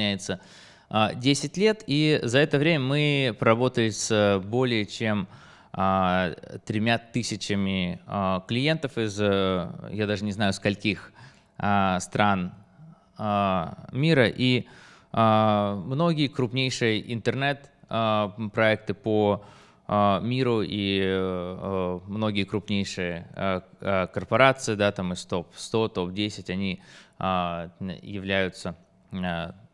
исполняется 10 а, лет, и за это время мы проработали с э, более чем а, тремя тысячами а, клиентов из, э, я даже не знаю, скольких стран мира, и многие крупнейшие интернет-проекты по миру и э, многие крупнейшие корпорации, да, там из топ-100, топ-10, они являются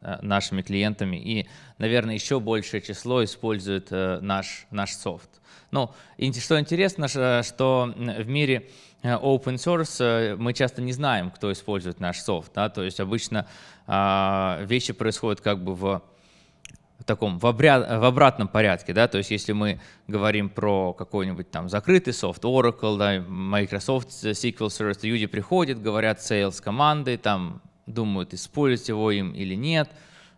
Э, нашими клиентами. И, наверное, еще большее число использует э, наш, наш софт. Ну, и что интересно, что в мире э, open source мы часто не знаем, кто использует наш софт. Да? То есть обычно а, вещи происходят как бы в таком в, обряд, в обратном порядке, да, то есть если мы говорим про какой-нибудь там закрытый софт, Oracle, да, Microsoft SQL Server, люди приходят, говорят sales команды, там думают, использовать его им или нет,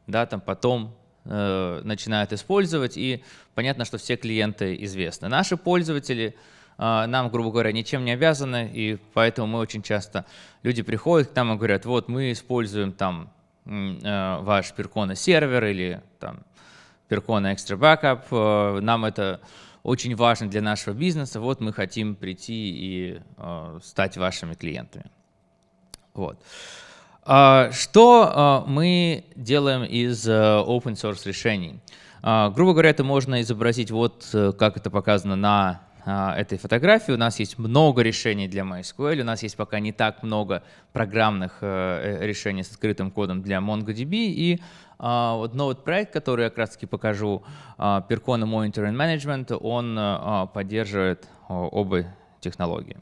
да, там потом э, начинают использовать, и понятно, что все клиенты известны. Наши пользователи э, нам, грубо говоря, ничем не обязаны, и поэтому мы очень часто, люди приходят к нам и говорят, вот мы используем там э, ваш Перкона сервер или там Перкона Extra Backup, э, нам это очень важно для нашего бизнеса, вот мы хотим прийти и э, стать вашими клиентами. Вот. А, что а, мы делаем из э, open source решений? А, грубо говоря, это можно изобразить вот э, как это показано на этой фотографии. У нас есть много решений для MySQL, у нас есть пока не так много программных э, решений с открытым кодом для MongoDB, и вот новый проект, который я как раз таки покажу, Percona Monitoring Management, он поддерживает оба технологии.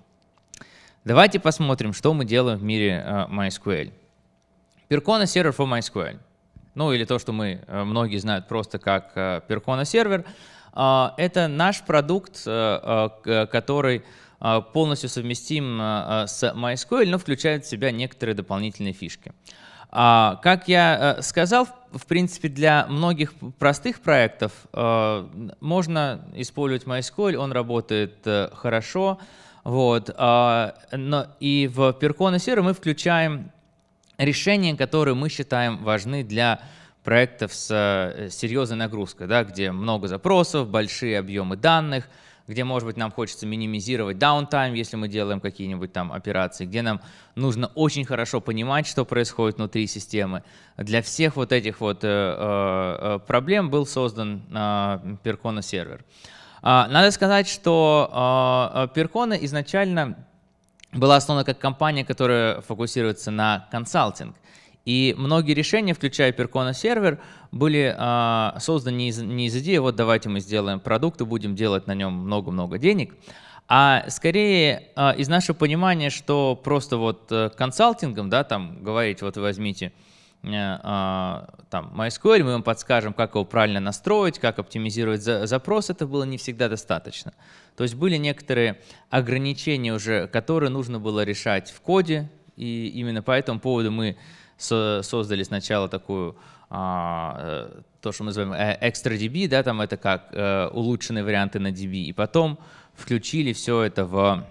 Давайте посмотрим, что мы делаем в мире MySQL. Percona сервер for MySQL. Ну или то, что мы э, многие знают просто как Percona э, сервер. А, это наш продукт, э, который полностью совместим с MySQL, но включает в себя некоторые дополнительные фишки. А, как я сказал, в принципе, для многих простых проектов можно использовать MySQL, он работает хорошо. Вот. А, но и в Percona сервер мы включаем решения, которые мы считаем важны для проектов с э, серьезной нагрузкой, да, где много запросов, большие объемы данных, где, может быть, нам хочется минимизировать даунтайм, если мы делаем какие-нибудь там операции, где нам нужно очень хорошо понимать, что происходит внутри системы. Для всех вот этих вот э, э, проблем был создан Percona сервер. А, надо сказать, что Percona изначально была основана как компания, которая фокусируется на консалтинг. И многие решения, включая Перкона сервер, были э, созданы не из, не из идеи, вот давайте мы сделаем продукт и будем делать на нем много-много денег, а скорее э, из нашего понимания, что просто вот э, консалтингом, да, там говорить, вот возьмите э, э, там MySQL, мы вам подскажем, как его правильно настроить, как оптимизировать за, запрос, это было не всегда достаточно. То есть были некоторые ограничения уже, которые нужно было решать в коде, и именно по этому поводу мы создали сначала такую а, э, то, что мы называем ExtraDB, э, да, там это как э, улучшенные варианты на DB, и потом включили все это в,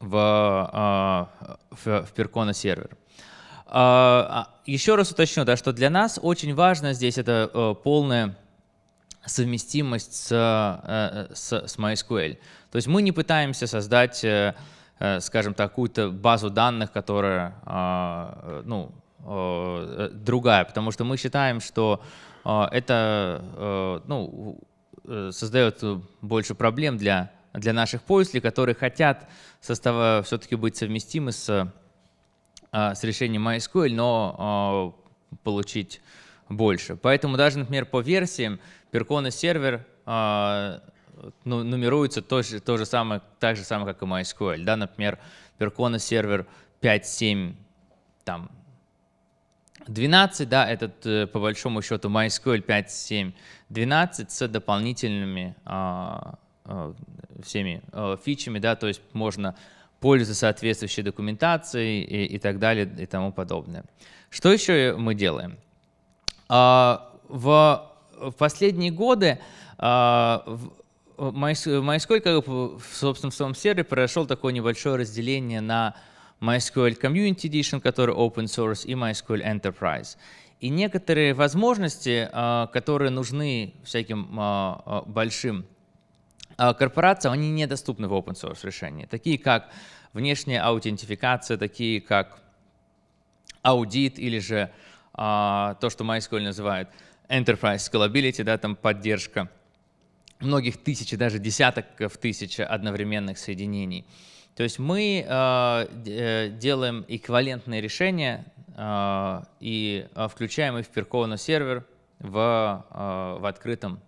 в, а, в, в Percona сервер. А, Еще раз уточню, да, что для нас очень важно здесь это полное совместимость с, э, э, с, с MySQL. То есть мы не пытаемся создать, э, скажем, такую-то базу данных, которая а, ну, другая, потому что мы считаем, что это ну, создает больше проблем для, для наших пользователей, которые хотят состава все-таки быть совместимы с, с решением MySQL, но получить больше. Поэтому даже, например, по версиям Перконы сервер а, ну, нумеруется то, то же самое, так же самое, как и MySQL. Да, например, Перкона сервер 5, 7, там, 12, да, этот э, по большому счету MySQL 5.7, 12 с дополнительными а, а, всеми а, фичами, да, то есть можно пользоваться соответствующей документацией и, и так далее и тому подобное. Что еще мы делаем? А, в в последние годы а, MySQL, собственно, в самом сервере произошло такое небольшое разделение на MySQL Community Edition, который open source, и MySQL Enterprise. И некоторые возможности, а, которые нужны всяким а, большим корпорациям, они недоступны в open source решении. Такие как внешняя аутентификация, такие как аудит или же то, что MySQL называют – enterprise scalability, да, там поддержка многих тысяч и даже десятков тысяч одновременных соединений. То есть мы э, э делаем эквивалентные решения э, и э, включаем их в Перковано сервер в, э, в открытом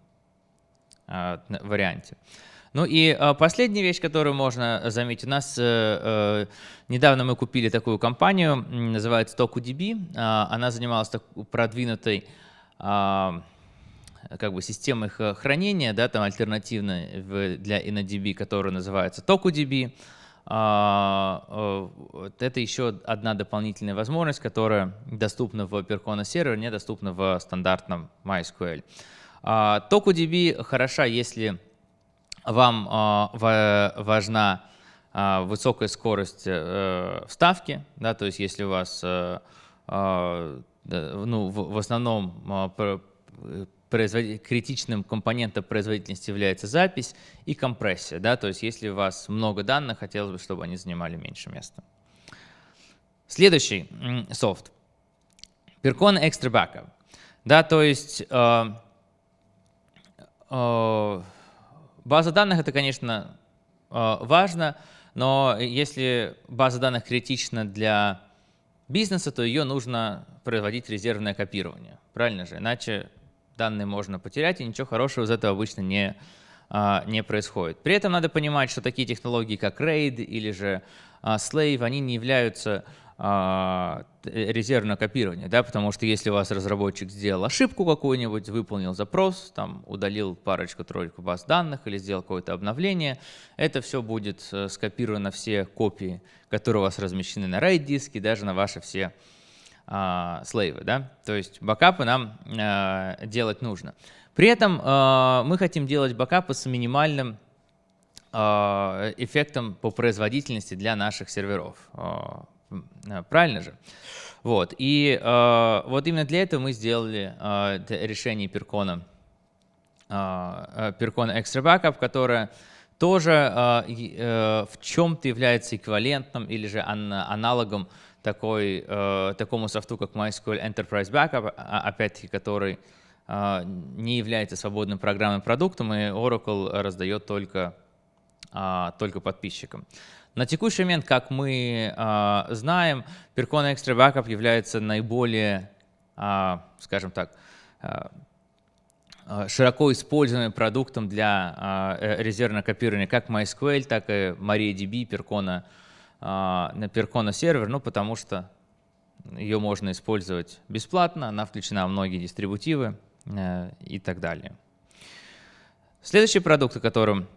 э, варианте. Ну и э, последняя вещь, которую можно заметить, у нас э, недавно мы купили такую компанию, называется TokuDB, она занималась продвинутой как бы систем их хранения, да, там альтернативно для InnoDB, которая называется TokuDB. А, э, это еще одна дополнительная возможность, которая доступна в Percona сервере, недоступна в стандартном MySQL. А, TokuDB хороша, если вам а, важна высокая скорость э, вставки, да, то есть если у вас э, ну, в, в основном а, производ... критичным компонентом производительности является запись и компрессия. Да? То есть если у вас много данных, хотелось бы, чтобы они занимали меньше места. Следующий софт. Percon Extra Backup. Да, то есть э, э, база данных это, конечно, э, важно, но если база данных критична для бизнеса, то ее нужно производить резервное копирование. Правильно же? Иначе данные можно потерять, и ничего хорошего из этого обычно не, а, не происходит. При этом надо понимать, что такие технологии, как RAID или же а, Slave, они не являются а, резервное копирование, да, потому что если у вас разработчик сделал ошибку какую-нибудь, выполнил запрос, там удалил парочку-тройку баз данных или сделал какое-то обновление, это все будет э, скопировано все копии, которые у вас размещены на RAID диске, даже на ваши все а, слейвы, да, то есть бакапы нам а, делать нужно. При этом а, мы хотим делать бакапы с минимальным эффектом по производительности для наших серверов. Э, правильно же? Вот. И э, вот именно для этого мы сделали э, решение Percona э, Перкона Extra Backup, которое тоже э, э, в чем-то является эквивалентным или же аналогом такой, э, такому софту, как MySQL Enterprise Backup, а, а, опять-таки, который э, не является свободным программным продуктом, и Oracle раздает только, э, только подписчикам. На текущий момент, как мы э, знаем, Percona Extra Backup является наиболее, э, скажем так, э, широко используемым продуктом для э, резервного копирования как MySQL, так и MariaDB, Percona, э, на Percona сервер, ну, потому что ее можно использовать бесплатно, она включена в многие дистрибутивы э, и так далее. Следующий продукт, о котором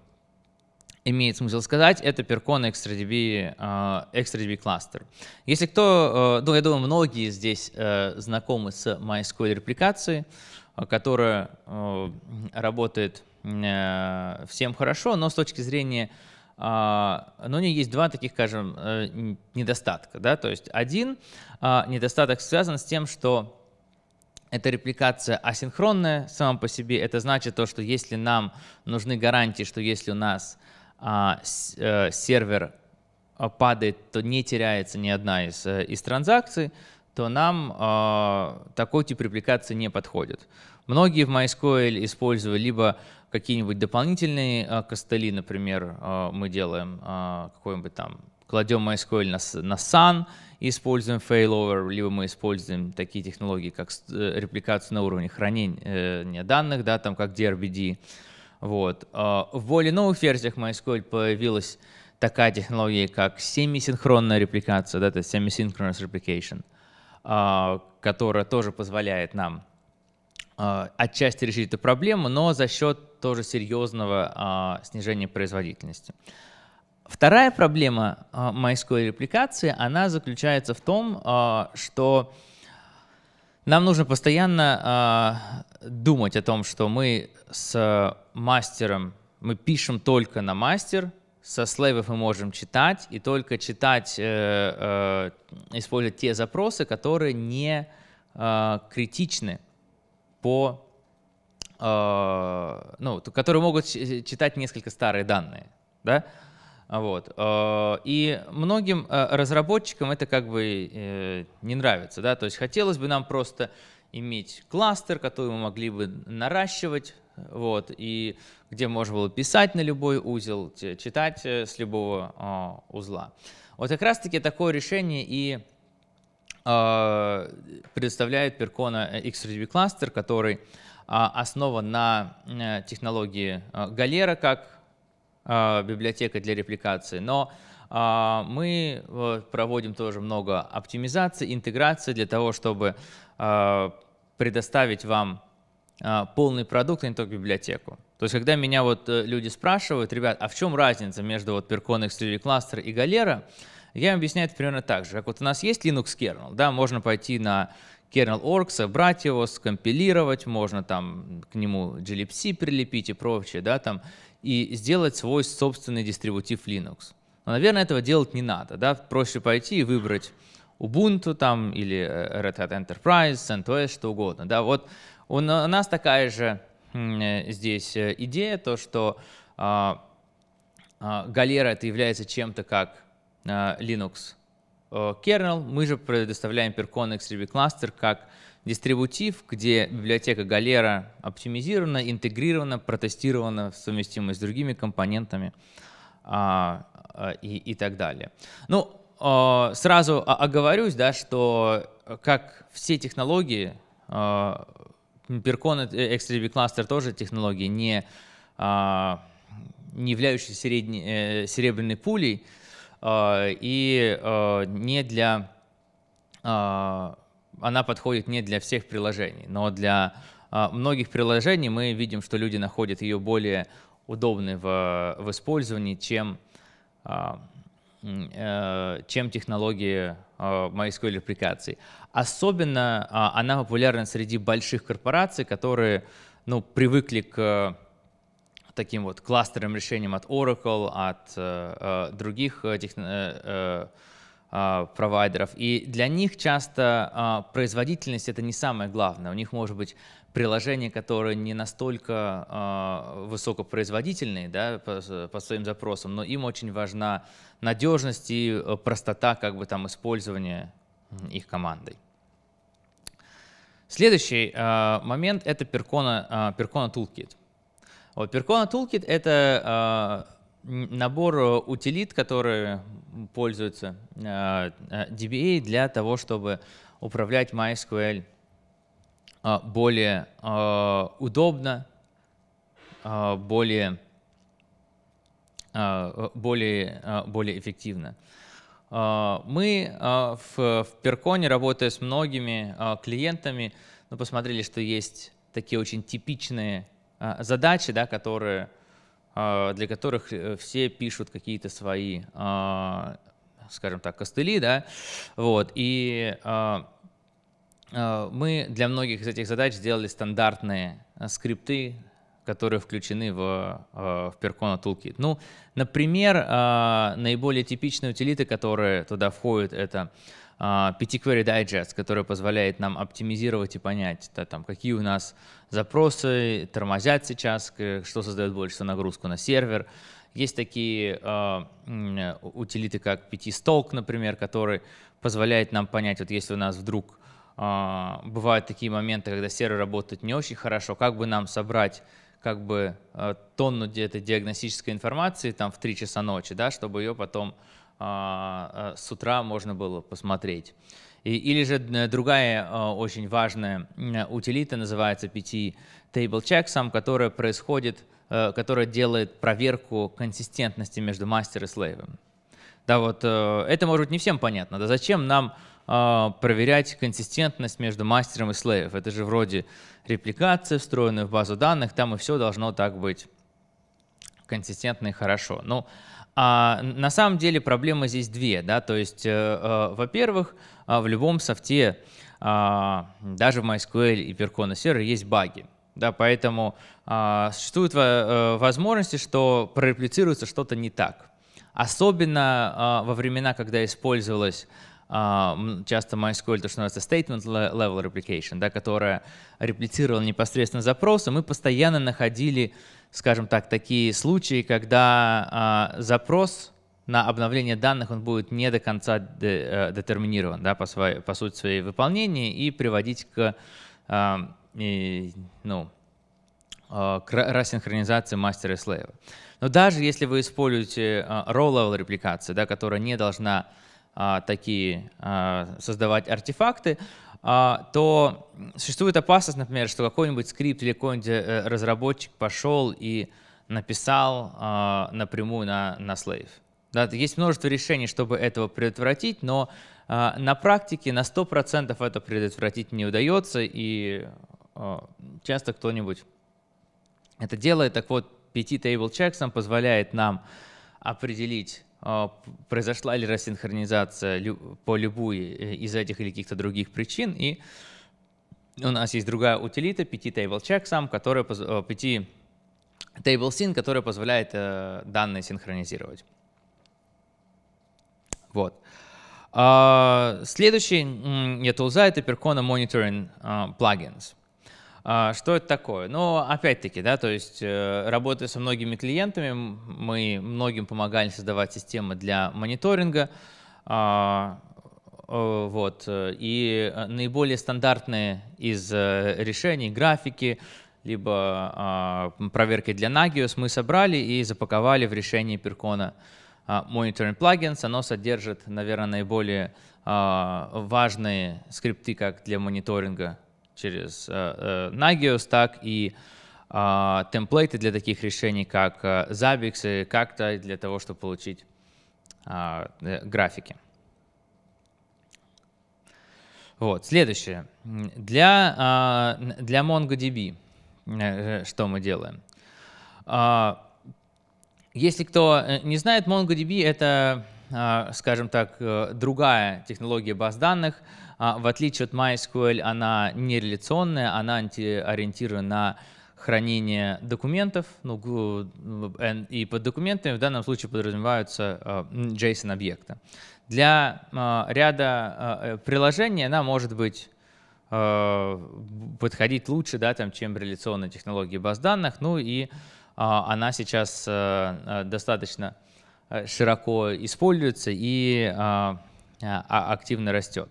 имеет смысл сказать, это Percona XtraDB, XtraDB кластер. Если кто, а, ну, я думаю, многие здесь э, знакомы с MySQL репликацией, а, которая а, работает э, всем хорошо, но с точки зрения, но ну, у нее есть два таких, скажем, э, недостатка. Да? То есть один недостаток связан с тем, что эта репликация асинхронная сама по себе. Это значит то, что если нам нужны гарантии, что если у нас а, с, э, сервер э, падает, то не теряется ни одна из, э, из транзакций, то нам э, такой тип репликации не подходит. Многие в MySQL используют либо какие-нибудь дополнительные э, костыли, например, э, мы делаем э, какой-нибудь там, кладем MySQL на, на Sun и используем failover, либо мы используем такие технологии, как э, репликацию на уровне хранения данных, да, там как DRBD, вот. А, в более новых версиях MySQL появилась такая технология, как семисинхронная репликация, да, это semi-synchronous replication, а, которая тоже позволяет нам а, отчасти решить эту проблему, но за счет тоже серьезного снижения производительности. Вторая проблема MySQL репликации, она заключается в том, что нам нужно постоянно э, думать о том, что мы с мастером, мы пишем только на мастер, со слейвов мы можем читать, и только читать, э, э, использовать те запросы, которые не э, критичны по, э, ну, которые могут э, читать несколько старые данные, да, вот. Э, и многим э, разработчикам это как бы э, не нравится. Да? То есть хотелось бы нам просто иметь кластер, который мы могли бы наращивать, вот, и где можно было писать на любой узел, читать с любого узла. Вот как раз-таки такое решение и предоставляет Percona XRDB кластер, который а, основан на технологии Galera, как Э, библиотека для репликации, но а, мы э, проводим тоже много оптимизации, интеграции для того, чтобы э, предоставить вам полный продукт, а не только библиотеку. То есть, когда меня вот люди спрашивают, ребят, а в чем разница между вот Perconex Review Cluster и Galera, я им объясняю это примерно так же. Как вот у нас есть Linux kernel, да, можно пойти на kernel.org, собрать его, скомпилировать, можно там к нему glibc прилепить и прочее, да, там и сделать свой собственный дистрибутив Linux. Но, наверное, этого делать не надо. Да? Проще пойти и выбрать Ubuntu там, или э, Red Hat Enterprise, CentOS, что угодно. Да? Вот у нас такая же э, здесь э, идея, то, что а, а, Галера это является чем-то как Linux Э, kernel, мы же предоставляем Perconex Ruby Cluster как дистрибутив, где библиотека Galera оптимизирована, интегрирована, протестирована, совместимость с другими компонентами а, э, и, и так далее. Ну, а, сразу оговорюсь, да, что как все технологии, а, Percon XRB кластер тоже технологии, не, а, не являющиеся серебряной пулей, Э, и э, не для... Э, она подходит не для всех приложений, но для многих приложений мы видим, что люди находят ее более удобной в, в использовании, чем, чем технологии MySQL аппликаций. Особенно она популярна среди больших корпораций, которые ну, привыкли к таким вот кластерным решением от Oracle, от э, э других э, технологий, э, провайдеров. И для них часто а, производительность это не самое главное. У них может быть приложения, которые не настолько а, высокопроизводительные да, по своим запросам, но им очень важна надежность и простота как бы там использования их командой. Следующий а, момент это Percona, Percona Toolkit. А вот, Percona Toolkit — это а, набор э, утилит, которые пользуются а, DBA для того, чтобы управлять MySQL более удобно, более, более, более эффективно. Мы в, в Перконе, работая с многими клиентами, мы ну, посмотрели, что есть такие очень типичные а, задачи, да, которые, а, для которых э, все пишут какие-то свои, а, скажем так, костыли, да, вот, и мы для многих из этих задач сделали стандартные э, скрипты, которые включены в, в Percona Toolkit. Ну, например, наиболее типичные утилиты, которые туда входят, это BigQuery а, Digest, который позволяет нам оптимизировать и понять, да, там, какие у нас запросы тормозят сейчас, что создает больше нагрузку на сервер. Есть такие э, утилиты, как PTStalk, например, который позволяет нам понять, вот если у нас вдруг э, бывают такие моменты, когда сервер работает не очень хорошо, как бы нам собрать как бы э, тонну этой диагностической информации там в 3 часа ночи, да, чтобы ее потом а, э, с утра можно было посмотреть. И, или же э, другая э, очень важная утилита называется PT Table Checksum, которая происходит, которая делает проверку консистентности между мастер и слейвом. Да, вот это может не всем понятно. Да зачем нам проверять консистентность между мастером и слейвом? Это же вроде репликация, встроенная в базу данных, там и все должно так быть консистентно и хорошо. Но ну, а, на самом деле проблема здесь две, да, то есть, э, э во-первых, а, в любом софте, э, даже в MySQL и Percona Server есть баги, да, поэтому э, существуют э, возможности, что прореплицируется что-то не так. Особенно э, во времена, когда использовалась часто MySQL, то, что называется statement level replication, да, которая реплицировала непосредственно запросы, мы постоянно находили скажем так, такие случаи, когда э, запрос на обновление данных он будет не до конца де, э, детерминирован да, по, своей, по сути своей выполнения и приводить к, э, э, ну, э, к рассинхронизации мастера и слейва. Но даже если вы используете э, row-level репликацию, да, которая не должна такие создавать артефакты, а, то существует опасность, например, что какой-нибудь скрипт или какой-нибудь э, э, разработчик пошел и написал а, напрямую на, на Slave. Да, есть множество решений, чтобы этого предотвратить, но а, на практике на 100% это предотвратить не удается, и часто кто-нибудь это делает. Так вот, PT Table Checks позволяет нам определить а, произошла ли рассинхронизация по любой э, из этих или каких-то других причин. И у нас есть другая утилита, 5 table сам, которая, 5-table-sync, э, которая позволяет э, данные синхронизировать. Вот. А, следующий тулза — это Percona Monitoring а, Plugins. А, что это такое? Ну, опять-таки, да, то есть, э, работая со многими клиентами, мы многим помогали создавать системы для мониторинга, а, э, вот, э, и наиболее стандартные из решений, графики, либо а, проверки для Nagios мы собрали и запаковали в решении Percona Monitoring Plugins. Оно содержит, наверное, наиболее важные скрипты как для мониторинга через э, э, Nagios, так и а, темплейты для таких решений, как э, Zabbix и как-то для того, чтобы получить а, графики. Вот, следующее. Для, а, для MongoDB что мы делаем? Если кто не знает, MongoDB — это, скажем так, другая технология баз данных — а, в отличие от MySQL, она не реляционная, она ориентирована на хранение документов, ну, и под документами в данном случае подразумеваются а, JSON-объекты. Для а, ряда э, приложений она может быть подходить лучше, да, там, чем реляционные технологии баз данных. Ну и она сейчас достаточно широко используется и активно растет.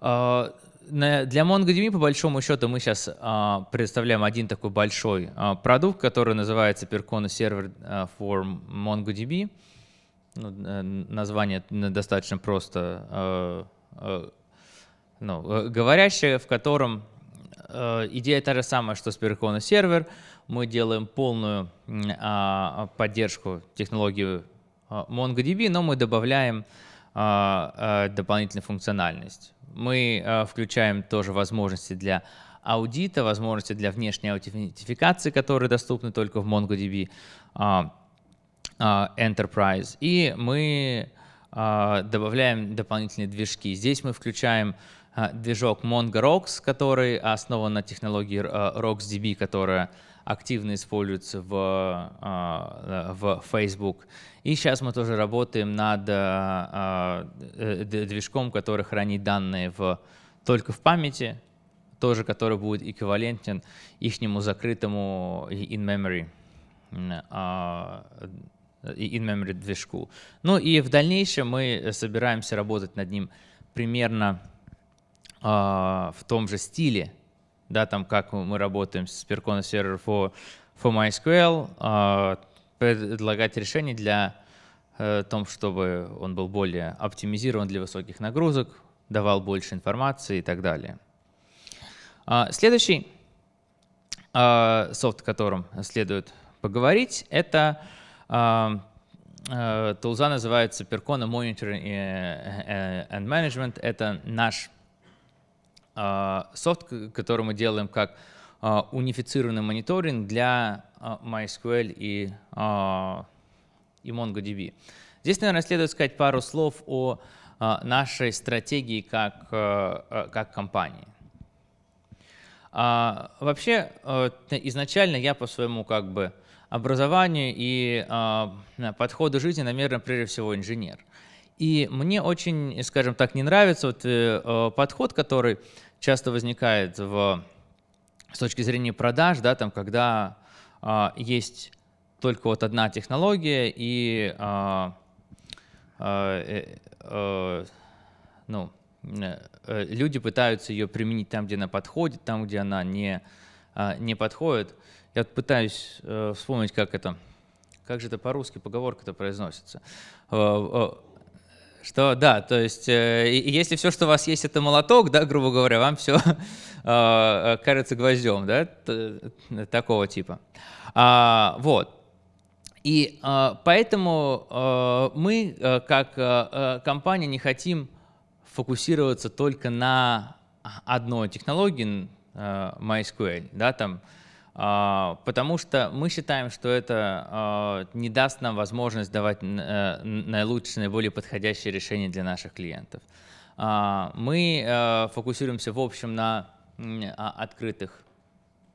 А, для MongoDB, по большому счету, мы сейчас а, представляем один такой большой а, продукт, который называется Percona Server а, for MongoDB. Ну, название достаточно просто ну, э, говорящее, в котором идея та же самая, что с Percona Server. Мы делаем полную поддержку технологии MongoDB, но мы добавляем дополнительную функциональность мы э, включаем тоже возможности для аудита, возможности для внешней аутентификации, которые доступны только в MongoDB э, э, Enterprise. И мы э, добавляем дополнительные движки. Здесь мы включаем э, движок MongoRox, который основан на технологии э, RocksDB, которая активно используется в, а, э, в Facebook. И сейчас мы тоже работаем над а, а, э, движком, который хранит данные в, только в памяти, тоже который будет эквивалентен ихнему закрытому in-memory in-memory движку. Ну и в дальнейшем мы собираемся работать над ним примерно в том же стиле, да, там как мы работаем с перкона сервер for, for MySQL, предлагать решение для э, том, чтобы он был более оптимизирован для высоких нагрузок, давал больше информации и так далее. А, следующий а, софт, о котором следует поговорить, это а, э, тулза называется Percona Monitoring э, and Management. Это наш а, софт, который мы делаем как а, унифицированный мониторинг для а, MySQL и, и MongoDB. Здесь, наверное, следует сказать пару слов о нашей стратегии как, как компании. Вообще, изначально я по своему как бы образованию и подходу жизни, наверное, прежде всего инженер. И мне очень, скажем так, не нравится вот, э, подход, который часто возникает в, с точки зрения продаж, да, там, когда а, есть только вот одна технология и а, а, а, ну, э, люди пытаются ее применить там, где она подходит, там, где она не, а, не подходит. Я пытаюсь а, вспомнить, как это, как же это по-русски поговорка-то произносится. А, что, да, то есть, э, если все, что у вас есть, это молоток, да, грубо говоря, вам все э, э, кажется гвоздем, да, э, такого типа. А, вот. И э, поэтому э, мы, э, как э, компания, не хотим фокусироваться только на а, одной технологии э, MySQL, да, там, э, а, потому что мы считаем, что это а, не даст нам возможность давать э, наилучшие, наиболее подходящие решения для наших клиентов. А, мы э, фокусируемся в общем на открытых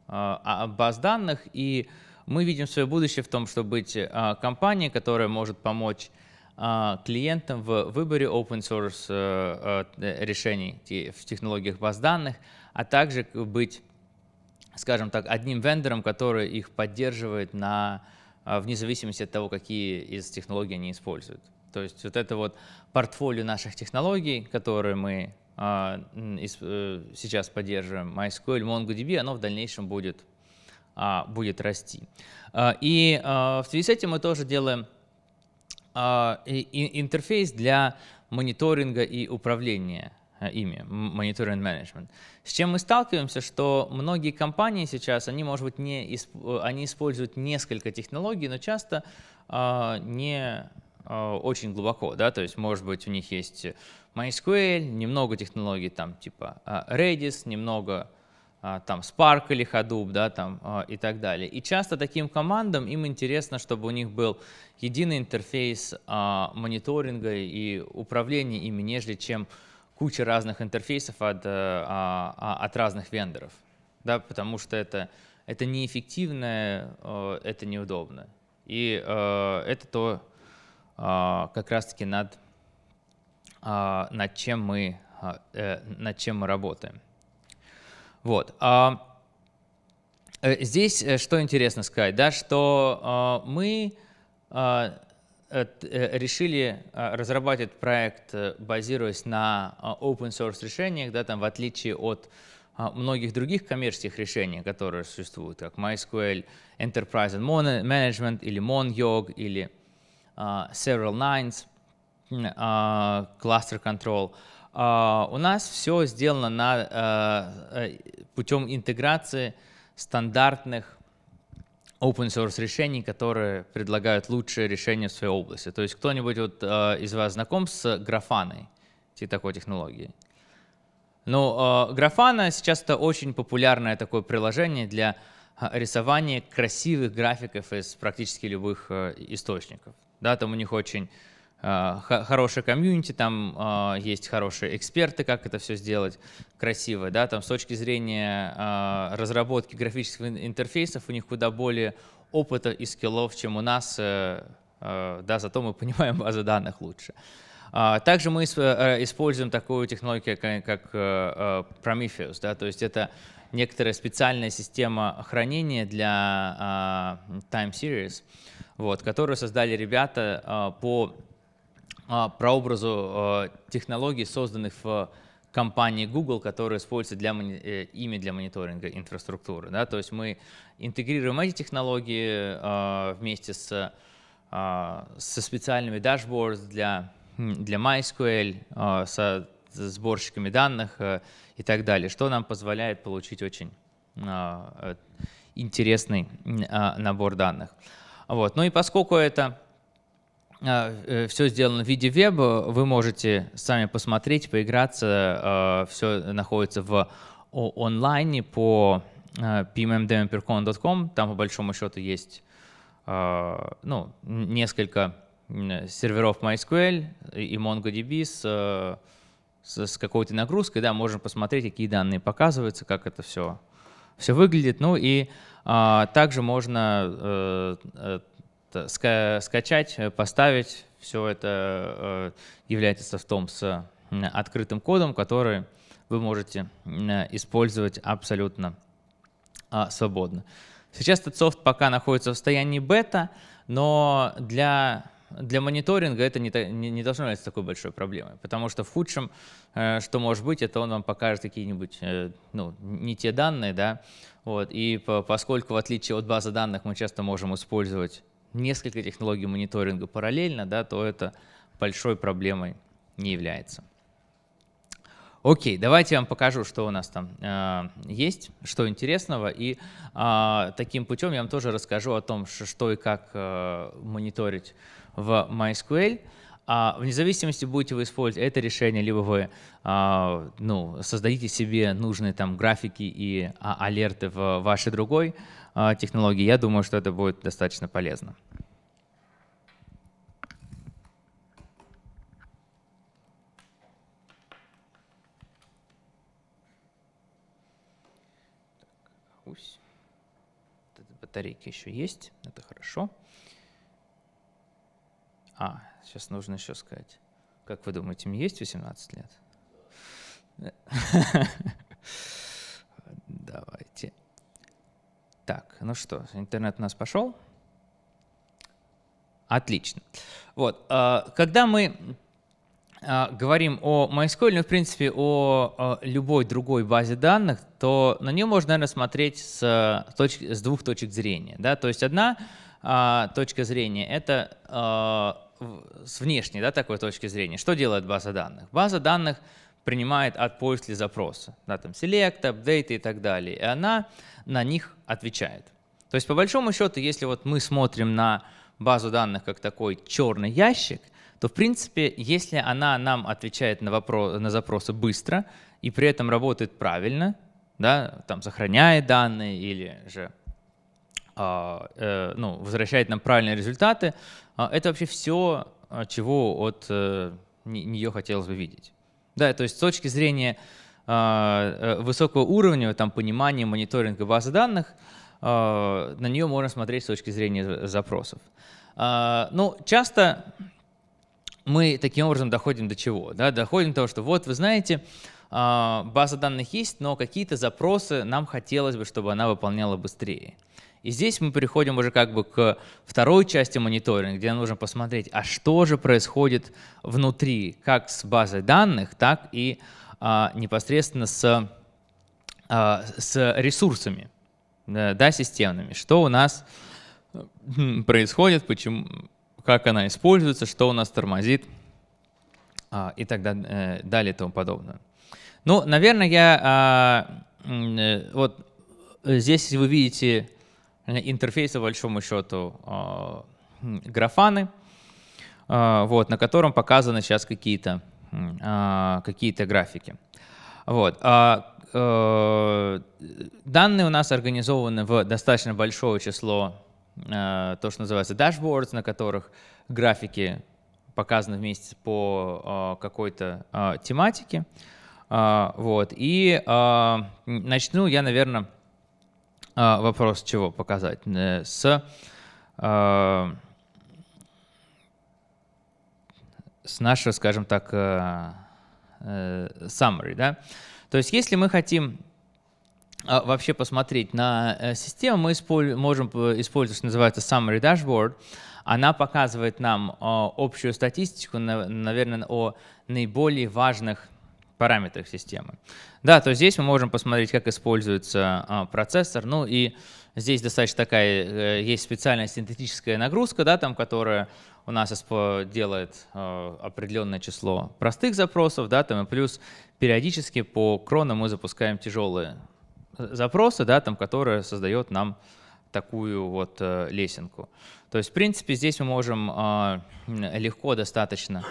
баз данных, и мы видим свое будущее в том, чтобы быть компанией, которая может помочь клиентам в выборе open source э, решений в технологиях баз данных, а также быть скажем так, одним вендором, который их поддерживает на, а, вне зависимости от того, какие из технологий они используют. То есть вот это вот портфолио наших технологий, которые мы а, э, сейчас поддерживаем, MySQL, MongoDB, оно в дальнейшем будет, а, будет расти. И в связи с этим мы тоже делаем интерфейс для мониторинга и управления ими, мониторинг менеджмент. С чем мы сталкиваемся, что многие компании сейчас, они, может быть, не, э, они используют несколько технологий, но часто э, не э, очень глубоко, да, то есть, может быть, у них есть MySQL, немного технологий там типа э, Redis, немного там Spark или Hadoop, да, там и так далее. И часто таким командам им интересно, чтобы у них был единый интерфейс мониторинга и управления ими, нежели чем куча разных интерфейсов от, э, а, а, от разных вендоров, да, потому что это, это неэффективно, э, это неудобно. И э, это то, а, как раз-таки над, над, чем мы, над чем мы работаем. Вот. Здесь что интересно сказать, да, что мы Э, э, решили э, разрабатывать проект, базируясь на open source решениях, да, там, в отличие от многих других коммерческих решений, которые существуют, как MySQL, Enterprise Management или MonYog или uh, Several Nines, uh, Cluster Control. Uh, у нас все сделано на, uh, путем интеграции стандартных open source решений, которые предлагают лучшие решения в своей области. То есть кто-нибудь вот, э, из вас знаком с графаной, такой технологией? Ну, э, графана сейчас это очень популярное такое приложение для э, рисования красивых графиков из практически любых э, источников. Да, там у них очень Э, хорошее комьюнити, там э, есть хорошие эксперты, как это все сделать красиво, да, там с точки зрения э, разработки графических интерфейсов у них куда более опыта и скиллов, чем у нас, да, зато мы понимаем базы данных лучше. А, также мы используем такую технологию, как Prometheus, да, то есть это некоторая специальная система хранения для а, Time Series, вот, которую создали ребята по а, прообразу а, технологий, созданных в компании Google, которые используются для, э, ими для мониторинга инфраструктуры. Да? То есть мы интегрируем эти технологии а, вместе с, со специальными дашбордами для, для MySQL, со сборщиками данных э, и так далее, что нам позволяет получить очень э, интересный набор данных. Вот. Ну и поскольку это а, э, все сделано в виде веба, вы можете сами посмотреть, поиграться, а, все находится в онлайне по а, pmmdempercon.com, там по большому счету есть ну, несколько серверов MySQL и MongoDB с, с, с какой-то нагрузкой, да, можем посмотреть, какие данные показываются, как это все, все выглядит, ну и также можно э, э, ска скачать, э, поставить, все это э, является софтом с э, открытым кодом, который вы можете использовать абсолютно а, свободно. Сейчас этот софт пока находится в состоянии бета, но для, для мониторинга это не, не, не должно быть такой большой проблемой, потому что в худшем, что может быть, это он вам покажет какие-нибудь ну, не те данные, да, вот, и по, поскольку в отличие от базы данных мы часто можем использовать несколько технологий мониторинга параллельно, да, то это большой проблемой не является. Окей, давайте я вам покажу, что у нас там э, есть, что интересного. И э, таким путем я вам тоже расскажу о том, что и как э, мониторить в MySQL. А вне зависимости, будете вы использовать это решение, либо вы а, ну, создадите себе нужные там графики и а, алерты в вашей другой а, технологий, я думаю, что это будет достаточно полезно. Батарейки еще есть, это хорошо. А, сейчас нужно еще сказать. Как вы думаете, мне есть 18 лет? Давайте. Так, ну что, интернет у нас пошел. Отлично. Вот, э, когда мы э, говорим о MySQL, ну, в принципе, о любой другой базе данных, то на нее можно, наверное, смотреть с, точки, с двух точек зрения. Да? То есть одна э, точка зрения — это с внешней да, такой точки зрения. Что делает база данных? База данных — принимает от поиски запроса, да, там select, апдейты и так далее, и она на них отвечает. То есть по большому счету, если вот мы смотрим на базу данных как такой черный ящик, то в принципе, если она нам отвечает на, вопрос, на запросы быстро и при этом работает правильно, да, там сохраняет данные или же а, э, ну, возвращает нам правильные результаты, а, это вообще все, а, чего от э, нее хотелось бы видеть. Да, то есть с точки зрения а, э, высокого уровня, там, понимания, мониторинга базы данных, э, на нее можно смотреть с точки зрения запросов. Э, ну, часто мы таким образом доходим до чего? Да? Доходим до того, что вот, вы знаете, база данных есть, но какие-то запросы нам хотелось бы, чтобы она выполняла быстрее. И здесь мы переходим уже как бы к второй части мониторинга, где нужно посмотреть, а что же происходит внутри, как с базой данных, так и а, непосредственно с, а, с ресурсами, да, системными. Что у нас происходит, почему, как она используется, что у нас тормозит а, и так э, далее, и тому подобное. Ну, наверное, я а, э, вот э, здесь вы видите интерфейса, большому счету, а, графаны, а, вот, на котором показаны сейчас какие-то а, какие графики. Вот. Э, данные у нас организованы в достаточно большое число, то, что называется dashboards, на которых графики показаны вместе по какой-то тематике. Вот. И начну я, наверное, а, вопрос чего показать? С, э, с а, нашего, скажем так, э, э, summary. Да? То есть если мы хотим а, вообще посмотреть на э, систему, мы использ можем э, использовать, что называется, summary dashboard. Она показывает нам общую статистику, наверное, о наиболее важных параметрах системы. Да, то здесь мы можем посмотреть, как используется а, процессор. Ну и здесь достаточно такая, э, есть специальная синтетическая нагрузка, да, там, которая у нас делает а, определенное число простых запросов, да, там, и плюс периодически по кронам мы запускаем тяжелые э, запросы, да, там, которые создает нам такую вот э, лесенку. То есть, в принципе, здесь мы можем а, легко достаточно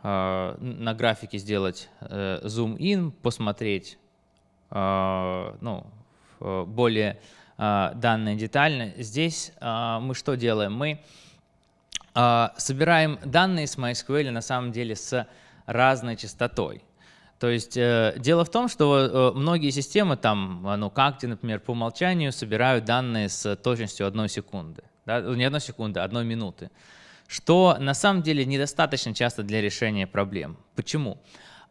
а, на графике сделать э, зум-ин, посмотреть а, ну, э, более а, данные детально. Здесь мы что делаем? Мы собираем данные с MySQL на самом деле с разной частотой. То есть э, дело в том, что э, многие системы, там, ну, Какти, например, по умолчанию собирают данные с точностью одной секунды. Да? Не одной секунды, одной минуты что на самом деле недостаточно часто для решения проблем. Почему?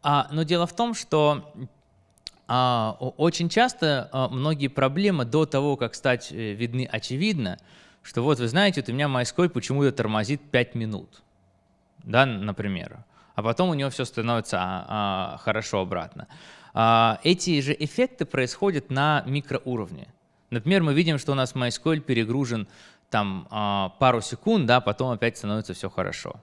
А, но дело в том, что а, очень часто а, многие проблемы до того, как стать э, видны очевидно, что вот вы знаете, вот у меня майской почему-то тормозит 5 минут, да, например, а потом у него все становится а, а, хорошо обратно. А, эти же эффекты происходят на микроуровне. Например, мы видим, что у нас MySQL перегружен там а, пару секунд, да, потом опять становится все хорошо.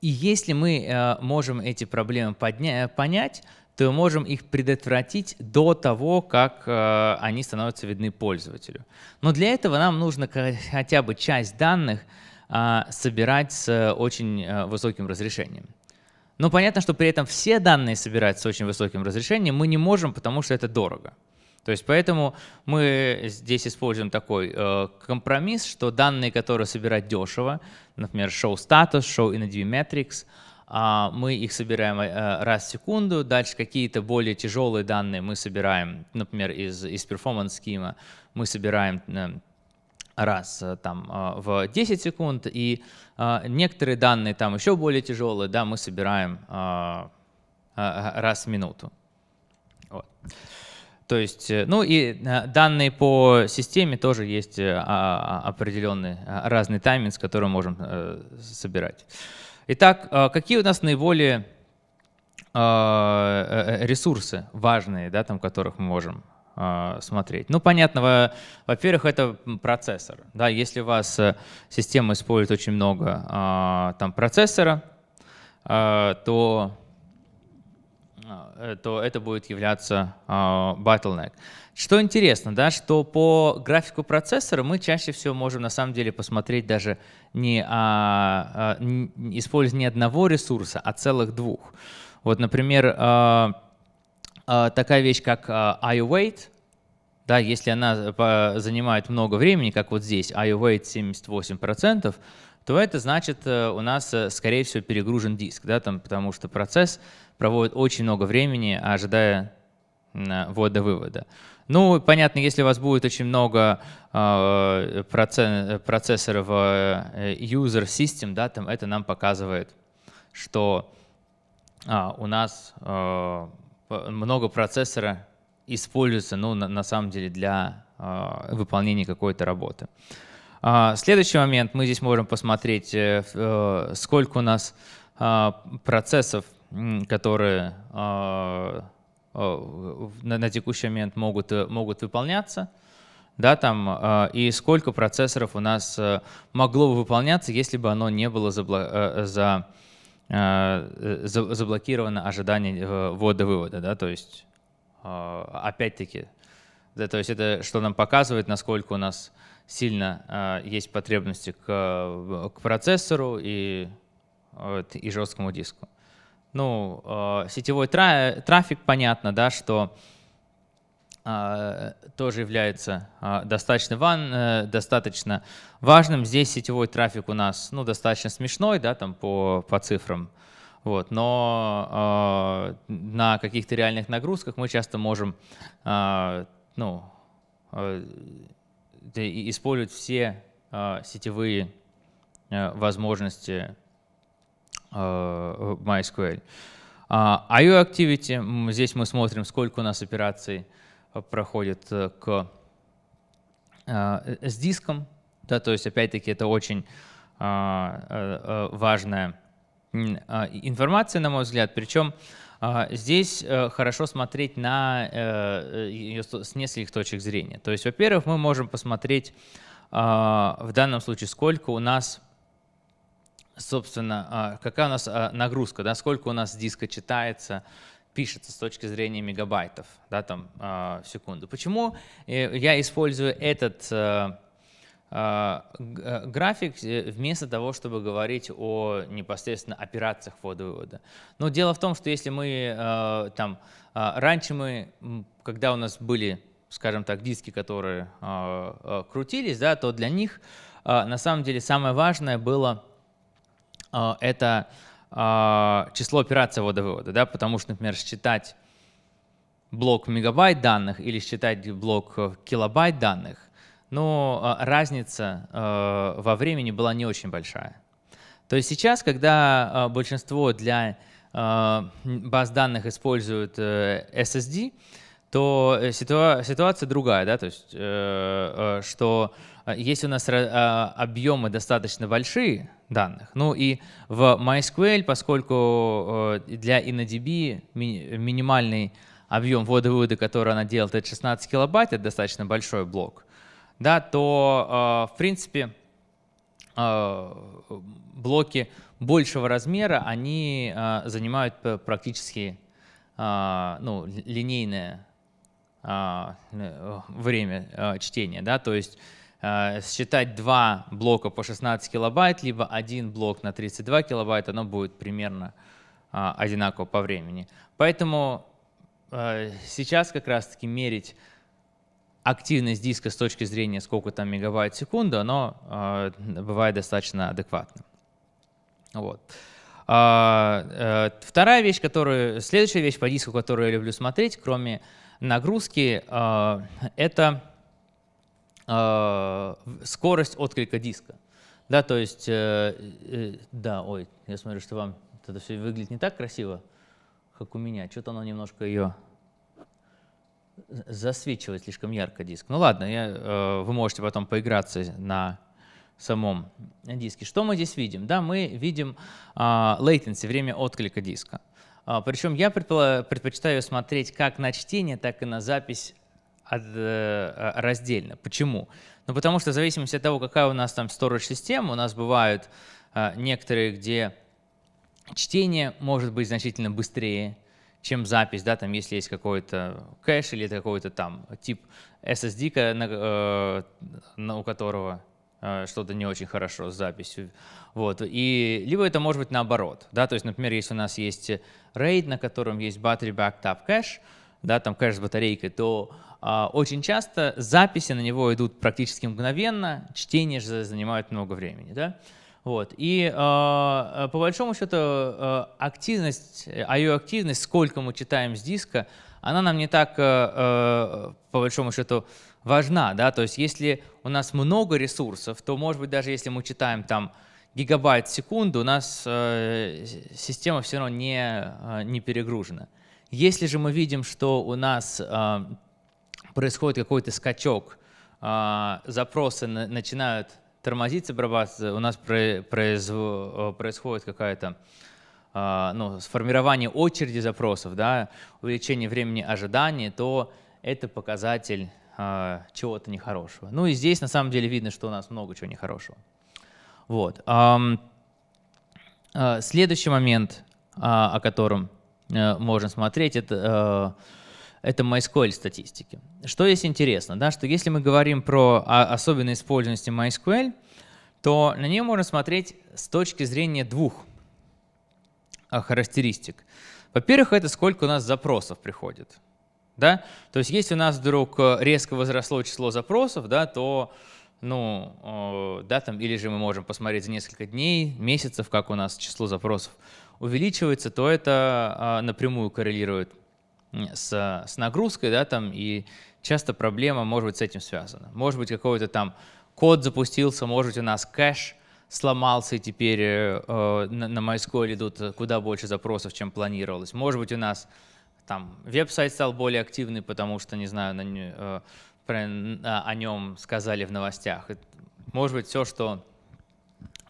И если мы э, можем эти проблемы подня- э, понять, то мы можем их предотвратить до того, как э, они становятся видны пользователю. Но для этого нам нужно хотя бы часть данных а, собирать с очень высоким разрешением. Но понятно, что при этом все данные собирать с очень высоким разрешением мы не можем, потому что это дорого. То есть поэтому мы здесь используем такой э, компромисс, что данные, которые собирать дешево, например, show status, show energy metrics, э, мы их собираем э, раз в секунду, дальше какие-то более тяжелые данные мы собираем, например, из, из performance Schema, мы собираем э, раз э, там э, в 10 секунд, и э, некоторые данные там еще более тяжелые, да, мы собираем э, э раз в минуту. Вот. То есть, э, ну и э, данные по системе тоже есть э, а, а, определенный разный тайминг, с которым можем собирать. Итак, какие у нас наиболее ресурсы важные, да, там, которых мы можем смотреть. Ну, понятно, во-первых, это процессор. Да, если у вас система использует очень много там, процессора, то Э, то это будет являться э, bottleneck. Что интересно, да, что по графику процессора мы чаще всего можем на самом деле посмотреть даже не, а, а, не используя не одного ресурса, а целых двух. Вот, например, э, э, такая вещь, как iAwait, да, если она э, занимает много времени, как вот здесь, iAwait 78%, то это значит э, у нас, скорее всего, перегружен диск, да, там, потому что процесс проводят очень много времени, ожидая ввода-вывода. Ну, понятно, если у вас будет очень много а, процессоров а, э, user system, да, там это нам показывает, что а, у нас много процессора используется, ну, на, самом деле, для выполнения какой-то работы. следующий момент, мы здесь можем посмотреть, э, э, сколько у нас процессов которые а, а, на, текущий момент могут, э, могут выполняться, да, там, а, и сколько процессоров у нас э, могло бы выполняться, если бы оно не было э, заблокировано ожидание ввода-вывода, да, то есть опять-таки, да, то есть это что нам показывает, насколько у нас сильно есть потребности к, к процессору и, и жесткому диску ну, э, сетевой тра трафик, понятно, да, что э, тоже является э, достаточно, ван, э, достаточно важным. Здесь сетевой трафик у нас ну, достаточно смешной да, там по, по цифрам, вот, но э, на каких-то реальных нагрузках мы часто можем э, ну, э, использовать все э, сетевые э, возможности Э, MySQL. А, IO Activity, здесь мы смотрим, сколько у нас операций э, проходит э, к, с диском. Да, то есть, опять-таки, это очень а, важная а, информация, на мой взгляд. Причем здесь хорошо смотреть на ее с нескольких точек зрения. То есть, во-первых, мы можем посмотреть в данном случае, сколько у нас собственно, а, какая у нас а, нагрузка, да, сколько у нас диска читается, пишется с точки зрения мегабайтов да, там, в а, секунду. Почему э, я использую этот э, э, график вместо того, чтобы говорить о непосредственно операциях ввода-вывода. Но дело в том, что если мы там раньше мы, когда у нас были, скажем так, диски, которые крутились, да, то для них на самом деле самое важное было а, это а, число операций ввода-вывода, да, потому что, например, считать блок мегабайт данных или считать блок килобайт данных, но а, разница во времени была не очень большая. То есть сейчас, когда большинство для баз данных используют э, SSD, то э, ситуа ситуация другая, да, то есть э, что если у нас объемы достаточно большие, данных. Ну и в MySQL, поскольку э, для InnoDB минимальный объем ввода-вывода, который она делает, это 16 килобайт, это достаточно большой блок, да, то, э, в принципе, э, блоки большего размера, они занимают практически ну, линейное время чтения. Да? То есть Э, считать два блока по 16 килобайт, либо один блок на 32 килобайт, оно будет примерно э, одинаково по времени. Поэтому э, сейчас как раз-таки мерить активность диска с точки зрения, сколько там мегабайт в секунду, оно бывает достаточно адекватно. Вот. Вторая вещь, которую, следующая вещь по диску, которую я люблю смотреть, кроме нагрузки, это э, скорость отклика диска. Да, то есть, э, э, да, ой, я смотрю, что вам это все выглядит не так красиво, как у меня. Что-то оно немножко ее засвечивает слишком ярко диск. Ну ладно, я, э, вы можете потом поиграться на самом диске. Что мы здесь видим? Да, мы видим э, latency, время отклика диска. А, Причем я предпочитаю смотреть как на чтение, так и на запись от, э, раздельно. Почему? Ну, потому что в зависимости от того, какая у нас там storage система, у нас бывают э, некоторые, где чтение может быть значительно быстрее, чем запись, да, там, если есть какой-то кэш или какой-то там тип SSD, на, э, на, у которого э, что-то не очень хорошо с записью, вот, и либо это может быть наоборот, да, то есть, например, если у нас есть RAID, на котором есть battery backup кэш, да, там кэш с батарейкой, то а, очень часто записи на него идут практически мгновенно, чтение же занимает много времени. Да? Вот. И а, а, по большому счету активность, а ее активность, сколько мы читаем с диска, она нам не так, по большому счету, важна. Да? То есть если у нас много ресурсов, то, может быть, даже если мы читаем там гигабайт в секунду, у нас система все равно не, не перегружена. Если же мы видим, что у нас происходит какой-то скачок, а, запросы начинают тормозиться обрабатываться, у нас э, происходит какая-то а, ну, сформирование очереди запросов, да, увеличение времени ожидания, то это показатель а, чего-то нехорошего. Ну и здесь на самом деле видно, что у нас много чего нехорошего. Вот. Следующий момент, о котором э, можно смотреть, это э, это MySQL статистики. Что есть интересно, да, что если мы говорим про особенные использованности MySQL, то на нее можно смотреть с точки зрения двух а, характеристик. Во-первых, это сколько у нас запросов приходит. Да? То есть если у нас вдруг э, резко возросло число запросов, да, то ну, да, там, или же мы можем посмотреть за несколько дней, месяцев, как у нас число запросов увеличивается, то это а, напрямую коррелирует с, с нагрузкой, да, там, и часто проблема может быть с этим связана. Может быть, какой-то там код запустился, может быть, у нас кэш сломался, и теперь э, э, на, на MySQL идут куда больше запросов, чем планировалось. Может быть, у нас там веб-сайт стал более активный, потому что, не знаю, на, э, а, о нем сказали в новостях. Может быть, все, что,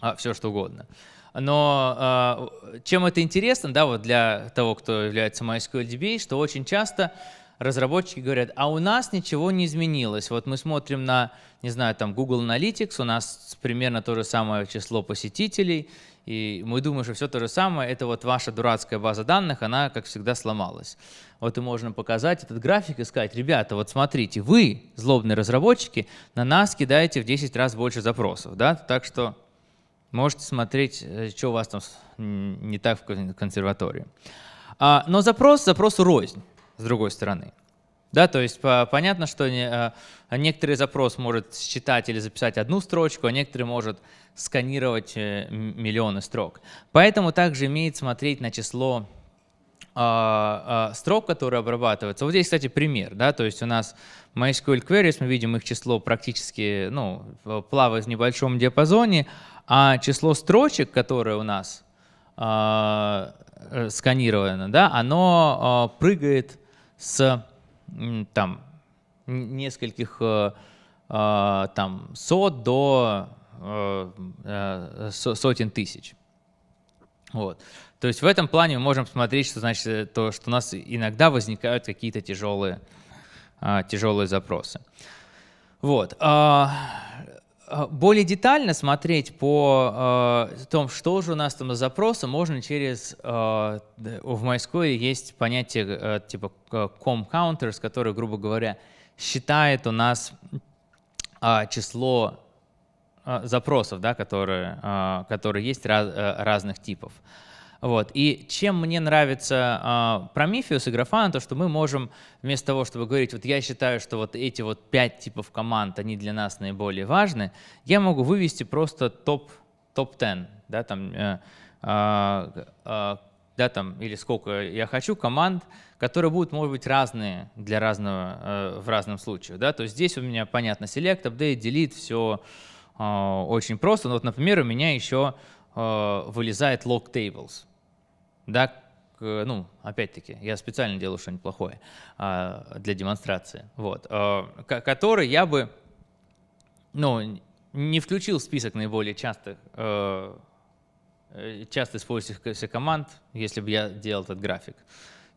а, все, что угодно. Э, но э, чем это интересно, да, вот для того, кто является MySQL DB, что очень часто разработчики говорят, а у нас ничего не изменилось. Вот мы смотрим на, не знаю, там Google Analytics, у нас примерно то же самое число посетителей, и мы думаем, что все то же самое, это вот ваша дурацкая база данных, она, как всегда, сломалась. Вот и можно показать этот график и сказать, ребята, вот смотрите, вы, злобные разработчики, на нас кидаете в 10 раз больше запросов, да, так что Можете смотреть, э, что у вас там не так в консерватории. А, но запрос запросу рознь, с другой стороны. Да, то есть по, понятно, что не, а, а некоторый запрос может считать или записать одну строчку, а некоторые может сканировать э, миллионы строк. Поэтому также имеет смотреть на число а, а, строк, которые обрабатываются. Вот здесь, кстати, пример, да, то есть у нас MySQL queries, мы видим их число практически, ну, плавает в небольшом диапазоне, а число строчек, которые у нас а, э, сканировано, да, оно э, прыгает с там нескольких э, э, там сот до э, э сотен тысяч. Вот. То есть в этом плане мы можем смотреть, что значит э, то, что у нас иногда возникают какие-то тяжелые, а, тяжелые запросы. Вот. А, а, более детально смотреть по тому, что же у нас там за запросы, можно через... в MySQL есть понятие э, типа com counters, который, грубо говоря, считает у нас число запросов, да, которые, которые есть раз, э, разных типов. Вот. И чем мне нравится а, Prometheus и Графана, то, что мы можем вместо того, чтобы говорить, вот я считаю, что вот эти вот пять типов команд, они для нас наиболее важны, я могу вывести просто топ, топ-10, да, там, э, э, э, да, там, или сколько я хочу команд, которые будут, может быть, разные для разного, э, в разном случае, да, то есть здесь у меня, понятно, select, update, delete, все э, очень просто, но вот, например, у меня еще а, вылезает log tables, да, к, ну, опять-таки, я специально делаю что-нибудь плохое а, для демонстрации, вот, а, который я бы, ну, не включил в список наиболее частых, э, э, часто использующихся команд, если бы я делал этот график.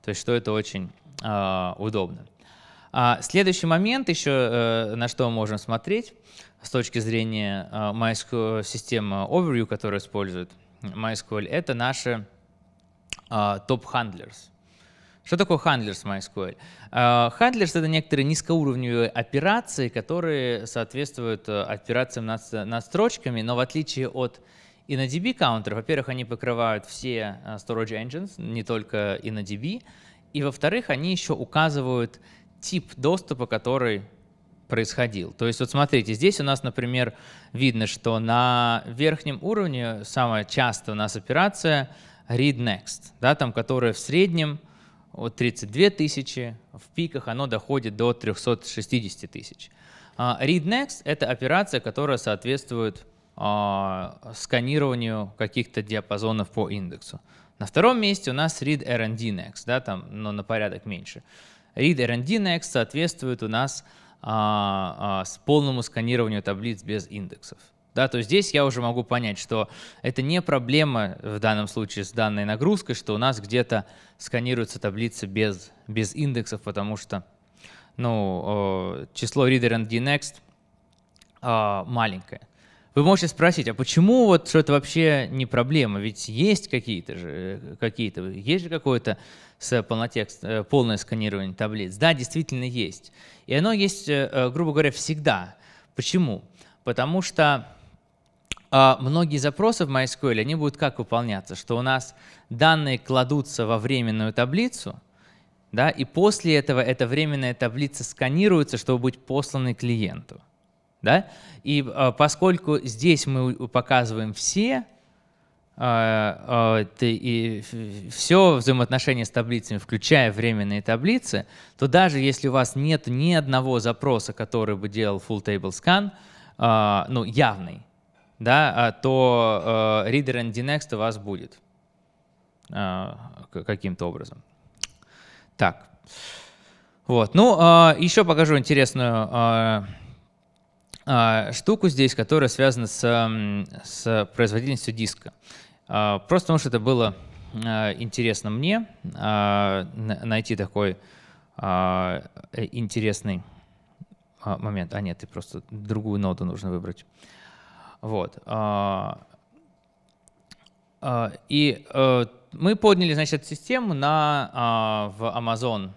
То есть, что это очень э, удобно. А следующий момент еще, э, на что мы можем смотреть с точки зрения э, MySQL системы Overview, которую использует MySQL, это наши а, топ-хандлерс. Что такое хандлерс в MySQL? А, хандлерс — это некоторые низкоуровневые операции, которые соответствуют э, операциям над, над строчками, но в отличие от innodb на каунтеров, во-первых, они покрывают все э, storage engines, не только InnoDB, и во-вторых, они еще указывают тип доступа, который происходил. То есть вот смотрите, здесь у нас, например, видно, что на верхнем уровне самая часто у нас операция — Read Next, да, там, которое в среднем от 32 тысячи, в пиках оно доходит до 360 тысяч. А, Read Next — это операция, которая соответствует а, сканированию каких-то диапазонов по индексу. На втором месте у нас Read R&D Next, да, там, но на порядок меньше. Read R&D Next соответствует у нас а, а, с полному сканированию таблиц без индексов. Да, то есть здесь я уже могу понять, что это не проблема в данном случае с данной нагрузкой, что у нас где-то сканируется таблица без, без индексов, потому что ну, число reader and next а, маленькое. Вы можете спросить, а почему вот что это вообще не проблема? Ведь есть какие-то же, э, какие-то, есть же какое-то полнотекст, э, полное сканирование таблиц? Да, действительно есть. И оно есть, э, грубо говоря, всегда. Почему? Потому что а многие запросы в MySQL, они будут как выполняться? Что у нас данные кладутся во временную таблицу, да, и после этого эта временная таблица сканируется, чтобы быть посланной клиенту. Да? И э, поскольку здесь мы показываем все, э, э, и все взаимоотношения с таблицами, включая временные таблицы, то даже если у вас нет ни одного запроса, который бы делал full table scan, ну, явный, да, а, то э, Reader and Dnext у вас будет э, каким-то образом. Так, вот. Ну, э, еще покажу интересную штуку здесь, которая связана с, с производительностью диска. Просто потому что это было интересно мне найти такой интересный момент. А нет, ты просто другую ноду нужно выбрать. Вот. А, а, и э, мы подняли, значит, систему на, а, в Amazon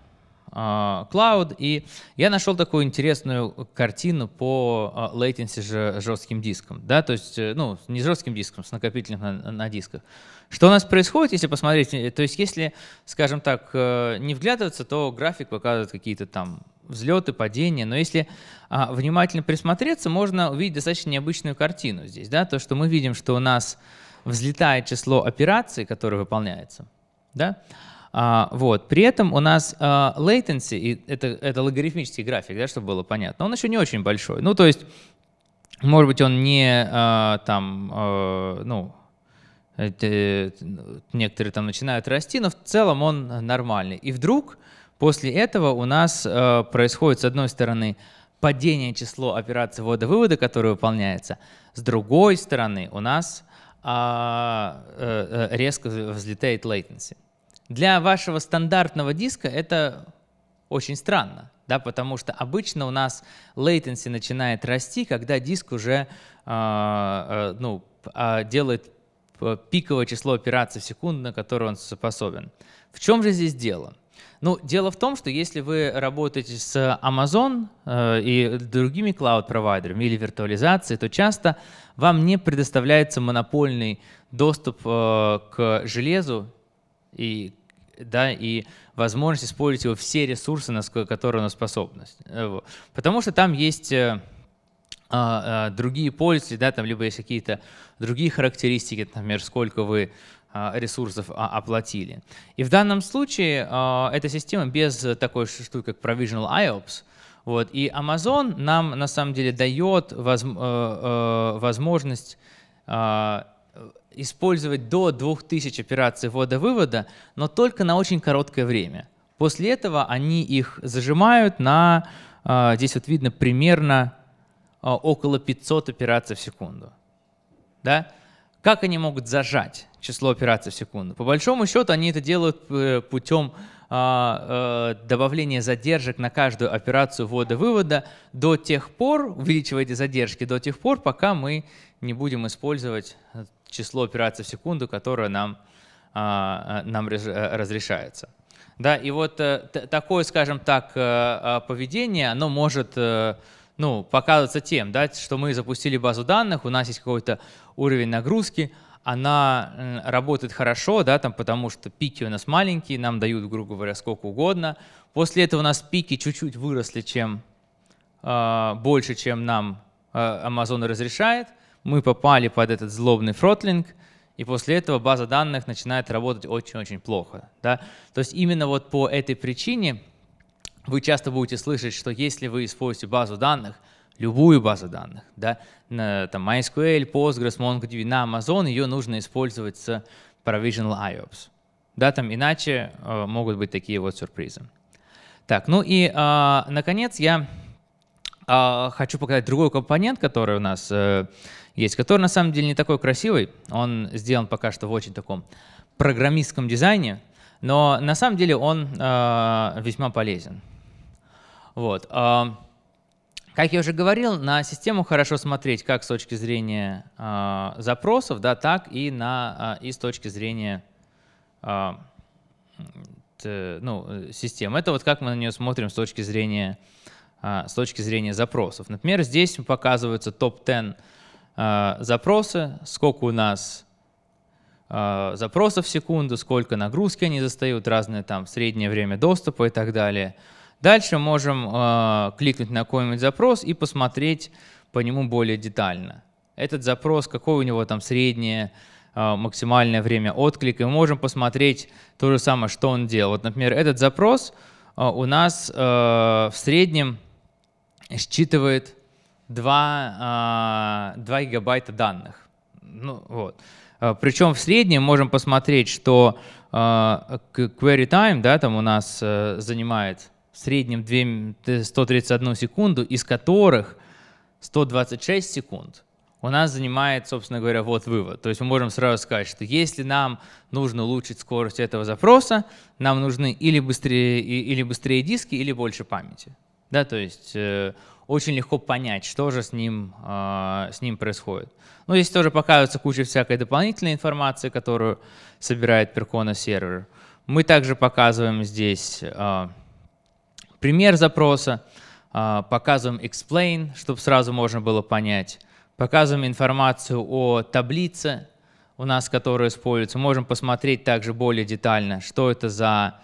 Cloud, и я нашел такую интересную картину по latency жестким дискам, да, то есть, э, ну, не жестким диском, с накопителем на, на дисках. Что у нас происходит, если посмотреть, э, то есть если, скажем так, э, не вглядываться, то график показывает какие-то там взлеты, падения, но если а, внимательно присмотреться, можно увидеть достаточно необычную картину здесь, да, то, что мы видим, что у нас взлетает число операций, которые выполняются, да, а, вот. При этом у нас а, latency, это, это логарифмический график, да, чтобы было понятно, он еще не очень большой. Ну, то есть, может быть, он не а, там, ну, некоторые там начинают расти, но в целом он нормальный. И вдруг после этого у нас э, происходит, с одной стороны, падение число операций ввода-вывода, которые выполняются, с другой стороны, у нас а, э, э, резко взлетает latency. Для вашего стандартного диска это очень странно, да, потому что обычно у нас latency начинает расти, когда диск уже а, ну, а, делает Э, пиковое число операций в секунду, на которое он способен. В чем же здесь дело? Ну, дело в том, что если вы работаете с Amazon э, и другими клауд-провайдерами или виртуализацией, то часто вам не предоставляется монопольный доступ э, к железу и, да, и возможность использовать его все ресурсы, на которые у нас способность. Э, Потому что там есть э, а, а, другие пользы, да, там либо есть какие-то другие характеристики, например, сколько вы а, ресурсов оплатили. И в данном случае эта система без такой штуки, как Provisional IOPS, вот, и Amazon нам на самом деле дает воз, э, э, возможность использовать до 2000 операций ввода-вывода, но только на очень короткое время. После этого они их зажимают на, здесь вот видно примерно а, около 500 операций в секунду. Да? Как они могут зажать число операций в секунду? По большому счету они это делают э, путем а, э, добавления задержек на каждую операцию ввода-вывода до тех пор, увеличивая эти задержки, до тех пор, пока мы не будем использовать число операций в секунду, которое нам, а, э, нам разрешается. Да, и вот такое, скажем так, поведение, оно может ну, показываться тем, да, что мы запустили базу данных, у нас есть какой-то уровень нагрузки, она э, работает хорошо, да, там, потому что пики у нас маленькие, нам дают, грубо говоря, сколько угодно. После этого у нас пики чуть-чуть выросли, чем э, больше, чем нам э, Amazon разрешает. Мы попали под этот злобный фротлинг, и после этого база данных начинает работать очень-очень плохо. Да? То есть именно вот по этой причине вы часто будете слышать, что если вы используете базу данных, любую базу данных, да, на, там MySQL, Postgres, MongoDB, на Amazon, ее нужно использовать с Provisional IOPS. Да, там иначе э, могут быть такие вот сюрпризы. Так, ну и, э, наконец, я э, хочу показать другой компонент, который у нас э, есть, который на самом деле не такой красивый. Он сделан пока что в очень таком программистском дизайне, но на самом деле он э, весьма полезен. Вот. А, как я уже говорил, на систему хорошо смотреть как с точки зрения а, запросов, да, так и, на, э, и с точки зрения ну, систем. Это вот как мы на нее смотрим с точки зрения, с точки зрения запросов. Например, здесь показываются топ-10 запросы, сколько у нас запросов в секунду, сколько нагрузки они застают, разное там среднее время доступа и так далее – Дальше можем э, кликнуть на какой-нибудь запрос и посмотреть по нему более детально. Этот запрос, какое у него там среднее, э, максимальное время отклика. И мы можем посмотреть то же самое, что он делал. Вот, например, этот запрос э, у нас э, в среднем считывает 2, э, 2 гигабайта данных. Ну, вот. Причем в среднем можем посмотреть, что query time да, там у нас э, занимает в среднем 2, 131 э, секунду, из которых 126 секунд у нас занимает, собственно говоря, вот вывод. То есть мы можем сразу сказать, что если нам нужно улучшить скорость этого запроса, нам нужны или быстрее, или быстрее диски, или больше памяти. Да, то есть э, очень легко понять, что же с ним, э, с ним происходит. Ну, здесь тоже показывается куча всякой дополнительной информации, которую собирает Percona сервер. Мы также показываем здесь э, пример запроса, а, показываем explain, чтобы сразу можно было понять, показываем информацию о таблице, у нас, которая используется. Можем посмотреть также более детально, что это за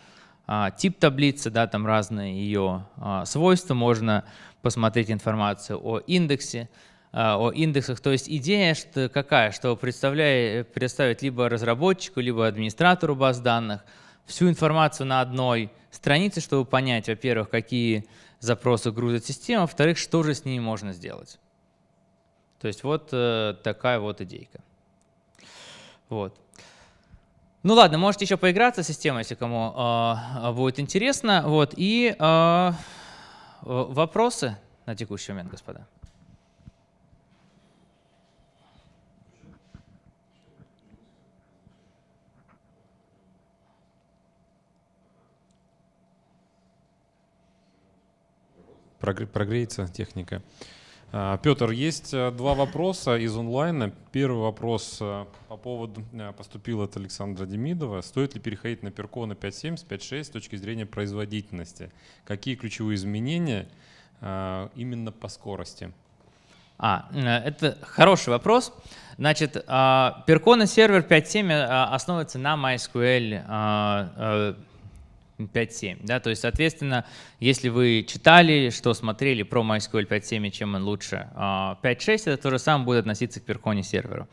а, тип таблицы, да, там разные ее а, свойства. Можно посмотреть информацию о индексе, о индексах. То есть идея что, какая? Что представляя, представить либо разработчику, либо администратору баз данных – всю информацию на одной странице, чтобы понять, во-первых, какие запросы грузит система, во-вторых, что же с ними можно сделать. То есть вот э, такая вот идейка. Вот. Ну ладно, можете еще поиграться с системой, если кому э, будет интересно. Вот. И э, вопросы на текущий момент, господа? прогреется техника. А, Петр, есть э, два вопроса из онлайна. Первый вопрос э, по поводу э, поступил от Александра Демидова. Стоит ли переходить на Перкона 5.7 с 5.6 с точки зрения производительности? Какие ключевые изменения именно по скорости? А, это хороший вопрос. Значит, Perkona а, сервер 5.7 основывается на MySQL 5.7. Да? То есть, соответственно, если вы читали, что смотрели про MySQL 5.7 и чем он лучше, 5.6 а, это то же самое будет относиться к перконе серверу.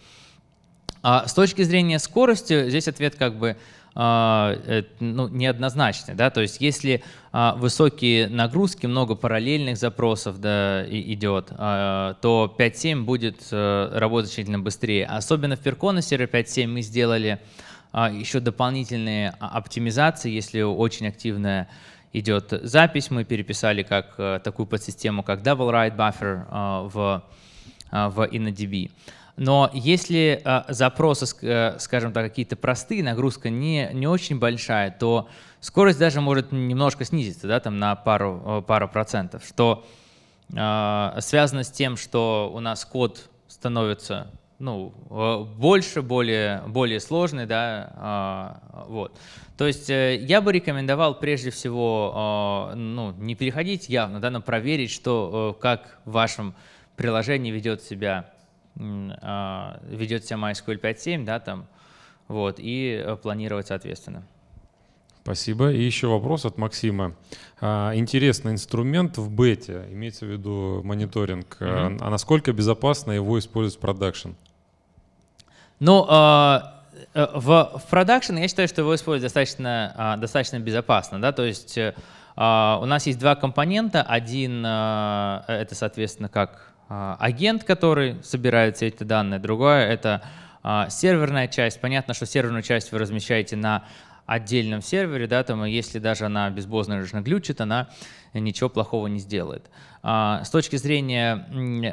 А с точки зрения скорости, здесь ответ как бы а, э, ну, неоднозначный. Да? То есть если а, высокие нагрузки, много параллельных запросов да, идет, то 5.7 будет э, работать значительно быстрее. Особенно в перконе сервер 5.7 мы сделали а, еще дополнительные оптимизации, если очень активная идет запись, мы переписали как э, такую подсистему, как Double Write Buffer э, в, э, в InnoDB. Но если запросы, скажем так, какие-то простые, нагрузка не, не очень большая, то скорость даже может немножко снизиться, да, там на пару, пару процентов, что связано с тем, что у нас код становится ну, э, больше, более, более сложный, да, а, вот. То есть э, я бы рекомендовал прежде всего, а, ну, не переходить явно, да, но проверить, что, э, как в вашем приложении ведет себя, а, ведет себя MySQL 5.7, да, там, вот, и планировать соответственно. Спасибо. И еще вопрос от Максима. интересный инструмент в бете, имеется в виду мониторинг. Mm-hmm. а насколько безопасно его использовать в продакшн? Ну, а, э, в, в продакшн я считаю, что его использовать достаточно, а, достаточно безопасно, да, то есть э, а, у нас есть два компонента, один это, соответственно, как агент, который собирает все эти данные, другое это серверная часть. Понятно, что серверную часть вы размещаете на отдельном сервере, да, там, если даже она безбожно глючит, она ничего плохого не сделает. С точки зрения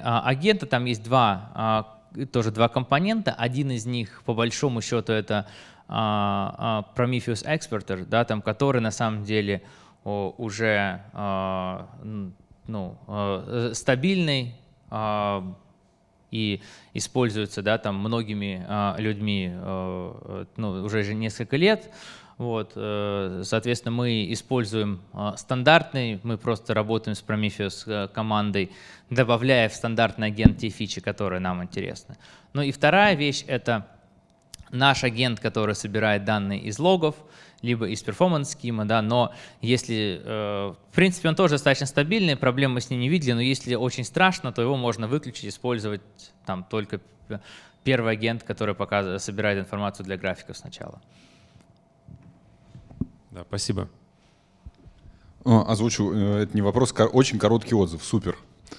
агента, там есть два тоже два компонента. Один из них, по большому счету, это а, а, Prometheus Exporter, да, там, который на самом деле о, уже а, ну, а, стабильный а, и используется да, там, многими а, людьми а, э, ну, уже несколько лет. Вот, э, соответственно, мы используем э, стандартный, мы просто работаем с Prometheus э, командой, добавляя в стандартный агент те фичи, которые нам интересны. Ну и вторая вещь — это наш агент, который собирает данные из логов, либо из перформанс скима, да, но если, в принципе, он тоже достаточно стабильный, проблем мы с ним не видели, но если очень страшно, то его можно выключить, использовать там только первый агент, который показывает, собирает информацию для графиков сначала. Да, спасибо. Озвучу, э, это не вопрос, очень короткий отзыв, супер.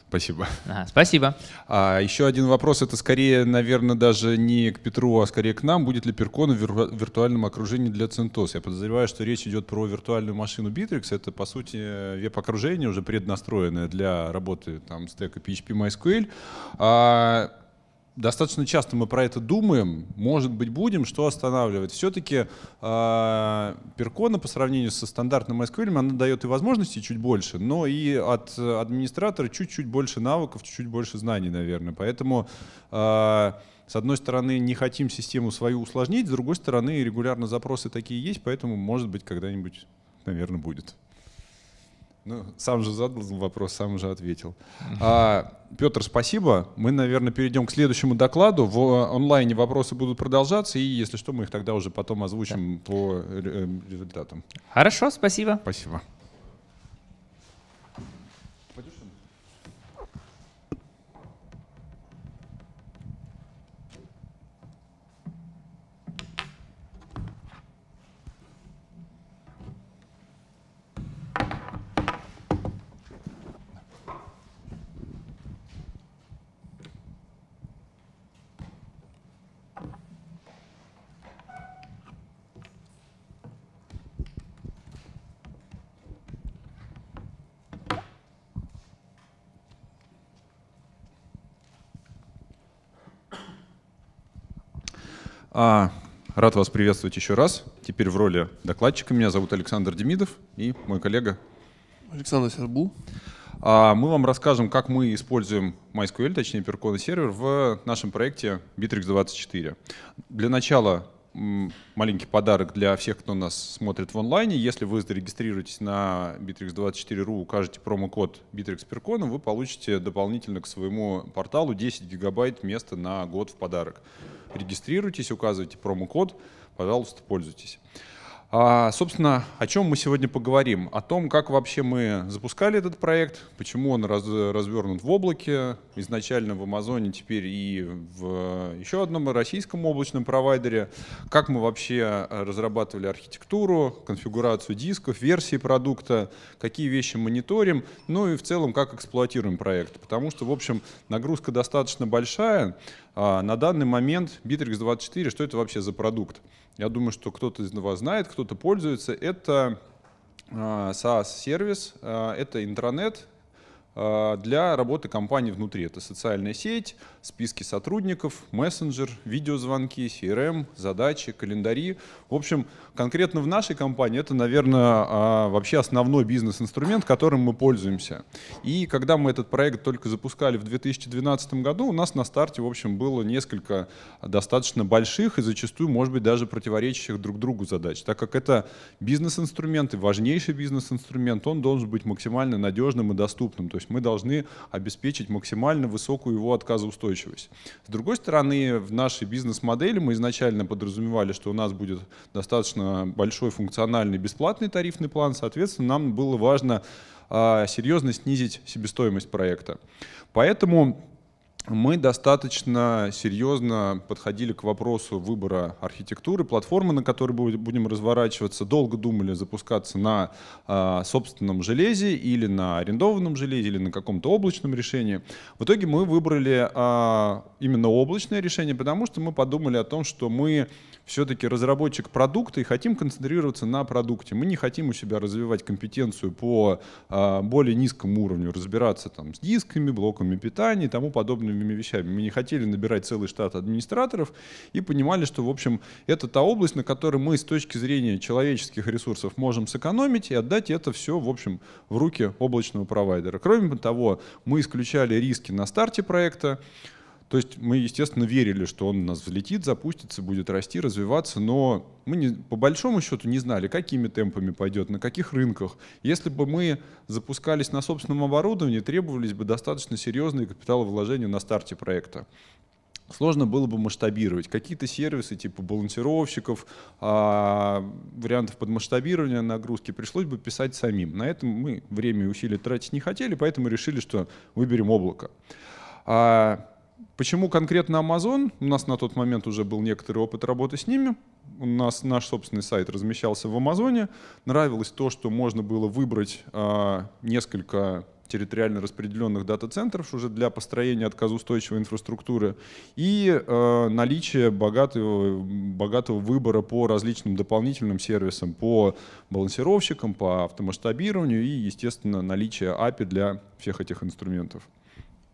Спасибо. Ага, спасибо. А, еще один вопрос, это скорее, наверное, даже не к Петру, а скорее к нам. Будет ли Перкон в виртуальном окружении для Центос? Я подозреваю, что речь идет про виртуальную машину Bittrex. Это, по сути, веб-окружение уже преднастроенное для работы там, стека PHP MySQL. А, достаточно часто мы про это думаем, может быть, будем, что останавливать. Все-таки э, а, Перкона по сравнению со стандартным SQL, она дает и возможности чуть больше, но и от администратора чуть-чуть больше навыков, чуть-чуть больше знаний, наверное. Поэтому, а, с одной стороны, не хотим систему свою усложнить, с другой стороны, регулярно запросы такие есть, поэтому, может быть, когда-нибудь, наверное, будет. Ну, сам же задал вопрос, сам же ответил. А, Петр, спасибо. Мы, наверное, перейдем к следующему докладу. В онлайне вопросы будут продолжаться, и если что, мы их тогда уже потом озвучим да. по э, результатам. Хорошо, спасибо. Спасибо. А, рад вас приветствовать еще раз. Теперь в роли докладчика. Меня зовут Александр Демидов и мой коллега Александр Сербу. А, мы вам расскажем, как мы используем MySQL, точнее Percona сервер, в нашем проекте Bittrex24. Для начала маленький подарок для всех, кто нас смотрит в онлайне. Если вы зарегистрируетесь на bitrix 24ru укажете промокод bitrexpercon, вы получите дополнительно к своему порталу 10 гигабайт места на год в подарок. Регистрируйтесь, указывайте промокод, пожалуйста, пользуйтесь. А, собственно, о чем мы сегодня поговорим? О том, как вообще мы запускали этот проект, почему он раз, развернут в облаке, изначально в Амазоне, теперь и в еще одном российском облачном провайдере, как мы вообще э, разрабатывали архитектуру, конфигурацию дисков, версии продукта, какие вещи мониторим, ну и в целом, как эксплуатируем проект. Потому что, в общем, нагрузка достаточно большая. А, на данный момент Bittrex24, что это вообще за продукт? я думаю, что кто-то из вас знает, кто-то пользуется, это а, SaaS-сервис, а, это интернет а, для работы компании внутри. Это социальная сеть, списки сотрудников, мессенджер, видеозвонки, CRM, эм, задачи, календари. В общем, конкретно в нашей компании это, наверное, а, вообще основной бизнес-инструмент, которым мы пользуемся. И когда мы этот проект только запускали в 2012 году, у нас на старте, в общем, было несколько достаточно больших и зачастую, может быть, даже противоречащих друг другу задач, так как это бизнес-инструмент и важнейший бизнес-инструмент, он должен быть максимально надежным и доступным. То есть мы должны обеспечить максимально высокую его отказоустойчивость устойчивость. С другой стороны, в нашей бизнес-модели мы изначально подразумевали, что у нас будет достаточно большой функциональный бесплатный тарифный план, соответственно, нам было важно а, серьезно снизить себестоимость проекта. Поэтому мы достаточно серьезно подходили к вопросу выбора архитектуры, платформы, на которой будем разворачиваться. Долго думали запускаться на э, собственном железе или на арендованном железе, или на каком-то облачном решении. В итоге мы выбрали э, именно облачное решение, потому что мы подумали о том, что мы все-таки разработчик продукта и хотим концентрироваться на продукте. Мы не хотим у себя развивать компетенцию по э, более низкому уровню, разбираться там с дисками, блоками питания и тому подобными подобными вещами. Мы не хотели набирать целый штат администраторов и понимали, что, в общем, это та область, на которой мы с точки зрения человеческих ресурсов можем сэкономить и отдать это все, в общем, в руки облачного провайдера. Кроме того, мы исключали риски на старте проекта, то есть мы, естественно, верили, что он у нас взлетит, запустится, будет расти, развиваться, но мы не, по большому счету не знали, какими темпами пойдет, на каких рынках. Если бы мы запускались на собственном оборудовании, требовались бы достаточно серьезные капиталовложения на старте проекта сложно было бы масштабировать. Какие-то сервисы типа балансировщиков, а, вариантов подмасштабирования нагрузки пришлось бы писать самим. На этом мы время и усилия тратить не хотели, поэтому решили, что выберем облако. А, Почему конкретно Amazon? У нас на тот момент уже был некоторый опыт работы с ними. У нас наш собственный сайт размещался в Амазоне. Нравилось то, что можно было выбрать э, несколько территориально распределенных дата-центров уже для построения отказоустойчивой инфраструктуры и э, наличие богатого, богатого выбора по различным дополнительным сервисам, по балансировщикам, по автомасштабированию и, естественно, наличие API для всех этих инструментов.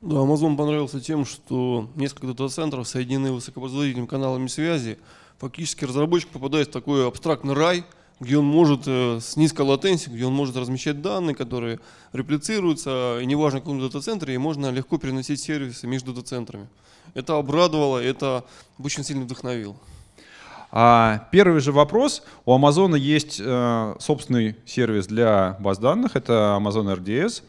Да, Amazon понравился тем, что несколько дата-центров соединены высокопроизводительными каналами связи. Фактически разработчик попадает в такой абстрактный рай, где он может э, с низкой латенси, где он может размещать данные, которые реплицируются, и неважно в каком дата-центре, и можно легко переносить сервисы между дата-центрами. Это обрадовало, это очень сильно вдохновило. А первый же вопрос. У Amazon есть э, собственный сервис для баз данных, это Amazon RDS.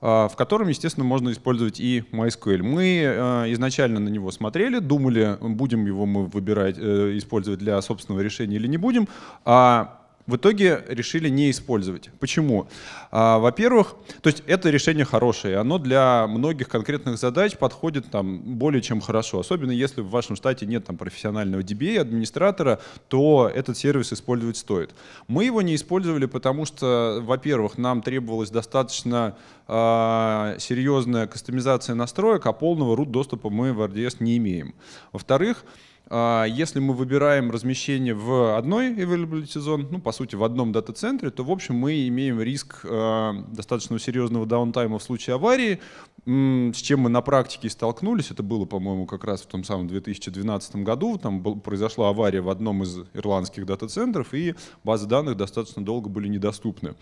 А, в котором, естественно, можно использовать и MySQL. Мы э, изначально на него смотрели, думали, будем его мы выбирать, э, использовать для собственного решения или не будем. А в итоге решили не использовать. Почему? А, во-первых, то есть это решение хорошее, оно для многих конкретных задач подходит там более чем хорошо, особенно если в вашем штате нет там профессионального DBA, администратора, то этот сервис использовать стоит. Мы его не использовали, потому что, во-первых, нам требовалась достаточно э, серьезная кастомизация настроек, а полного root доступа мы в RDS не имеем. Во-вторых, а, если мы выбираем размещение в одной availability zone, ну, по сути, в одном дата-центре, то, в общем, мы имеем риск а, достаточно серьезного даунтайма в случае аварии, с чем мы на практике столкнулись. Это было, по-моему, как раз в том самом 2012 году. Там произошла авария в одном из ирландских дата-центров, и базы данных достаточно долго были недоступны.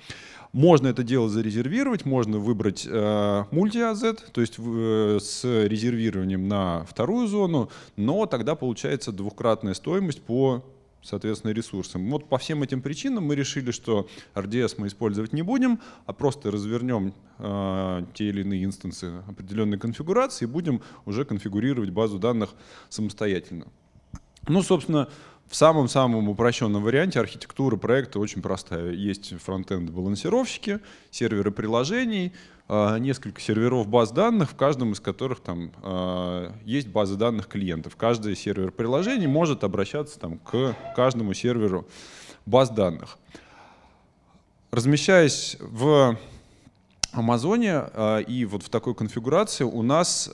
Можно это дело зарезервировать, можно выбрать э, мульти-АЗ, то есть э, с резервированием на вторую зону, но тогда получается двукратная стоимость по соответственно, ресурсам. Вот по всем этим причинам мы решили, что RDS мы использовать не будем, а просто развернем э, те или иные инстансы определенной конфигурации и будем уже конфигурировать базу данных самостоятельно. Ну, собственно, в самом-самом упрощенном варианте архитектура проекта очень простая. Есть фронтенд-балансировщики, серверы приложений, а, несколько серверов баз данных, в каждом из которых там а, есть базы данных клиентов. Каждый сервер приложений может обращаться там, к каждому серверу баз данных. Размещаясь в Амазоне а, и вот в такой конфигурации у нас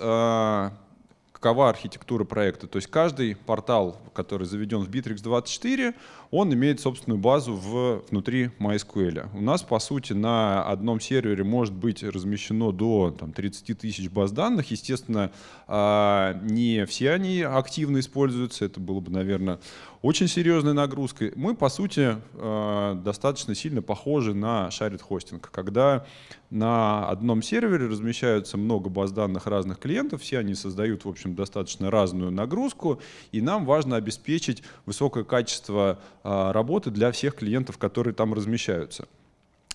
какова архитектура проекта. То есть каждый портал, который заведен в Bittrex 24, он имеет собственную базу в, внутри MySQL. У нас, по сути, на одном сервере может быть размещено до там, 30 тысяч баз данных. Естественно, а, не все они активно используются. Это было бы, наверное, очень серьезной нагрузкой. Мы, по сути, э, достаточно сильно похожи на shared хостинг, когда на одном сервере размещаются много баз данных разных клиентов, все они создают, в общем, достаточно разную нагрузку, и нам важно обеспечить высокое качество э, работы для всех клиентов, которые там размещаются.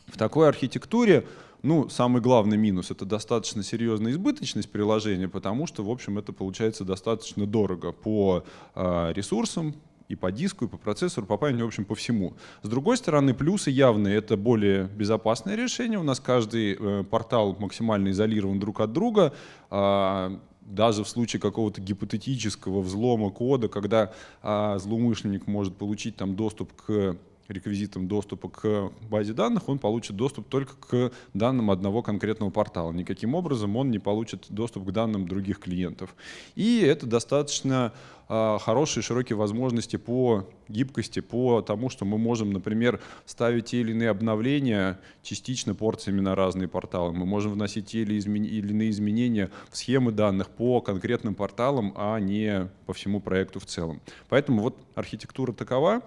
В такой архитектуре ну, самый главный минус — это достаточно серьезная избыточность приложения, потому что, в общем, это получается достаточно дорого по э, ресурсам, и по диску, и по процессору, по памяти, в общем, по всему. С другой стороны, плюсы явные — это более безопасное решение. У нас каждый э, портал максимально изолирован друг от друга. Э, даже в случае какого-то гипотетического взлома кода, когда э, злоумышленник может получить там доступ к реквизитом доступа к базе данных, он получит доступ только к данным одного конкретного портала. Никаким образом он не получит доступ к данным других клиентов. И это достаточно а, хорошие, широкие возможности по гибкости, по тому, что мы можем, например, ставить те или иные обновления частично порциями на разные порталы. Мы можем вносить те или, измен... или иные изменения в схемы данных по конкретным порталам, а не по всему проекту в целом. Поэтому вот архитектура такова.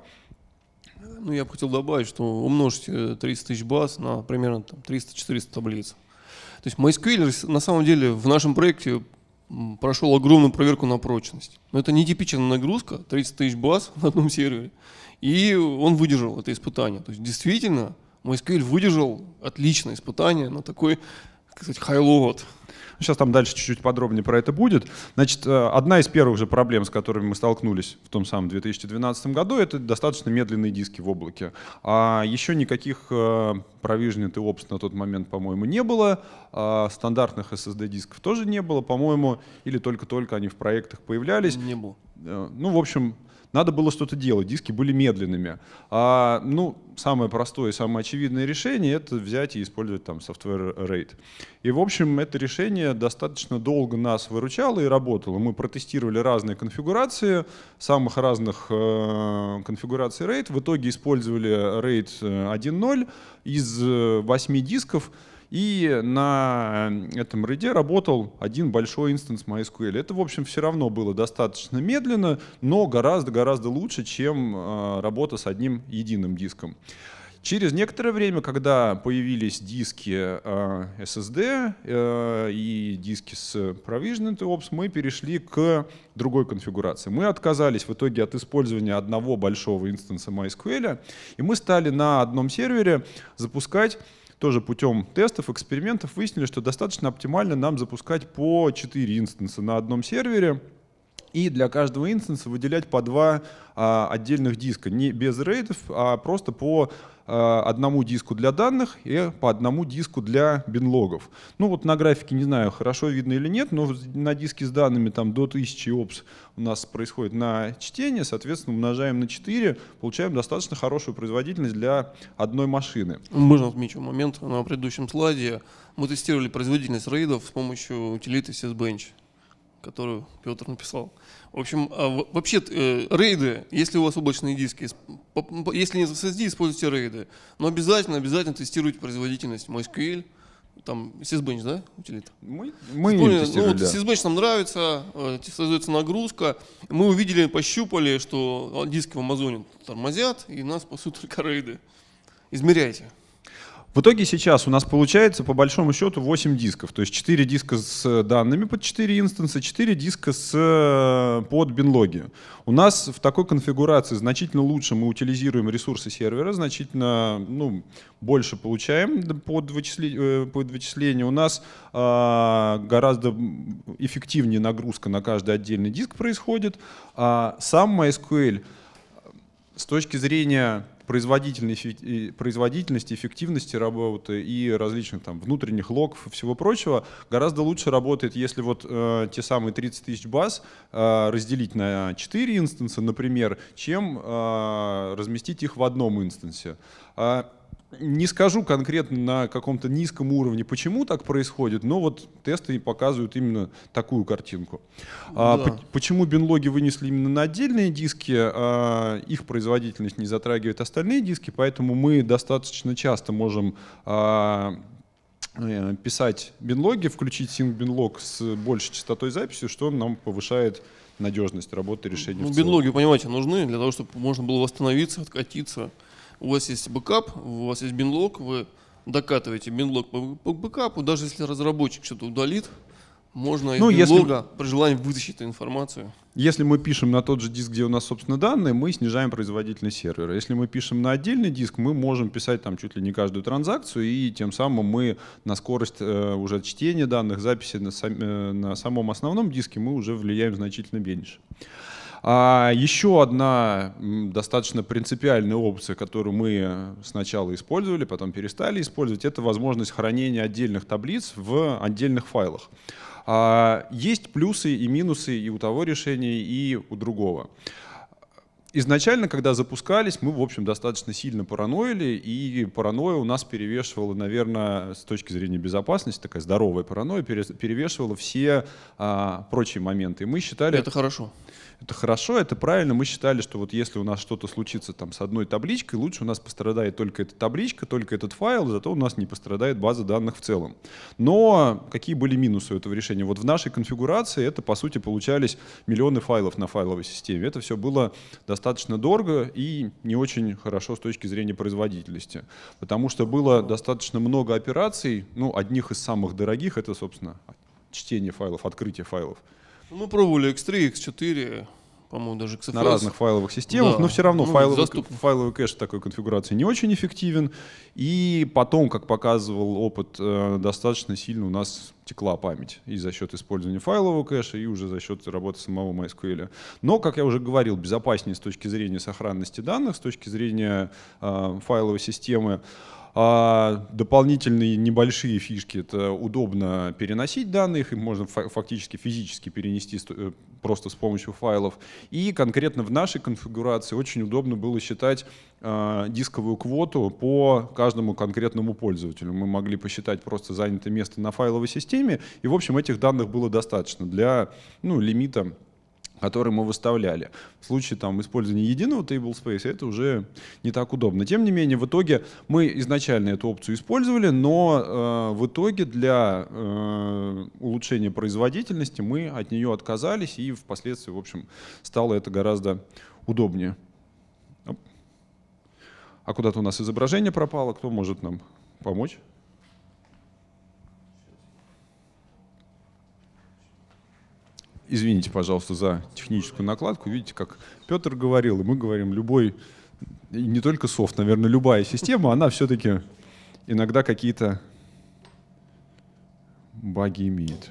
Ну, я бы хотел добавить, что умножьте 30 тысяч баз на примерно там, 300-400 таблиц. То есть MySQL на самом деле в нашем проекте прошел огромную проверку на прочность. Но это нетипичная нагрузка, 30 тысяч баз на одном сервере, и он выдержал это испытание. То есть действительно MySQL выдержал отличное испытание на такой, как сказать, high load. Ну, сейчас там дальше чуть-чуть подробнее про это будет. Значит, э, одна из первых же проблем, с которыми мы столкнулись в том самом 2012 году, это достаточно медленные диски в облаке. А еще никаких Provisioned и Ops на тот момент, по-моему, не было. А стандартных SSD-дисков тоже не было, по-моему, или только-только они в проектах появлялись. Не было. Э, ну, в общем, надо было что-то делать, диски были медленными. А, ну, самое простое и самое очевидное решение — это взять и использовать там software RAID. И, в общем, это решение достаточно долго нас выручало и работало. Мы протестировали разные конфигурации, самых разных э, конфигураций RAID. В итоге использовали RAID 1.0 э, из 8 э, дисков — и на э, этом рейде работал один большой инстанс MySQL. Это, в общем, все равно было достаточно медленно, но гораздо-гораздо лучше, чем э, работа с одним единым диском. Через некоторое время, когда появились диски э, SSD и диски с Provisioned Ops, мы перешли к другой конфигурации. Мы отказались в итоге от использования одного большого инстанса MySQL, и мы стали на одном сервере запускать тоже путем тестов, экспериментов выяснили, что достаточно оптимально нам запускать по 4 инстанса на одном сервере, и для каждого инстанса выделять по два а, отдельных диска, не без рейдов, а просто по а, одному диску для данных и по одному диску для бинлогов. Ну вот на графике не знаю, хорошо видно или нет, но на диске с данными там до 1000 опс у нас происходит на чтение, соответственно умножаем на 4, получаем достаточно хорошую производительность для одной машины. Можно отмечу момент, на предыдущем слайде мы тестировали производительность рейдов с помощью утилиты SysBench которую Петр написал. В общем, а, вообще э, рейды, если у вас облачные диски, если не с SSD, используйте рейды. Но обязательно, обязательно тестируйте производительность MySQL, там SysBench, да, утилита? Мы, мы Вспомнили, тестируем, ну, да. SysBench нам нравится, э, создается нагрузка. Мы увидели, пощупали, что диски в Амазоне тормозят, и нас спасут только рейды. Измеряйте. В итоге сейчас у нас получается по большому счету 8 дисков, то есть 4 диска с данными под 4 инстанса, 4 диска с, э, под бинлоги. У нас в такой конфигурации значительно лучше мы утилизируем ресурсы сервера, значительно ну, больше получаем под, вычисли, э, под вычисление. У нас а, гораздо эффективнее нагрузка на каждый отдельный диск происходит. А сам MySQL э, с точки зрения производительности, производительности, эффективности работы и различных там внутренних логов и всего прочего гораздо лучше работает, если вот э, те самые 30 тысяч баз э, разделить на 4 инстанса, например, чем э, разместить их в одном инстансе. А не скажу конкретно на каком-то низком уровне, почему так происходит, но вот тесты показывают именно такую картинку. А, да. А, почему бинлоги вынесли именно на отдельные диски, а, их производительность не затрагивает остальные диски, поэтому мы достаточно часто можем а, э, писать бинлоги, включить синг-бинлог с большей частотой записи, что нам повышает надежность работы решения. Ну, бинлоги, понимаете, нужны для того, чтобы можно было восстановиться, откатиться у вас есть бэкап, у вас есть бинлог, вы докатываете бинлог по, бэкапу, даже если разработчик что-то удалит, можно ну, из блога если... при желании вытащить эту информацию. Если мы пишем на тот же диск, где у нас, собственно, данные, мы снижаем производительность сервера. Если мы пишем на отдельный диск, мы можем писать там чуть ли не каждую транзакцию, и тем самым мы на скорость э, уже чтения данных, записи на, сам, э, на самом основном диске мы уже влияем значительно меньше. А еще одна достаточно принципиальная опция, которую мы сначала использовали, потом перестали использовать, это возможность хранения отдельных таблиц в отдельных файлах. А, есть плюсы и минусы и у того решения, и у другого. Изначально, когда запускались, мы, в общем, достаточно сильно параноили, и паранойя у нас перевешивала, наверное, с точки зрения безопасности, такая здоровая паранойя перевешивала все а, прочие моменты. И мы считали... Это хорошо. Это хорошо, это правильно. Мы считали, что вот если у нас что-то случится там с одной табличкой, лучше у нас пострадает только эта табличка, только этот файл, зато у нас не пострадает база данных в целом. Но какие были минусы у этого решения? Вот в нашей конфигурации это, по сути, получались миллионы файлов на файловой системе. Это все было достаточно дорого и не очень хорошо с точки зрения производительности, потому что было достаточно много операций, ну, одних из самых дорогих — это, собственно, чтение файлов, открытие файлов — мы пробовали X3, X4, по-моему, даже XFS. На разных файловых системах, да. но все равно ну, файловый, заступный. файловый кэш такой конфигурации не очень эффективен. И потом, как показывал опыт, э, достаточно сильно у нас текла память и за счет использования файлового кэша, и уже за счет работы самого MySQL. Но, как я уже говорил, безопаснее с точки зрения сохранности данных, с точки зрения э, файловой системы. А дополнительные небольшие фишки — это удобно переносить данные, их можно фактически физически перенести э, просто с помощью файлов. И конкретно в нашей конфигурации очень удобно было считать а, дисковую квоту по каждому конкретному пользователю. Мы могли посчитать просто занятое место на файловой системе, и, в общем, этих данных было достаточно для ну, лимита которые мы выставляли. В случае там, использования единого table space это уже не так удобно. Тем не менее, в итоге мы изначально эту опцию использовали, но э, в итоге для э, улучшения производительности мы от нее отказались, и впоследствии, в общем, стало это гораздо удобнее. А куда-то у нас изображение пропало, кто может нам помочь? извините, пожалуйста, за техническую накладку. Видите, как Петр говорил, и мы говорим, любой, не только софт, наверное, любая система, она все-таки иногда какие-то баги имеет.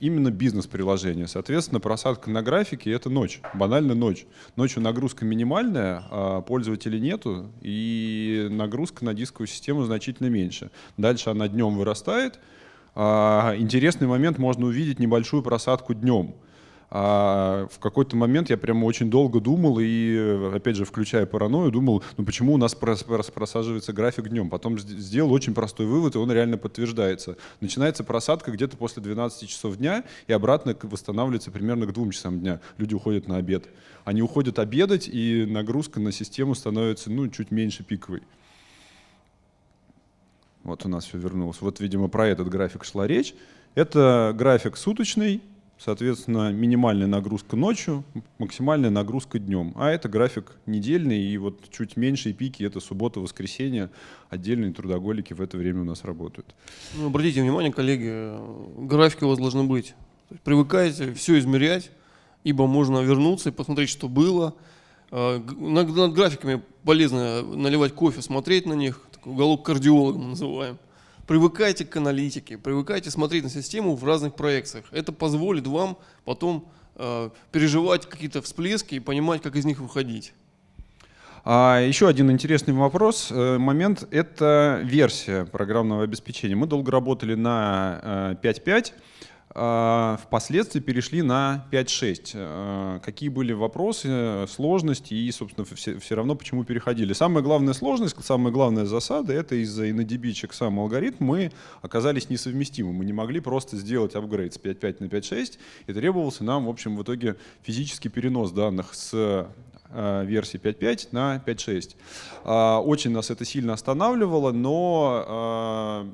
именно бизнес-приложение. Соответственно, просадка на графике — это ночь, банально ночь. Ночью нагрузка минимальная, а пользователей нету, и нагрузка на дисковую систему значительно меньше. Дальше она днем вырастает. А, интересный момент, можно увидеть небольшую просадку днем — а в какой-то момент я прямо очень долго думал и, опять же, включая паранойю, думал, ну почему у нас просаживается график днем. Потом сделал очень простой вывод, и он реально подтверждается. Начинается просадка где-то после 12 часов дня и обратно восстанавливается примерно к 2 часам дня. Люди уходят на обед. Они уходят обедать, и нагрузка на систему становится ну, чуть меньше пиковой. Вот у нас все вернулось. Вот, видимо, про этот график шла речь. Это график суточный, Соответственно, минимальная нагрузка ночью, максимальная нагрузка днем. А это график недельный, и вот чуть меньшие пики — это суббота, воскресенье. Отдельные трудоголики в это время у нас работают. Ну, обратите внимание, коллеги, графики у вас должны быть. Привыкайте все измерять, ибо можно вернуться и посмотреть, что было. А, над графиками полезно наливать кофе, смотреть на них. Такой уголок кардиолога мы называем. Привыкайте к аналитике, привыкайте смотреть на систему в разных проекциях. Это позволит вам потом э, переживать какие-то всплески и понимать, как из них выходить. А еще один интересный вопрос, э, момент, это версия программного обеспечения. Мы долго работали на 5.5, э, а, впоследствии перешли на 5.6. А, какие были вопросы, сложности и, собственно, все, все равно почему переходили. Самая главная сложность, самая главная засада — это из-за инодебичек сам алгоритм мы оказались несовместимы. Мы не могли просто сделать апгрейд с 5.5 на 5.6, и требовался нам, в общем, в итоге физический перенос данных с а, версии 5.5 на 5.6. Очень нас это сильно останавливало, но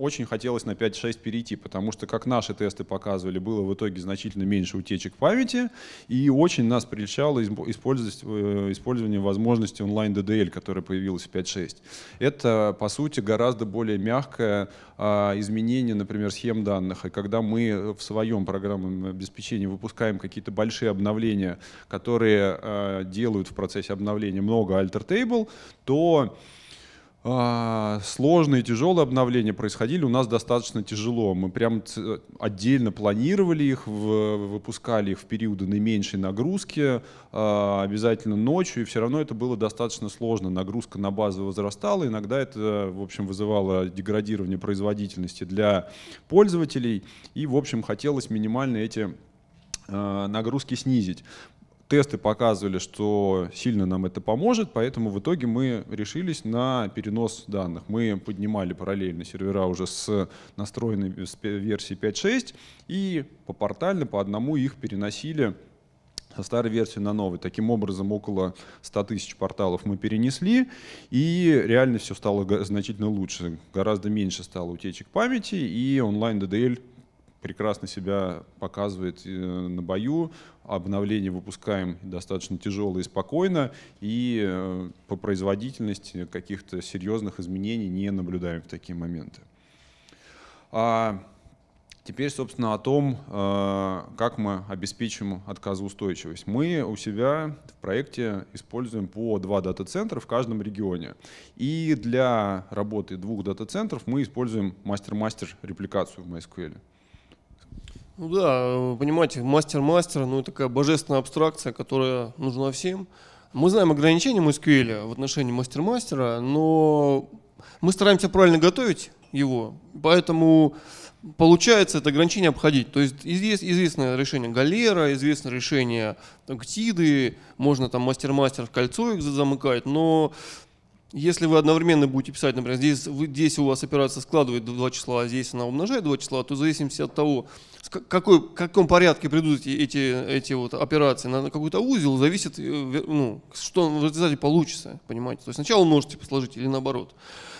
очень хотелось на 5.6 перейти, потому что, как наши тесты показывали, было в итоге значительно меньше утечек памяти, и очень нас прельщало э, использование возможности онлайн DDL, которая появилась в 5.6. Это, по сути, гораздо более мягкое а, изменение, например, схем данных. И когда мы в своем программном обеспечении выпускаем какие-то большие обновления, которые а, делают в процессе обновления много alter table, то а, сложные, тяжелые обновления происходили у нас достаточно тяжело. Мы прям отдельно планировали их, выпускали их в периоды наименьшей нагрузки, а, обязательно ночью, и все равно это было достаточно сложно. Нагрузка на базу возрастала, иногда это, в общем, вызывало деградирование производительности для пользователей, и, в общем, хотелось минимально эти а, нагрузки снизить тесты показывали, что сильно нам это поможет, поэтому в итоге мы решились на перенос данных. Мы поднимали параллельно сервера уже с настроенной версии 5.6 и по попортально по одному их переносили со старой версии на новый. Таким образом, около 100 тысяч порталов мы перенесли, и реально все стало значительно лучше. Гораздо меньше стало утечек памяти, и онлайн-ДДЛ прекрасно себя показывает э, на бою. Обновления выпускаем достаточно тяжело и спокойно. И э, по производительности каких-то серьезных изменений не наблюдаем в такие моменты. А теперь, собственно, о том, э, как мы обеспечим отказоустойчивость. Мы у себя в проекте используем по два дата-центра в каждом регионе. И для работы двух дата-центров мы используем мастер-мастер репликацию в MySQL. Ну да, э, понимаете, мастер мастер ну такая божественная абстракция, которая нужна всем. Мы знаем ограничения MySQL в отношении мастер-мастера, но мы стараемся правильно готовить его, поэтому получается это ограничение обходить. То есть известное решение Галера, известное решение Ктиды, можно там мастер-мастер в кольцо их замыкать, но если вы одновременно будете писать, например, здесь, здесь у вас операция складывает два числа, а здесь она умножает два числа, то в зависимости от того, в какой, каком порядке придут эти, эти, вот операции на какой-то узел, зависит, э, ну, что в результате получится, понимаете. То есть сначала можете сложить или наоборот.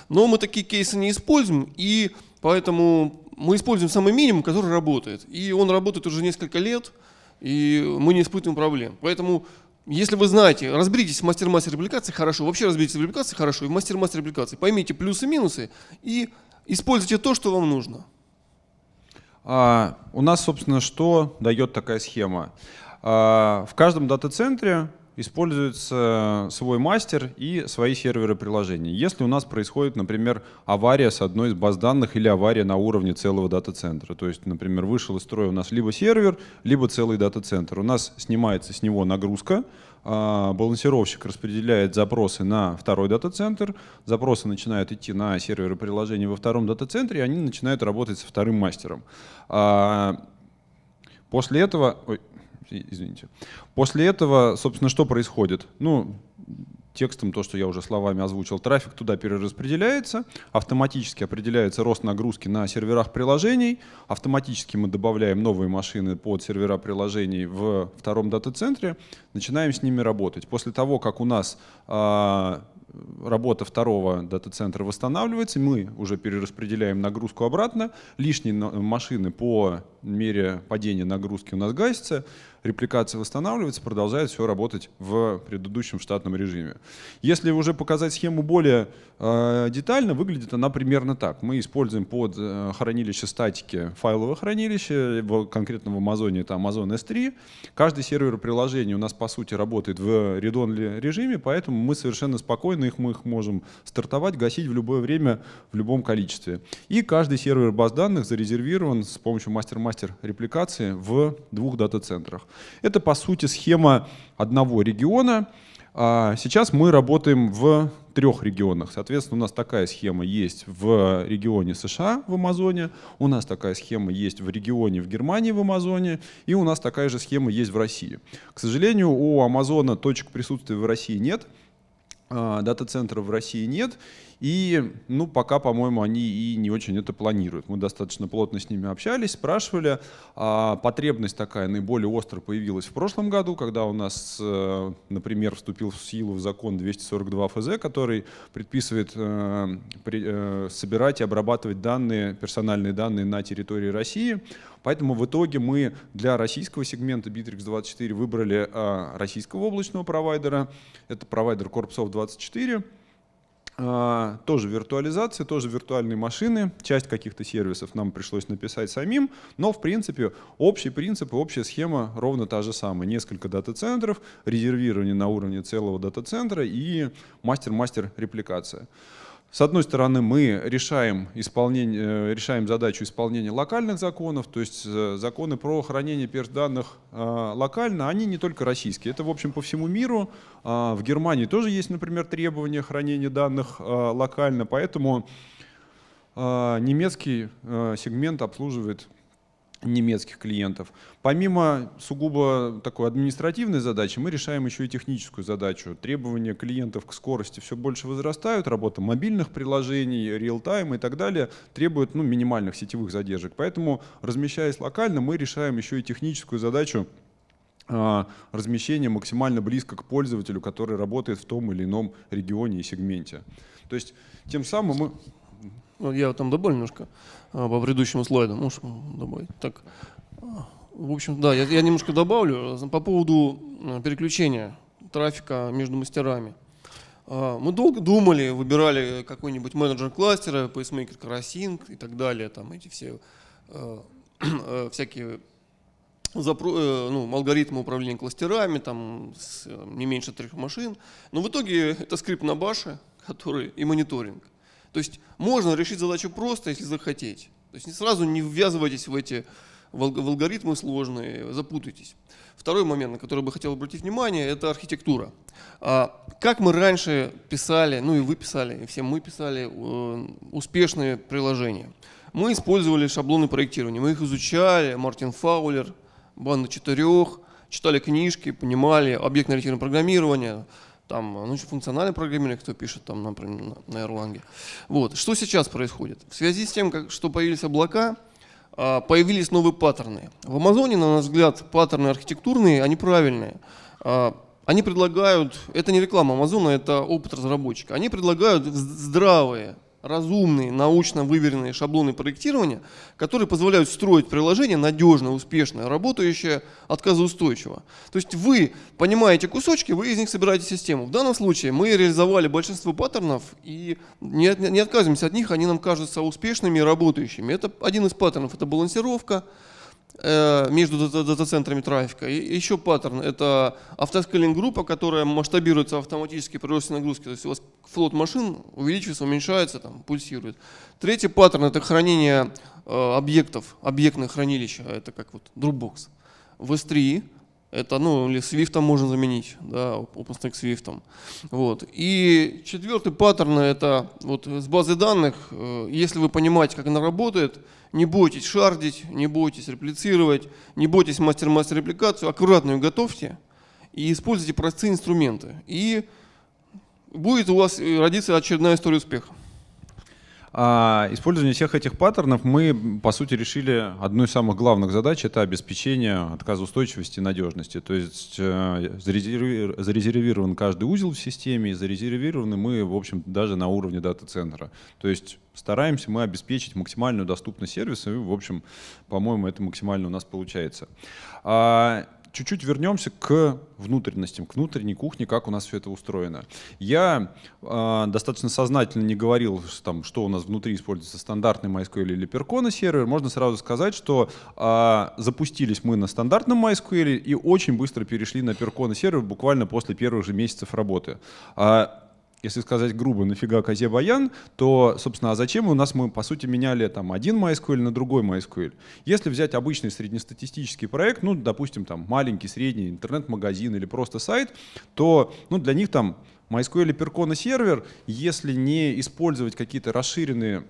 Но мы такие кейсы не используем, и поэтому мы используем самый минимум, который работает. И он работает уже несколько лет, и мы не испытываем проблем. Поэтому если вы знаете, разберитесь в мастер-мастер репликации, хорошо. Вообще разберитесь в репликации, хорошо. И в мастер-мастер репликации. Поймите плюсы и минусы и используйте то, что вам нужно. А, у нас, собственно, что дает такая схема? А, в каждом дата-центре используется свой мастер и свои серверы приложений. Если у нас происходит, например, авария с одной из баз данных или авария на уровне целого дата-центра, то есть, например, вышел из строя у нас либо сервер, либо целый дата-центр, у нас снимается с него нагрузка, а, балансировщик распределяет запросы на второй дата-центр, запросы начинают идти на серверы приложений во втором дата-центре, и они начинают работать со вторым мастером. А, после этого... Ой, извините. После этого, собственно, что происходит? Ну, текстом, то, что я уже словами озвучил, трафик туда перераспределяется, автоматически определяется рост нагрузки на серверах приложений, автоматически мы добавляем новые машины под сервера приложений в втором дата-центре, начинаем с ними работать. После того, как у нас а, работа второго дата-центра восстанавливается, мы уже перераспределяем нагрузку обратно, лишние машины по мере падения нагрузки у нас гасится, репликация восстанавливается, продолжает все работать в предыдущем штатном режиме. Если уже показать схему более э, детально, выглядит она примерно так. Мы используем под э, хранилище статики файловое хранилище, в, конкретно в Амазоне это Amazon S3. Каждый сервер приложения у нас по сути работает в read режиме, поэтому мы совершенно спокойно их, мы их можем стартовать, гасить в любое время, в любом количестве. И каждый сервер баз данных зарезервирован с помощью мастер мастер репликации в двух дата-центрах. Это, по сути, схема одного региона. А, сейчас мы работаем в трех регионах. Соответственно, у нас такая схема есть в регионе США в Амазоне, у нас такая схема есть в регионе в Германии в Амазоне, и у нас такая же схема есть в России. К сожалению, у Амазона точек присутствия в России нет, а, дата-центров в России нет, и, ну, пока, по-моему, они и не очень это планируют. Мы достаточно плотно с ними общались, спрашивали. А потребность такая наиболее остро появилась в прошлом году, когда у нас, э, например, вступил в силу закон 242 ФЗ, который предписывает э, э, собирать и обрабатывать данные, персональные данные на территории России. Поэтому в итоге мы для российского сегмента Bittrex24 выбрали российского облачного провайдера. Это провайдер Corpsoft24. А, тоже виртуализация, тоже виртуальные машины. Часть каких-то сервисов нам пришлось написать самим, но в принципе общий принцип и общая схема ровно та же самая. Несколько дата-центров, резервирование на уровне целого дата-центра и мастер-мастер репликация. -мастер с одной стороны, мы решаем, исполнение, э, решаем задачу исполнения локальных законов, то есть э, законы про хранение данных э, локально, они не только российские, это, в общем, по всему миру. А, в Германии тоже есть, например, требования хранения данных локально, поэтому немецкий сегмент обслуживает немецких клиентов. Помимо сугубо такой административной задачи, мы решаем еще и техническую задачу. Требования клиентов к скорости все больше возрастают, работа мобильных приложений, реал-тайм и так далее требует ну, минимальных сетевых задержек. Поэтому, размещаясь локально, мы решаем еще и техническую задачу а, размещение максимально близко к пользователю, который работает в том или ином регионе и сегменте. То есть тем самым мы... Ну, я там добавлю немножко. А, по предыдущему слайду. Ну, Можешь добавить? Так, а, в общем, да, я, я немножко добавлю а, по поводу переключения трафика между мастерами. Мы долго думали, выбирали какой-нибудь менеджер кластера, пейсмейкер Карасинг и так далее, там эти все всякие запро, э, ну, алгоритмы управления кластерами, там с э, не меньше трех машин. Но в итоге это скрипт на баше, который и мониторинг. То есть можно решить задачу просто, если захотеть. То есть не сразу не ввязывайтесь в эти в алгоритмы сложные, запутайтесь. Второй момент, на который бы хотел обратить внимание, это архитектура. А как мы раньше писали, ну и вы писали, и все мы писали э, успешные приложения. Мы использовали шаблоны проектирования, мы их изучали, Мартин Фаулер, банда четырех, читали книжки, понимали объектно-ориентированное программирование, там, а, ну, еще функциональное программирование, кто пишет там, например, на Erlangе, Вот. Что сейчас происходит? В связи с тем, как, что появились облака, а, появились новые паттерны. В Амазоне, на наш взгляд, паттерны архитектурные, они правильные. А, они предлагают, это не реклама Амазона, это опыт разработчика, они предлагают здравые разумные, научно выверенные шаблоны проектирования, которые позволяют строить приложение надежно, успешно, работающее, отказоустойчиво. То есть вы понимаете кусочки, вы из них собираете систему. В данном случае мы реализовали большинство паттернов и не, не отказываемся от них, они нам кажутся успешными и работающими. Это один из паттернов, это балансировка, Э, между дата-центрами трафика. И еще паттерн – это автоскейлинг-группа, которая масштабируется автоматически при росте нагрузки. То есть у вас флот машин увеличивается, уменьшается, там, пульсирует. Третий паттерн – это хранение э, объектов, объектное хранилище. Это как вот Dropbox. В S3 это, ну, или Swift можно заменить, да, OpenStack Swift. Вот. И четвертый паттерн – это вот с базы данных, э, если вы понимаете, как она работает, не бойтесь шардить, не бойтесь реплицировать, не бойтесь мастер-мастер репликацию, аккуратно ее готовьте и используйте простые инструменты. И будет у вас э, родиться очередная история успеха. А использование всех этих паттернов мы, по сути, решили одну из самых главных задач — это обеспечение отказоустойчивости и надежности. То есть э, зарезервирован каждый узел в системе, и зарезервированы мы, в общем, даже на уровне дата-центра. То есть стараемся мы обеспечить максимальную доступность сервиса, и, в общем, по-моему, это максимально у нас получается. А, чуть-чуть вернемся к внутренностям, к внутренней кухне, как у нас все это устроено. Я э, достаточно сознательно не говорил, что, там, что у нас внутри используется стандартный MySQL или Percona сервер. Можно сразу сказать, что э, запустились мы на стандартном MySQL и очень быстро перешли на Percona сервер буквально после первых же месяцев работы. Э, если сказать грубо, нафига козе баян, то, собственно, а зачем у нас мы, по сути, меняли там один MySQL на другой MySQL? Если взять обычный среднестатистический проект, ну, допустим, там маленький, средний интернет-магазин или просто сайт, то ну, для них там MySQL и Percona сервер, если не использовать какие-то расширенные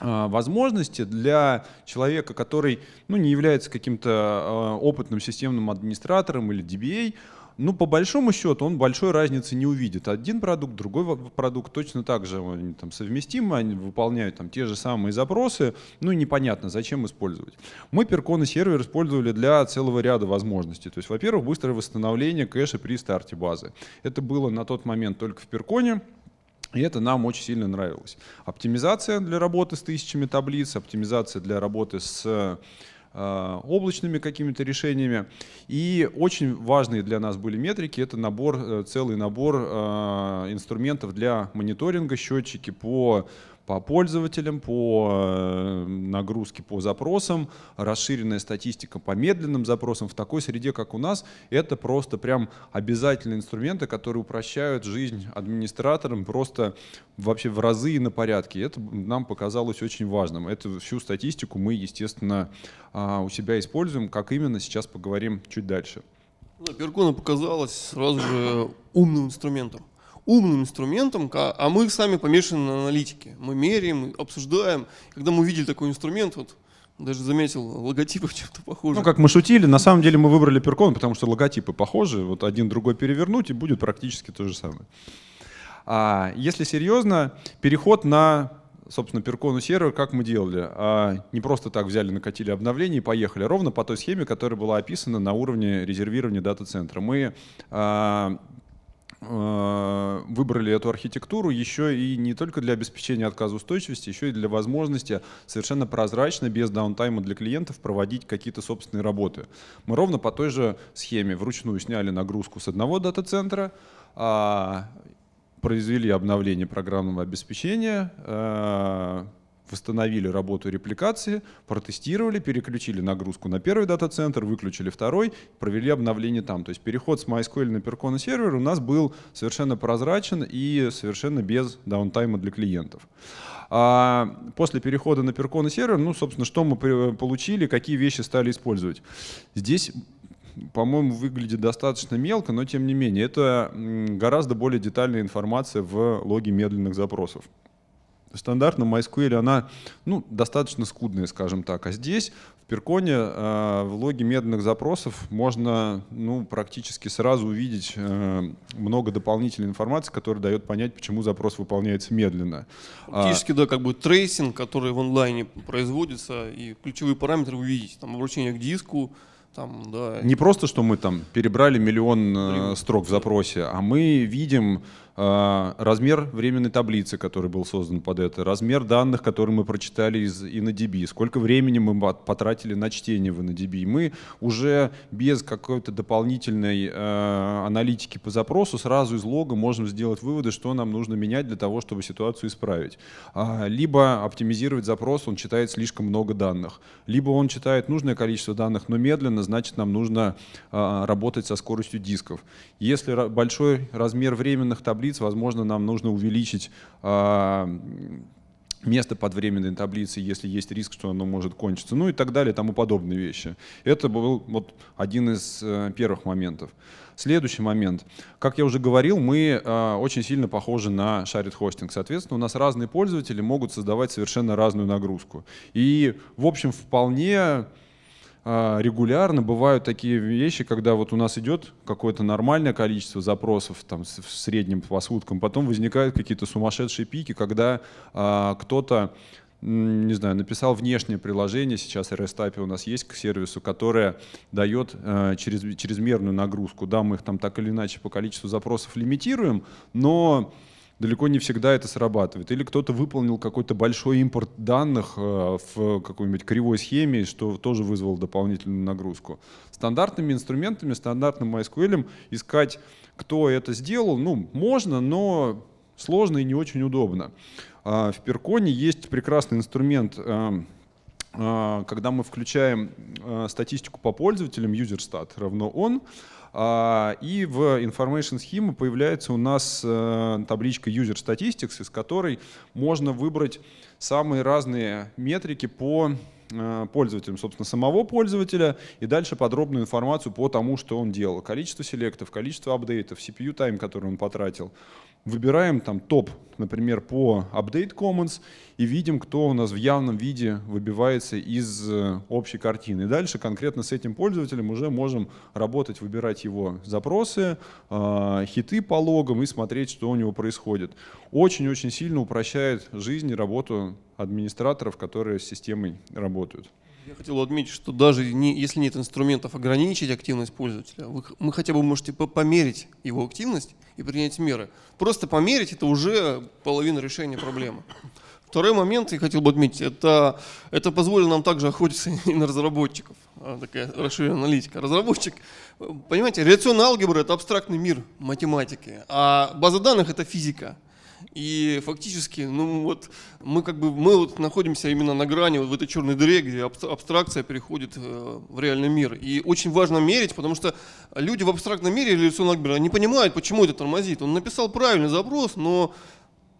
а, возможности для человека, который ну, не является каким-то а, опытным системным администратором или DBA, ну, по большому счету, он большой разницы не увидит. Один продукт, другой продукт точно так же они там совместимы, они выполняют там те же самые запросы, ну, непонятно, зачем использовать. Мы перконы сервер использовали для целого ряда возможностей. То есть, во-первых, быстрое восстановление кэша при старте базы. Это было на тот момент только в перконе, и это нам очень сильно нравилось. Оптимизация для работы с тысячами таблиц, оптимизация для работы с Э, облачными какими-то решениями. И очень важные для нас были метрики. Это набор, э, целый набор э, инструментов для мониторинга, счетчики по по пользователям, по э, нагрузке, по запросам, расширенная статистика по медленным запросам в такой среде, как у нас, это просто прям обязательные инструменты, которые упрощают жизнь администраторам просто вообще в разы и на порядке. Это нам показалось очень важным. Эту всю статистику мы, естественно, а, у себя используем. Как именно, сейчас поговорим чуть дальше. Ну, Пергона показалась сразу же умным инструментом умным инструментом, а мы сами помешаны на аналитике. Мы меряем, обсуждаем. Когда мы увидели такой инструмент, вот даже заметил, логотипы чем-то похожи. Ну, как мы шутили, на самом деле мы выбрали перкон, потому что логотипы похожи. Вот один другой перевернуть, и будет практически то же самое. А, если серьезно, переход на собственно, перкону сервер, как мы делали. А не просто так взяли, накатили обновление и поехали. А ровно по той схеме, которая была описана на уровне резервирования дата-центра. Мы а, Э, выбрали эту архитектуру еще и не только для обеспечения отказоустойчивости, еще и для возможности совершенно прозрачно, без даунтайма для клиентов проводить какие-то собственные работы. Мы ровно по той же схеме вручную сняли нагрузку с одного дата-центра, а, произвели обновление программного обеспечения, э, восстановили работу репликации, протестировали, переключили нагрузку на первый дата-центр, выключили второй, провели обновление там. То есть переход с MySQL на Percona сервер у нас был совершенно прозрачен и совершенно без даунтайма для клиентов. А после перехода на Percona сервер, ну, собственно, что мы получили, какие вещи стали использовать. Здесь по-моему, выглядит достаточно мелко, но тем не менее, это гораздо более детальная информация в логе медленных запросов. Стандартно MySQL она ну, достаточно скудная, скажем так. А здесь в Перконе э, в логе медных запросов можно ну, практически сразу увидеть э, много дополнительной информации, которая дает понять, почему запрос выполняется медленно. А Фактически, а, да, как бы трейсинг, который в онлайне производится, и ключевые параметры увидеть, там обращение к диску, там, да. Не просто, что мы там перебрали миллион э, строк в запросе, а мы видим а, размер временной таблицы, который был создан под это, размер данных, которые мы прочитали из InnoDB, сколько времени мы потратили на чтение в InnoDB. Мы уже без какой-то дополнительной э, аналитики по запросу сразу из лога можем сделать выводы, что нам нужно менять для того, чтобы ситуацию исправить. А, либо оптимизировать запрос, он читает слишком много данных. Либо он читает нужное количество данных, но медленно, значит нам нужно э, работать со скоростью дисков. Если большой размер временных таблиц таблиц, возможно, нам нужно увеличить а, место под временной таблицей, если есть риск, что оно может кончиться, ну и так далее, тому подобные вещи. Это был вот один из э, первых моментов. Следующий момент. Как я уже говорил, мы э, очень сильно похожи на Shared Hosting. Соответственно, у нас разные пользователи могут создавать совершенно разную нагрузку. И, в общем, вполне а, регулярно бывают такие вещи, когда вот у нас идет какое-то нормальное количество запросов там в среднем по суткам, потом возникают какие-то сумасшедшие пики, когда а, кто-то не знаю, написал внешнее приложение, сейчас RSTAP у нас есть к сервису, которое дает э, через, чрезмерную нагрузку. Да, мы их там так или иначе по количеству запросов лимитируем, но далеко не всегда это срабатывает. Или кто-то выполнил какой-то большой импорт данных э, в какой-нибудь кривой схеме, что тоже вызвало дополнительную нагрузку. Стандартными инструментами, стандартным MySQL искать, кто это сделал, ну, можно, но сложно и не очень удобно. А, в Перконе есть прекрасный инструмент э, э, когда мы включаем статистику по пользователям, userstat равно он, а, и в Information Schema появляется у нас э, табличка User Statistics, из которой можно выбрать самые разные метрики по э, пользователям, собственно, самого пользователя, и дальше подробную информацию по тому, что он делал. Количество селектов, количество апдейтов, CPU-тайм, который он потратил выбираем там топ, например, по Update Commons и видим, кто у нас в явном виде выбивается из э, общей картины. И дальше конкретно с этим пользователем уже можем работать, выбирать его запросы, а, хиты по логам и смотреть, что у него происходит. Очень-очень сильно упрощает жизнь и работу администраторов, которые с системой работают. Я хотел отметить, что даже не, если нет инструментов ограничить активность пользователя, вы, мы хотя бы можете померить его активность и принять меры. Просто померить это уже половина решения проблемы. Второй момент, я хотел бы отметить, это, это позволило нам также охотиться и на разработчиков. А, такая расширенная аналитика. Разработчик, э, понимаете, реляционная алгебра – это абстрактный мир математики, а база данных – это физика. И фактически, ну вот, мы как бы, мы вот находимся именно на грани вот в этой черной дыре, где абстракция переходит э, в реальный мир. И очень важно мерить, потому что люди в абстрактном мире или Акбера не понимают, почему это тормозит. Он написал правильный запрос, но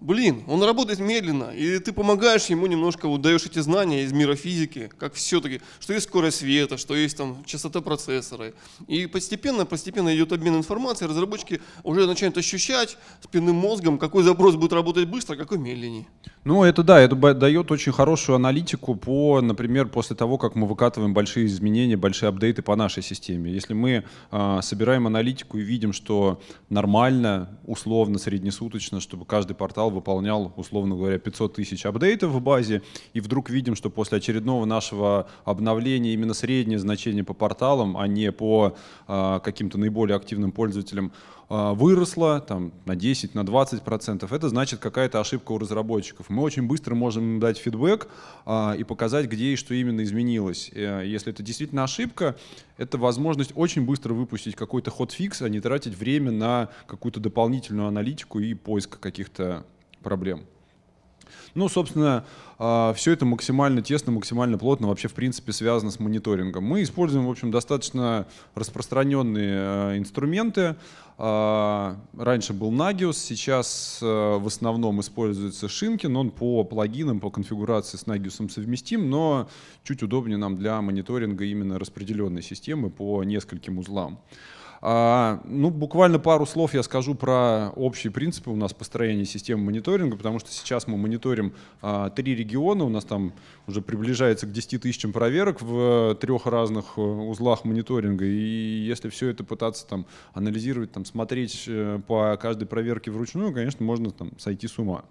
блин, он работает медленно, и ты помогаешь ему немножко, вот даешь эти знания из мира физики, как все-таки, что есть скорость света, что есть там частота процессора. И постепенно, постепенно идет обмен информацией, разработчики уже начинают ощущать спинным мозгом, какой запрос будет работать быстро, а какой медленнее. Ну, это да, это дает очень хорошую аналитику по, например, после того, как мы выкатываем большие изменения, большие апдейты по нашей системе. Если мы э, собираем аналитику и видим, что нормально, условно, среднесуточно, чтобы каждый портал выполнял, условно говоря, 500 тысяч апдейтов в базе, и вдруг видим, что после очередного нашего обновления именно среднее значение по порталам, а не по э, каким-то наиболее активным пользователям, а, выросла там, на 10, на 20%, процентов это значит какая-то ошибка у разработчиков. Мы очень быстро можем дать фидбэк а, и показать, где и что именно изменилось. Э, если это действительно ошибка, это возможность очень быстро выпустить какой-то ход-фикс, а не тратить время на какую-то дополнительную аналитику и поиск каких-то проблем. Ну, собственно, а, все это максимально тесно, максимально плотно вообще, в принципе, связано с мониторингом. Мы используем, в общем, достаточно распространенные э, инструменты. А, раньше был Nagios, сейчас э, в основном используется Shinkin, он по плагинам, по конфигурации с Nagios совместим, но чуть удобнее нам для мониторинга именно распределенной системы по нескольким узлам. А, ну, буквально пару слов я скажу про общие принципы у нас построения системы мониторинга, потому что сейчас мы мониторим а, три региона, у нас там уже приближается к 10 тысячам проверок в э, трех разных э, узлах мониторинга, и если все это пытаться там анализировать, там, смотреть э, по каждой проверке вручную, конечно, можно там сойти с ума.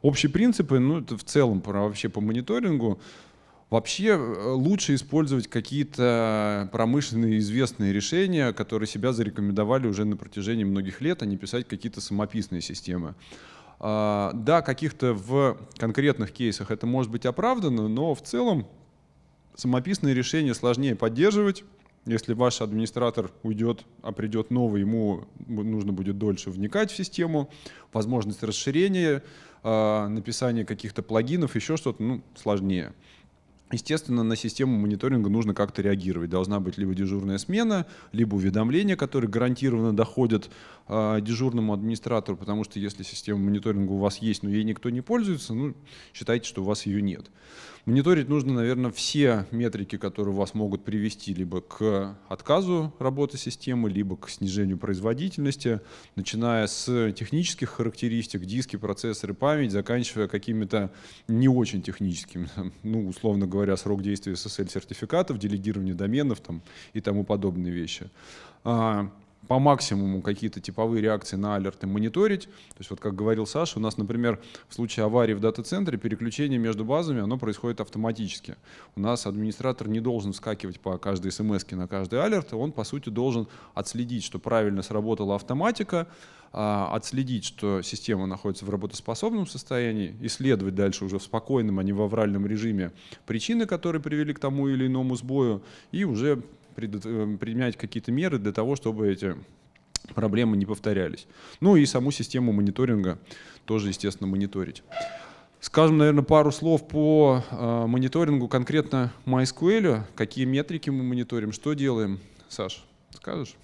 Общие принципы, ну, это в целом про, вообще по мониторингу, Вообще э, лучше использовать какие-то промышленные известные решения, которые себя зарекомендовали уже на протяжении многих лет, а не писать какие-то самописные системы. А, да, каких-то в конкретных кейсах это может быть оправдано, но в целом самописные решения сложнее поддерживать. Если ваш администратор уйдет, а придет новый, ему нужно будет дольше вникать в систему, возможность расширения, а, написания каких-то плагинов, еще что-то, ну, сложнее. Естественно, на систему мониторинга нужно как-то реагировать. Должна быть либо дежурная смена, либо уведомления, которые гарантированно доходят а, дежурному администратору, потому что если система мониторинга у вас есть, но ей никто не пользуется, ну, считайте, что у вас ее нет. Мониторить нужно, наверное, все метрики, которые вас могут привести либо к отказу работы системы, либо к снижению производительности, начиная с технических характеристик, диски, процессоры, память, заканчивая какими-то не очень техническими, ну, условно говоря, срок действия SSL-сертификатов, делегирование доменов там, и тому подобные вещи. А, по максимуму какие-то типовые реакции на алерты мониторить. То есть вот как говорил Саша, у нас, например, в случае аварии в дата-центре переключение между базами, оно происходит автоматически. У нас администратор не должен вскакивать по каждой смс на каждый алерт, он, по сути, должен отследить, что правильно сработала автоматика, а, отследить, что система находится в работоспособном состоянии, исследовать дальше уже в спокойном, а не в авральном режиме причины, которые привели к тому или иному сбою, и уже Э, применять какие-то меры для того, чтобы эти проблемы не повторялись. Ну и саму систему мониторинга тоже, естественно, мониторить. Скажем, наверное, пару слов по э, мониторингу конкретно MySQL, какие метрики мы мониторим, что делаем. Саш, скажешь?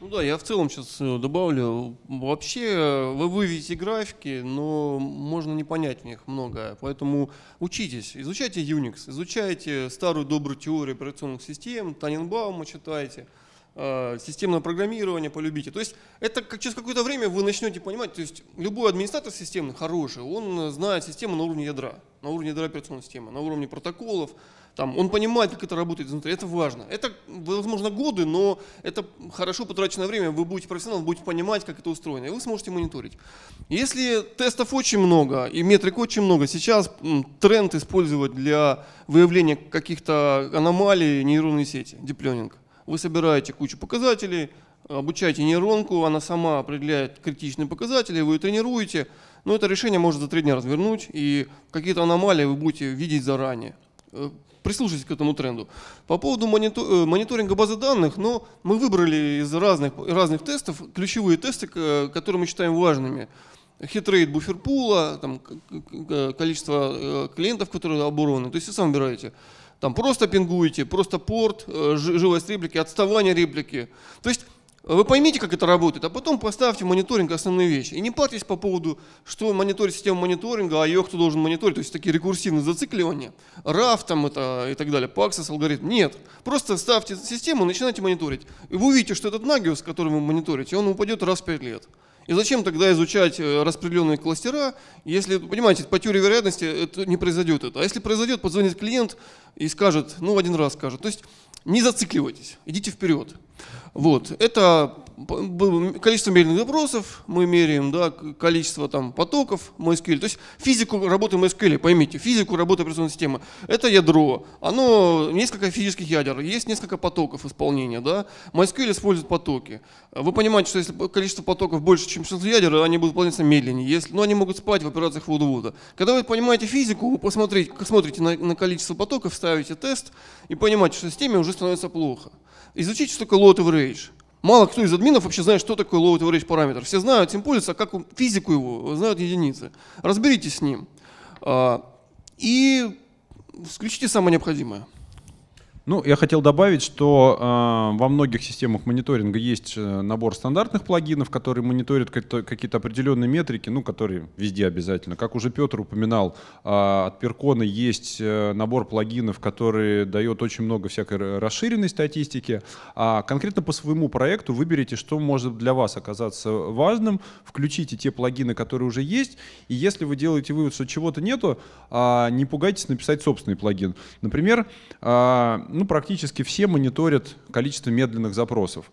Ну да, я в целом сейчас э, добавлю. Вообще, э, вы выведете графики, но можно не понять в них многое. Поэтому учитесь, изучайте Unix, изучайте старую добрую теорию операционных систем, Таненбаума читайте – Э, системного программирования полюбите. То есть это как через какое-то время вы начнете понимать, то есть любой администратор системы хороший, он знает систему на уровне ядра, на уровне ядра операционной системы, на уровне протоколов, там, он понимает, как это работает изнутри, это важно. Это, возможно, годы, но это хорошо потраченное время, вы будете профессионалом, будете понимать, как это устроено, и вы сможете мониторить. Если тестов очень много и метрик очень много, сейчас тренд использовать для выявления каких-то аномалий нейронной сети, диплёнинг. Вы собираете кучу показателей, обучаете нейронку, она сама определяет критичные показатели, вы ее тренируете, но это решение может за три дня развернуть, и какие-то аномалии вы будете видеть заранее. Э, прислушайтесь к этому тренду. По поводу э, мониторинга базы данных, но ну, мы выбрали из разных, разных тестов ключевые тесты, которые мы считаем важными. Хитрейт буферпула, там, количество э, клиентов, которые обороны, то есть вы сам выбираете. Там просто пингуете, просто порт, э, живость реплики, отставание реплики. То есть э, вы поймите, как это работает, а потом поставьте мониторинг основные вещи. И не парьтесь по поводу, что мониторит система мониторинга, а ее кто должен мониторить. То есть такие рекурсивные зацикливания, RAF там это и так далее, Paxos алгоритм. Нет, просто ставьте систему и начинайте мониторить. И вы увидите, что этот Nagios, который вы мониторите, он упадет раз в 5 лет. И зачем тогда изучать э, распределенные кластера, если, понимаете, по теории вероятности это не произойдет это. А если произойдет, позвонит клиент и скажет, ну один раз скажет. То есть не зацикливайтесь, идите вперед. Вот. Это количество мельных запросов, мы меряем да, количество там, потоков MySQL. То есть физику работы MySQL, поймите, физику работы операционной системы. Это ядро, оно несколько физических ядер, есть несколько потоков исполнения. Да? MySQL использует потоки. Вы понимаете, что если количество потоков больше, чем число ядер, они будут выполняться медленнее, если, но они могут спать в операциях Вудвуда. Когда вы понимаете физику, вы посмотрите, смотрите на, на количество потоков, ставите тест и понимаете, что системе уже становится плохо. Изучите, что такое load average. Мало кто из админов вообще знает, что такое load average параметр. Все знают импульс, а как физику его знают единицы. Разберитесь с ним. А, и включите самое необходимое. Ну, я хотел добавить, что э, во многих системах мониторинга есть э, набор стандартных плагинов, которые мониторят какие-то определенные метрики, ну, которые везде обязательно. Как уже Петр упоминал, э, от Перкона есть э, набор плагинов, который дает очень много всякой расширенной статистики. А конкретно по своему проекту выберите, что может для вас оказаться важным, включите те плагины, которые уже есть, и если вы делаете вывод, что чего-то нету, э, не пугайтесь написать собственный плагин. Например, э, ну, практически все мониторят количество медленных запросов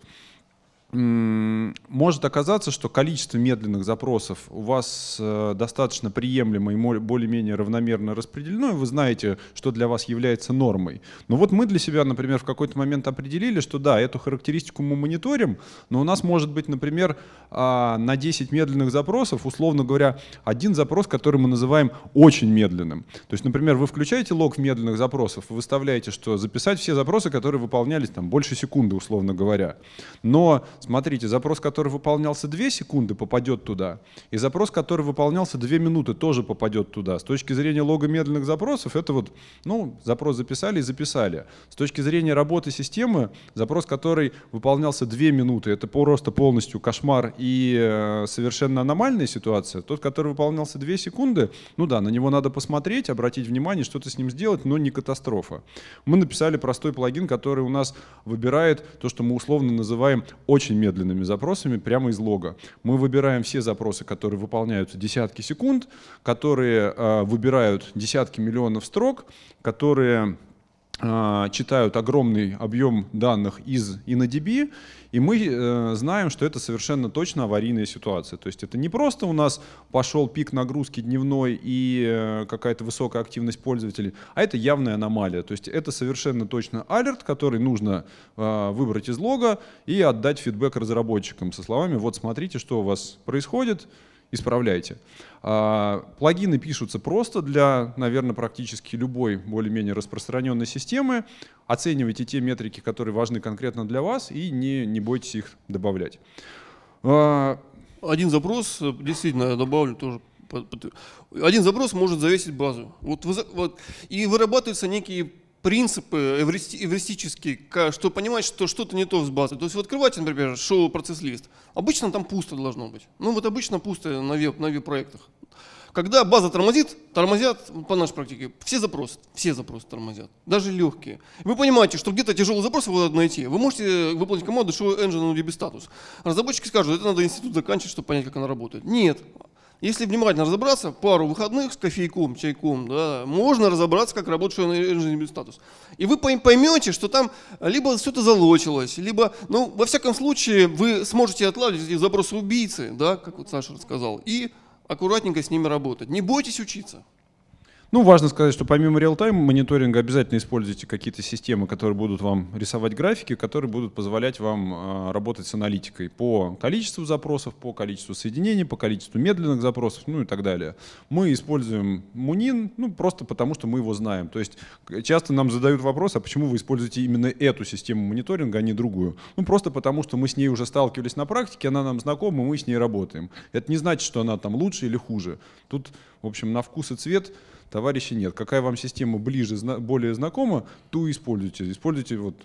может оказаться, что количество медленных запросов у вас э, достаточно приемлемо и более-менее равномерно распределено, и вы знаете, что для вас является нормой. Но вот мы для себя, например, в какой-то момент определили, что да, эту характеристику мы мониторим, но у нас может быть, например, а, на 10 медленных запросов, условно говоря, один запрос, который мы называем очень медленным. То есть, например, вы включаете лог медленных запросов, вы выставляете, что записать все запросы, которые выполнялись там больше секунды, условно говоря. Но смотрите, запрос, который выполнялся 2 секунды, попадет туда, и запрос, который выполнялся 2 минуты, тоже попадет туда. С точки зрения лога медленных запросов, это вот, ну, запрос записали и записали. С точки зрения работы системы, запрос, который выполнялся 2 минуты, это просто полностью кошмар и э, совершенно аномальная ситуация. Тот, который выполнялся 2 секунды, ну да, на него надо посмотреть, обратить внимание, что-то с ним сделать, но не катастрофа. Мы написали простой плагин, который у нас выбирает то, что мы условно называем очень очень медленными запросами прямо из лога. Мы выбираем все запросы, которые выполняются десятки секунд, которые э, выбирают десятки миллионов строк, которые а, читают огромный объем данных из InnoDB, и мы э, знаем, что это совершенно точно аварийная ситуация. То есть это не просто у нас пошел пик нагрузки дневной и э, какая-то высокая активность пользователей, а это явная аномалия. То есть это совершенно точно алерт, который нужно э, выбрать из лога и отдать фидбэк разработчикам со словами «вот смотрите, что у вас происходит», исправляйте. А, плагины пишутся просто для, наверное, практически любой более-менее распространенной системы. Оценивайте те метрики, которые важны конкретно для вас, и не, не бойтесь их добавлять. А... Один запрос, э, действительно, я добавлю тоже один запрос может зависеть базу. Вот, вот, и вырабатываются некие принципы эвристи, эвристические, что понимать, что что-то не то взбазывает. То есть вы открываете, например, шоу «Процесс-лист», обычно там пусто должно быть. Ну вот обычно пусто на веб, на веб-проектах. Когда база тормозит, тормозят, по нашей практике, все запросы, все запросы тормозят, даже легкие. Вы понимаете, что где-то тяжелый запрос вы надо найти. Вы можете выполнить команду show engine UDB status. Разработчики скажут, это надо институт заканчивать, чтобы понять, как она работает. Нет, если внимательно разобраться, пару выходных с кофейком, чайком, да, можно разобраться, как работает жизненный статус. И вы поймете, что там либо все это залочилось, либо, ну, во всяком случае, вы сможете отлавливать эти убийцы, да, как вот Саша рассказал, и аккуратненько с ними работать. Не бойтесь учиться. Ну, важно сказать, что помимо реал-тайм мониторинга обязательно используйте какие-то системы, которые будут вам рисовать графики, которые будут позволять вам а, работать с аналитикой по количеству запросов, по количеству соединений, по количеству медленных запросов, ну и так далее. Мы используем Мунин, ну, просто потому что мы его знаем. То есть часто нам задают вопрос, а почему вы используете именно эту систему мониторинга, а не другую? Ну, просто потому что мы с ней уже сталкивались на практике, она нам знакома, мы с ней работаем. Это не значит, что она там лучше или хуже. Тут, в общем, на вкус и цвет — Товарищи, нет. Какая вам система ближе, более знакома, ту используйте. Используйте вот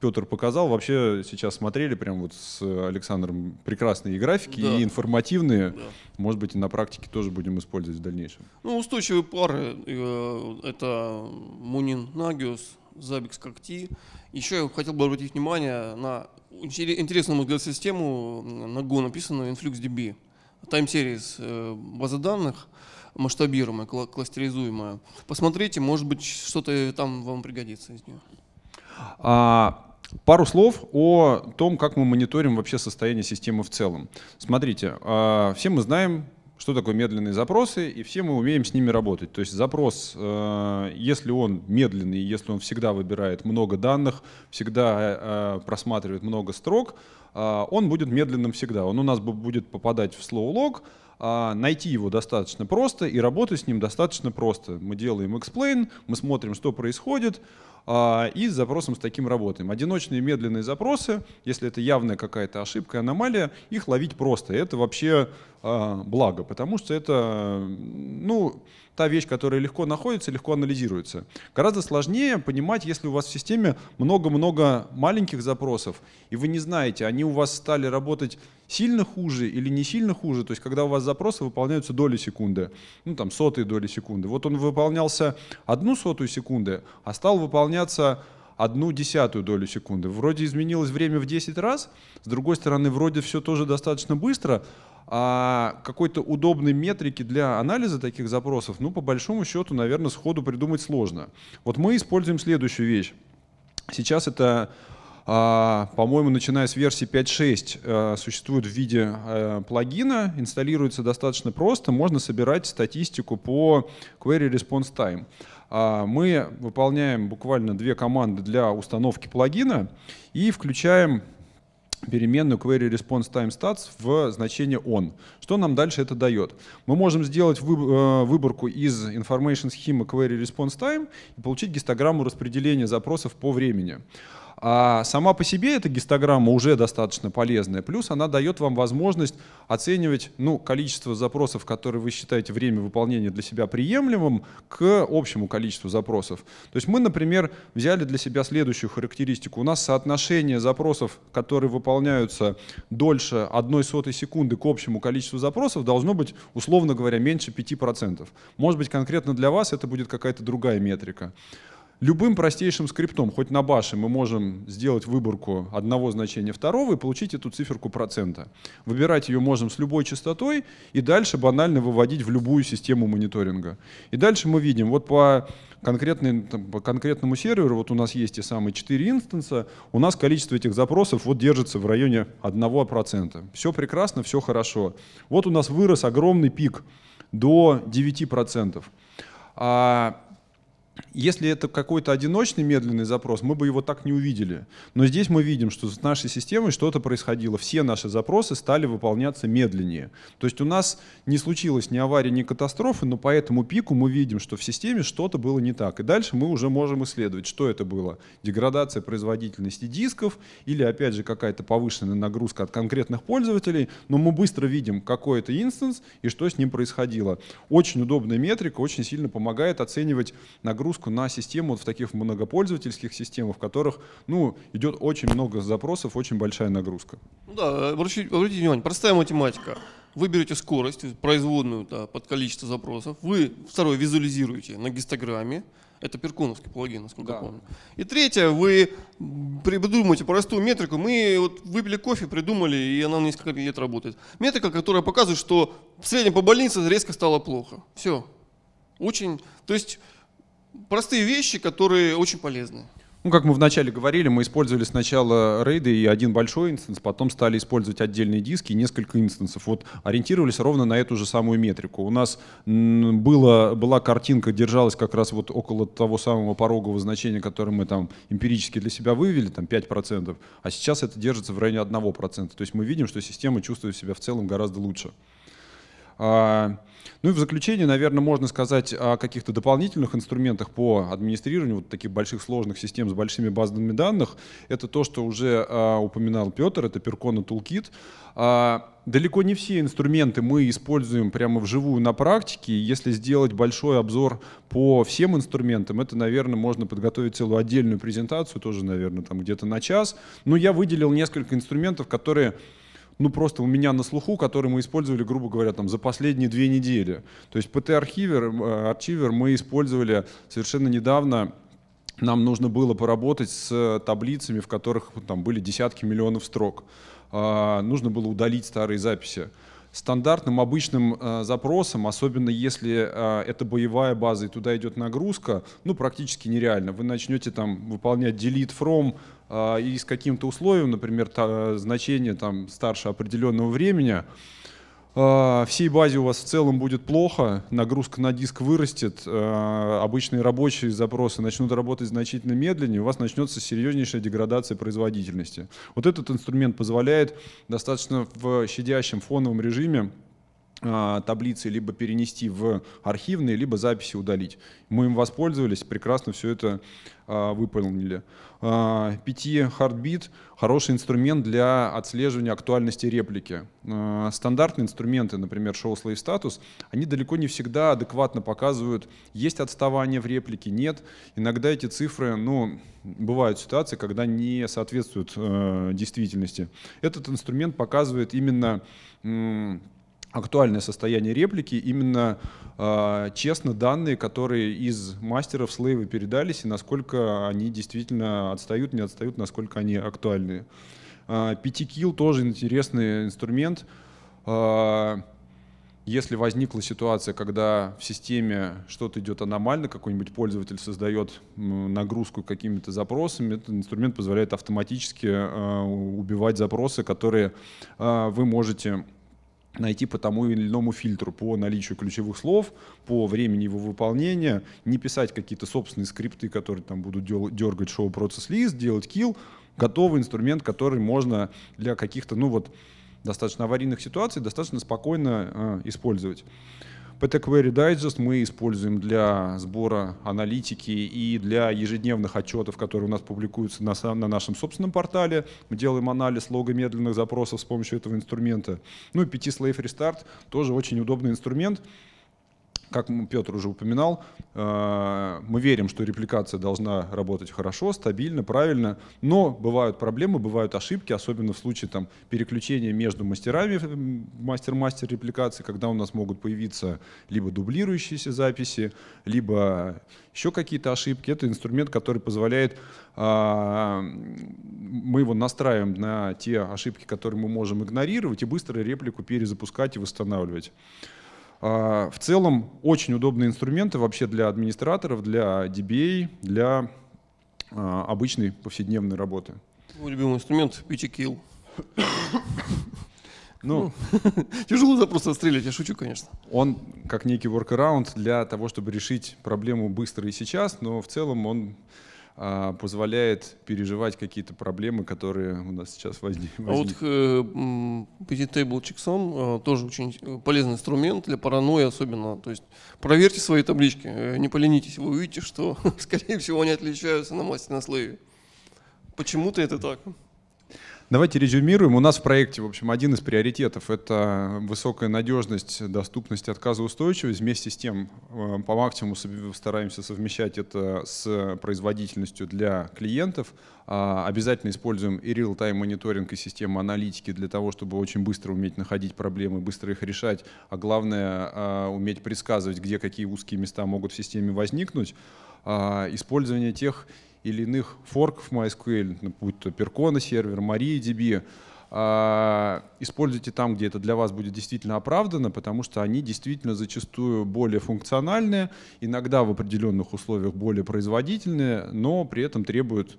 Петр показал. Вообще сейчас смотрели прям вот с Александром прекрасные графики да. и информативные. Да. Может быть, и на практике тоже будем использовать в дальнейшем. Ну, устойчивые пары э, это Мунин Нагиус, Забикс Когти. Еще я хотел бы обратить внимание на интересную взгляд систему на Go написанную InfluxDB. Time Series э, база данных – масштабируемая, кластеризуемая. Посмотрите, может быть, что-то там вам пригодится из нее. А, Пару слов о том, как мы мониторим вообще состояние системы в целом. Смотрите, а, все мы знаем, что такое медленные запросы, и все мы умеем с ними работать. То есть запрос, э, если он медленный, если он всегда выбирает много данных, всегда э, э, просматривает много строк, он будет медленным всегда. Он у нас будет попадать в slow log, а, найти его достаточно просто и работать с ним достаточно просто. Мы делаем explain, мы смотрим, что происходит, а, и с запросом с таким работаем. Одиночные медленные запросы, если это явная какая-то ошибка, аномалия, их ловить просто. Это вообще а, благо, потому что это ну, та вещь, которая легко находится, легко анализируется. Гораздо сложнее понимать, если у вас в системе много-много маленьких запросов, и вы не знаете, они у вас стали работать сильно хуже или не сильно хуже, то есть когда у вас запросы выполняются доли секунды, ну там сотые доли секунды. Вот он выполнялся одну сотую секунды, а стал выполнять равняться одну десятую долю секунды. Вроде изменилось время в 10 раз, с другой стороны, вроде все тоже достаточно быстро, а какой-то удобной метрики для анализа таких запросов, ну, по большому счету, наверное, сходу придумать сложно. Вот мы используем следующую вещь. Сейчас это а, по-моему, начиная с версии 5.6 э, существует в виде э, плагина, инсталируется достаточно просто, можно собирать статистику по query response time а, мы выполняем буквально две команды для установки плагина и включаем переменную query response time stats в значение on. Что нам дальше это дает? Мы можем сделать э, выборку из information схемы query response time и получить гистограмму распределения запросов по времени. А сама по себе эта гистограмма уже достаточно полезная. Плюс она дает вам возможность оценивать ну, количество запросов, которые вы считаете время выполнения для себя приемлемым, к общему количеству запросов. То есть мы, например, взяли для себя следующую характеристику. У нас соотношение запросов, которые выполняются дольше одной сотой секунды к общему количеству запросов, должно быть, условно говоря, меньше 5%. Может быть, конкретно для вас это будет какая-то другая метрика. Любым простейшим скриптом, хоть на баше, мы можем сделать выборку одного значения второго и получить эту циферку процента. Выбирать ее можем с любой частотой и дальше банально выводить в любую систему мониторинга. И дальше мы видим, вот по, конкретный, там, по конкретному серверу, вот у нас есть те самые 4 инстанса, у нас количество этих запросов вот держится в районе 1%. Все прекрасно, все хорошо. Вот у нас вырос огромный пик до 9%. А если это какой-то одиночный медленный запрос, мы бы его так не увидели. Но здесь мы видим, что с нашей системой что-то происходило. Все наши запросы стали выполняться медленнее. То есть у нас не случилось ни аварии, ни катастрофы, но по этому пику мы видим, что в системе что-то было не так. И дальше мы уже можем исследовать, что это было. Деградация производительности дисков или, опять же, какая-то повышенная нагрузка от конкретных пользователей. Но мы быстро видим, какой это инстанс и что с ним происходило. Очень удобная метрика, очень сильно помогает оценивать нагрузку нагрузку на систему вот в таких многопользовательских системах, в которых ну, идет очень много запросов, очень большая нагрузка. Ну да, обратите, обратите внимание, простая математика. Вы берете скорость, производную да, под количество запросов, вы второй визуализируете на гистограмме, это перкуновский плагин, насколько да. я помню. И третье, вы придумаете простую метрику. Мы вот выпили кофе, придумали, и она несколько лет работает. Метрика, которая показывает, что в среднем по больнице резко стало плохо. Все. Очень. То есть простые вещи, которые очень полезны. Ну, как мы вначале говорили, мы использовали сначала рейды и один большой инстанс, потом стали использовать отдельные диски и несколько инстансов. Вот ориентировались ровно на эту же самую метрику. У нас было, была картинка, держалась как раз вот около того самого порогового значения, которое мы там эмпирически для себя вывели, там 5%, а сейчас это держится в районе 1%. То есть мы видим, что система чувствует себя в целом гораздо лучше. А, ну и в заключение, наверное, можно сказать о каких-то дополнительных инструментах по администрированию вот таких больших сложных систем с большими базами данных. Это то, что уже а, упоминал Петр, это Percona Toolkit. А, далеко не все инструменты мы используем прямо вживую на практике. Если сделать большой обзор по всем инструментам, это, наверное, можно подготовить целую отдельную презентацию, тоже, наверное, там где-то на час. Но я выделил несколько инструментов, которые ну просто у меня на слуху, который мы использовали, грубо говоря, там за последние две недели. То есть PT-архивер, э, архивер мы использовали совершенно недавно нам нужно было поработать с таблицами, в которых там были десятки миллионов строк. А, нужно было удалить старые записи стандартным обычным э, запросом, особенно если э, это боевая база и туда идет нагрузка, ну практически нереально. Вы начнете там выполнять delete from э, и с каким-то условием, например, та, э, значение там старше определенного времени, а, всей базе у вас в целом будет плохо, нагрузка на диск вырастет, а, обычные рабочие запросы начнут работать значительно медленнее, у вас начнется серьезнейшая деградация производительности. Вот этот инструмент позволяет достаточно в щадящем фоновом режиме а, таблицы либо перенести в архивные, либо записи удалить. Мы им воспользовались, прекрасно все это а, выполнили. А, PT хороший инструмент для отслеживания актуальности реплики. А, стандартные инструменты, например, Show Slave Status, они далеко не всегда адекватно показывают, есть отставание в реплике, нет. Иногда эти цифры, ну, бывают ситуации, когда не соответствуют э, действительности. Этот инструмент показывает именно актуальное состояние реплики, именно э, честно данные, которые из мастеров слейвы передались, и насколько они действительно отстают, не отстают, насколько они актуальны. Э, а, тоже интересный инструмент. Э, если возникла ситуация, когда в системе что-то идет аномально, какой-нибудь пользователь создает нагрузку какими-то запросами, этот инструмент позволяет автоматически э, убивать запросы, которые э, вы можете найти по тому или иному фильтру, по наличию ключевых слов, по времени его выполнения, не писать какие-то собственные скрипты, которые там будут дергать шоу-процесс-лист, делать kill, готовый инструмент, который можно для каких-то, ну вот, достаточно аварийных ситуаций достаточно спокойно э, использовать. PTQuery Digest мы используем для сбора аналитики и для ежедневных отчетов, которые у нас публикуются на, на нашем собственном портале. Мы делаем анализ лога медленных запросов с помощью этого инструмента. Ну и 5 Slave Restart тоже очень удобный инструмент как Петр уже упоминал, э, мы верим, что репликация должна работать хорошо, стабильно, правильно, но бывают проблемы, бывают ошибки, особенно в случае там, переключения между мастерами мастер-мастер репликации, когда у нас могут появиться либо дублирующиеся записи, либо еще какие-то ошибки. Это инструмент, который позволяет, а, мы его настраиваем на те ошибки, которые мы можем игнорировать, и быстро реплику перезапускать и восстанавливать. А, в целом очень удобные инструменты вообще для администраторов, для DBA, для а, обычной повседневной работы. Мой любимый инструмент — PTKill. Ну, ну тяжело запрос стрелять, я шучу, конечно. Он как некий workaround для того, чтобы решить проблему быстро и сейчас, но в целом он а, позволяет переживать какие-то проблемы, которые у нас сейчас а возникли. А вот э, PTTable Checksum э, тоже очень э, полезный инструмент для паранойи особенно. То есть проверьте свои таблички, не поленитесь, вы увидите, что, скорее всего, они отличаются на на слое. Почему-то это так. Давайте резюмируем. У нас в проекте, в общем, один из приоритетов — это высокая надежность, доступность, отказоустойчивость. Вместе с тем э, по максимуму стараемся совмещать это с производительностью для клиентов. А, обязательно используем и real-time мониторинг, и систему аналитики для того, чтобы очень быстро уметь находить проблемы, быстро их решать, а главное а, — уметь предсказывать, где какие узкие места могут в системе возникнуть. А, использование тех или иных форков MySQL, ну, будь то Percona сервер, MariaDB, а, используйте там, где это для вас будет действительно оправдано, потому что они действительно зачастую более функциональные, иногда в определенных условиях более производительные, но при этом требуют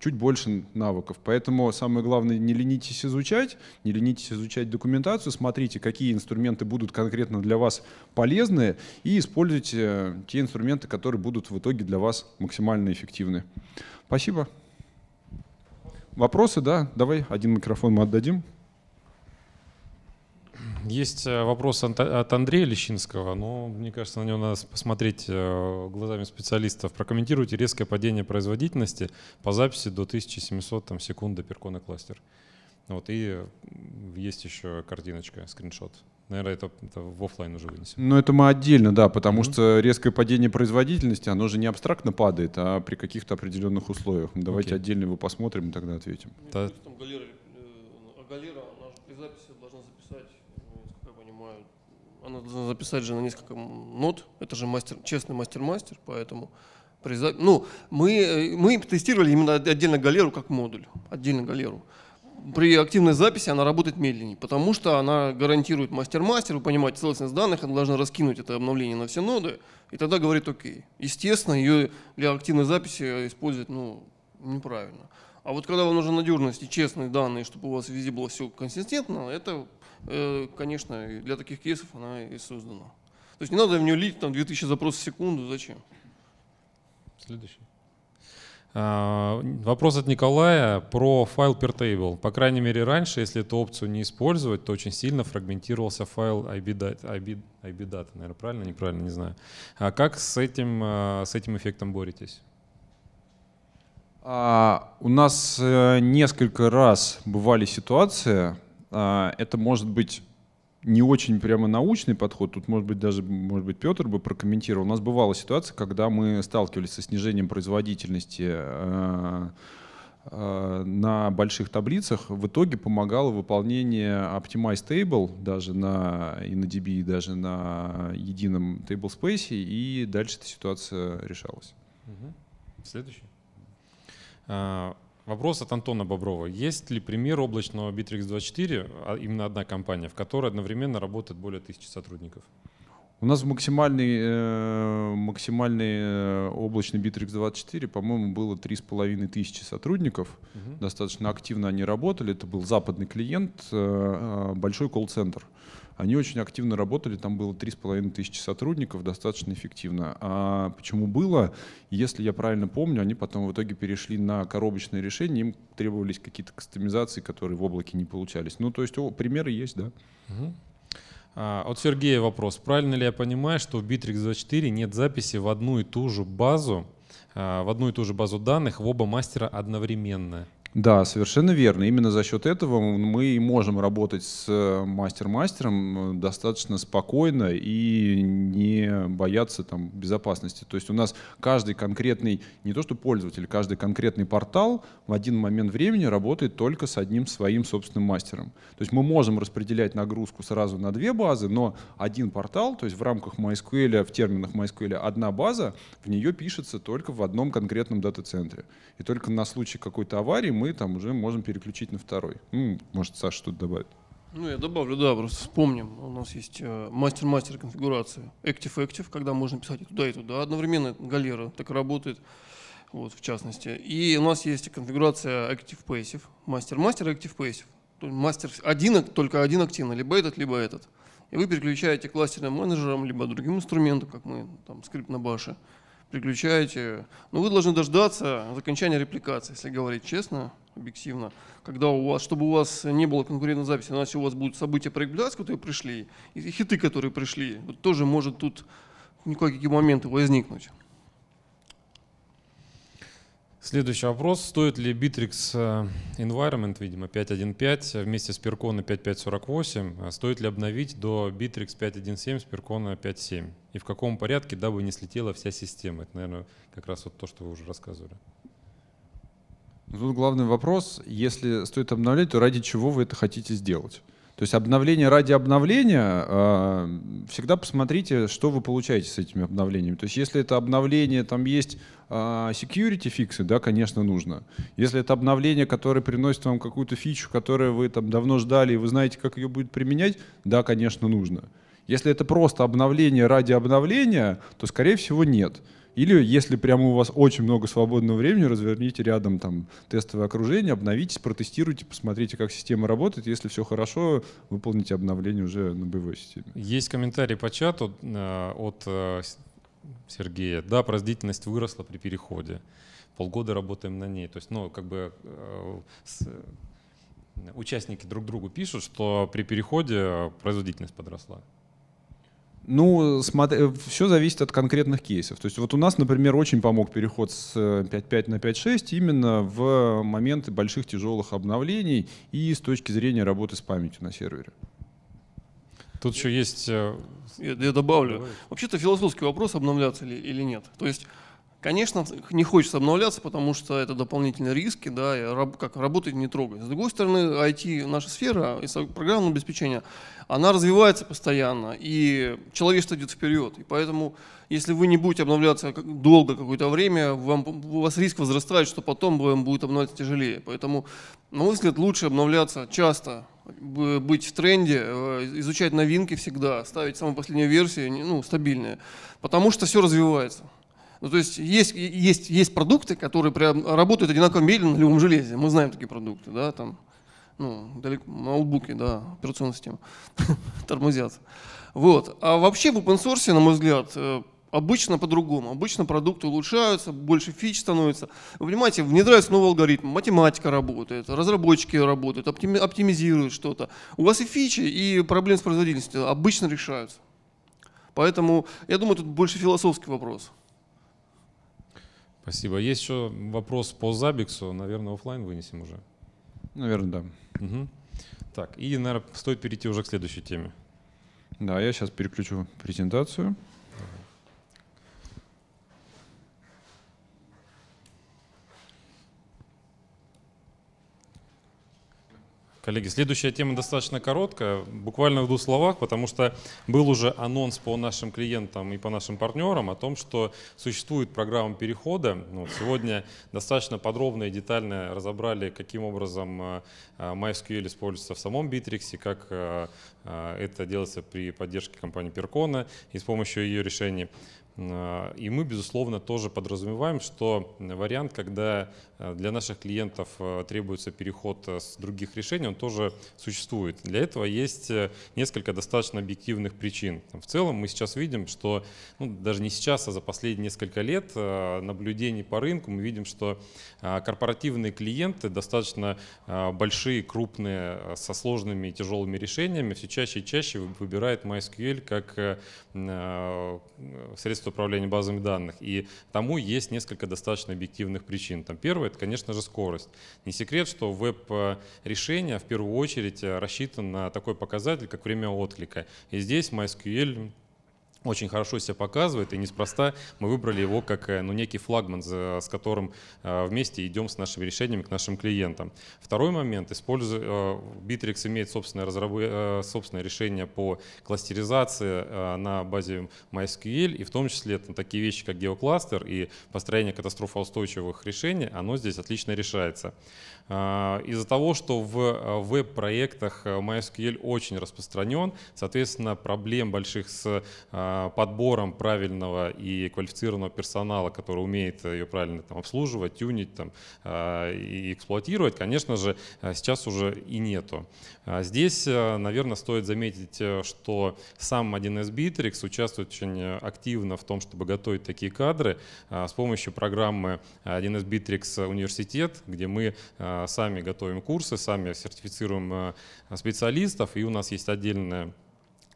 чуть больше навыков. Поэтому самое главное, не ленитесь изучать, не ленитесь изучать документацию, смотрите, какие инструменты будут конкретно для вас полезны, и используйте э, те инструменты, которые будут в итоге для вас максимально эффективны. Спасибо. Вопросы, да? Давай один микрофон мы отдадим. Есть э, вопрос от Андрея Лещинского, но мне кажется, на него надо посмотреть э, глазами специалистов. Прокомментируйте резкое падение производительности по записи до 1700 там, секунд до перкона кластер. Вот, и есть еще картиночка, скриншот. Наверное, это, это в офлайн уже вынесем. Но ну, это мы отдельно, да, потому mm-hmm. что резкое падение производительности, оно же не абстрактно падает, а при каких-то определенных условиях. Давайте okay. отдельно его посмотрим и тогда ответим. Да. Галера э, ну, она должна записать же на несколько нот. Это же мастер, честный мастер-мастер, поэтому приза... ну, мы, э, мы тестировали именно отдельно галеру как модуль, отдельно галеру. При активной записи она работает медленнее, потому что она гарантирует мастер-мастер, вы понимаете, целостность данных, она должна раскинуть это обновление на все ноды, и тогда говорит окей. Естественно, ее для активной записи э, использовать ну, неправильно. А вот когда вам нужны надежность и честные данные, чтобы у вас везде было все консистентно, это Э, конечно, для таких кейсов она и создана. То есть не надо в нее лить там 2000 запросов в секунду, зачем? Следующий. А, вопрос от Николая про файл per table. По крайней мере, раньше, если эту опцию не использовать, то очень сильно фрагментировался файл IBData, IB, IBData наверное, правильно, неправильно, не знаю. А как с этим, а, с этим эффектом боретесь? А, у нас э, несколько раз бывали ситуации, а, это может быть не очень прямо научный подход. Тут, может быть, даже может быть, Петр бы прокомментировал. У нас бывала ситуация, когда мы сталкивались со снижением производительности а, а, на больших таблицах в итоге помогало выполнение Optimize Table даже на, и на DB, и даже на едином Table Space, и дальше эта ситуация решалась. Следующий. Вопрос от Антона Боброва. Есть ли пример облачного Bittrex24, а именно одна компания, в которой одновременно работает более тысячи сотрудников? У нас максимальный, э, максимальный э, облачный Bittrex24, по-моему, было 3,5 тысячи сотрудников. Угу. Достаточно активно они работали. Это был западный клиент, э, большой колл-центр. Угу. Они очень активно работали, там было 3,5 тысячи сотрудников, достаточно эффективно. А почему было? Если я правильно помню, они потом в итоге перешли на коробочное решение, им требовались какие-то кастомизации, которые в облаке не получались. Ну, то есть о, примеры есть, да. Угу. А, а от Сергея вопрос. Правильно ли я понимаю, что в Bittrex24 нет записи в одну и ту же базу а, в одну и ту же базу данных в оба мастера одновременно. Да, совершенно верно. Именно за счет этого мы можем работать с э, мастер-мастером э, достаточно спокойно и не бояться там, безопасности. То есть у нас каждый конкретный, не то что пользователь, каждый конкретный портал в один момент времени работает только с одним своим собственным мастером. То есть мы можем распределять нагрузку сразу на две базы, но один портал, то есть в рамках MySQL, в терминах MySQL одна база, в нее пишется только в одном конкретном дата-центре. И только на случай какой-то аварии мы там уже можем переключить на второй. Ну, может, Саша что-то добавит. Ну, я добавлю, да, просто вспомним. У нас есть э, мастер-мастер э, конфигурации. Active-Active, когда можно писать и туда, и туда. Одновременно галера так работает, вот, в частности. И у нас есть конфигурация Active-Passive. Мастер-мастер Active-Passive. Мастер один, только один активно, либо этот, либо этот. И вы переключаете кластерным менеджером, либо другим инструментом, как мы там скрипт на баше приключаете. Но ну, вы должны дождаться закончания репликации, если говорить честно, объективно. Когда у вас, чтобы у вас не было конкурентной записи, но если у вас будут события про репликацию, которые пришли, и хиты, которые пришли, вот тоже может тут никакие моменты возникнуть. Следующий вопрос. Стоит ли Bittrex э, Environment, видимо, 5.1.5 вместе с Percona 5.5.48? А стоит ли обновить до Bittrex 5.1.7 с Percona 5.7? И в каком порядке, дабы не слетела вся система? Это, наверное, как раз вот то, что вы уже рассказывали. Тут главный вопрос, если стоит обновлять, то ради чего вы это хотите сделать? То есть обновление ради обновления, э, всегда посмотрите, что вы получаете с этими обновлениями. То есть если это обновление, там есть э, security фиксы, да, конечно, нужно. Если это обновление, которое приносит вам какую-то фичу, которую вы там давно ждали, и вы знаете, как ее будет применять, да, конечно, нужно. Если это просто обновление ради обновления, то, скорее всего, нет. Или если прямо у вас очень много свободного времени, разверните рядом там тестовое окружение, обновитесь, протестируйте, посмотрите, как система работает. Если все хорошо, выполните обновление уже на боевой системе. Есть комментарий по чату э, от э, Сергея. Да, производительность выросла при переходе. Полгода работаем на ней. То есть, ну, как бы э, участники друг другу пишут, что при переходе производительность подросла. Ну, смотри, э, все зависит от конкретных кейсов. То есть вот у нас, например, очень помог переход с 5.5 э, на 5.6 именно в моменты больших тяжелых обновлений и с точки зрения работы с памятью на сервере. Тут еще есть... Э, я, я добавлю. Вообще-то философский вопрос, обновляться или, или нет. То есть Конечно, не хочется обновляться, потому что это дополнительные риски, да, и как работать не трогать. С другой стороны, IT, наша сфера, и программное обеспечение, она развивается постоянно, и человечество идет вперед. И поэтому, если вы не будете обновляться долго какое-то время, вам, у вас риск возрастает, что потом вам будет обновляться тяжелее. Поэтому, на мой взгляд, лучше обновляться часто, быть в тренде, э, изучать новинки всегда, ставить самую последнюю версию, ну, стабильные, потому что все развивается. Ну, то есть есть, есть, есть продукты, которые прям работают одинаково медленно на любом железе. Мы знаем такие продукты, да, там, ну, далеко, ноутбуки, да, операционная система, тормозят. Вот. А вообще в open source, на мой взгляд, э, обычно по-другому. Обычно продукты улучшаются, больше фич становится. Вы понимаете, внедряется новый алгоритм, математика работает, разработчики работают, оптими- оптимизируют что-то. У вас и фичи, и проблемы с производительностью обычно решаются. Поэтому я думаю, тут больше философский вопрос. Спасибо. Есть еще вопрос по Забиксу. Наверное, офлайн вынесем уже. Наверное, да. Угу. Так, и, наверное, стоит перейти уже к следующей теме. Да, я сейчас переключу презентацию. Коллеги, следующая тема достаточно короткая, буквально в двух словах, потому что был уже анонс по нашим клиентам и по нашим партнерам о том, что существует программа перехода. Ну, сегодня достаточно подробно и детально разобрали, каким образом э, э, MySQL используется в самом Bittrex, как э, это делается при поддержке компании Percona и с помощью ее решений. И мы, безусловно, тоже подразумеваем, что вариант, когда Э, для наших клиентов э, требуется переход э, с других решений, он тоже существует. Для этого есть несколько достаточно объективных причин. В целом мы сейчас видим, что ну, даже не сейчас, а за последние несколько лет наблюдений по рынку мы видим, что корпоративные клиенты, достаточно большие, крупные, со сложными и тяжелыми решениями, все чаще и чаще выбирают MySQL как средство управления базами данных. И тому есть несколько достаточно объективных причин. Там первое это, конечно же, скорость. Не секрет, что веб-решение э, в первую очередь э, рассчитано на такой показатель, как время отклика. И здесь MySQL очень хорошо себя показывает, и неспроста мы выбрали его как э, ну, некий флагман, с которым э, вместе идем с нашими решениями к нашим клиентам. Второй момент. Битрикс э, имеет собственное, собственное решение по кластеризации на базе MySQL, и в том числе там, такие вещи, как геокластер и построение катастрофоустойчивых решений, оно здесь отлично решается. Из-за того, что в веб-проектах MySQL очень распространен, соответственно, проблем больших с а, подбором правильного и квалифицированного персонала, который умеет ее правильно там, обслуживать, тюнить там, а, и эксплуатировать, конечно же, а, сейчас уже и нету. Здесь, э, наверное, стоит заметить, э, что сам 1С Bittrex участвует очень активно в том, чтобы готовить такие кадры с помощью программы 1С Bittrex университет, где мы сами готовим курсы, сами сертифицируем э, специалистов, и у нас есть отдельная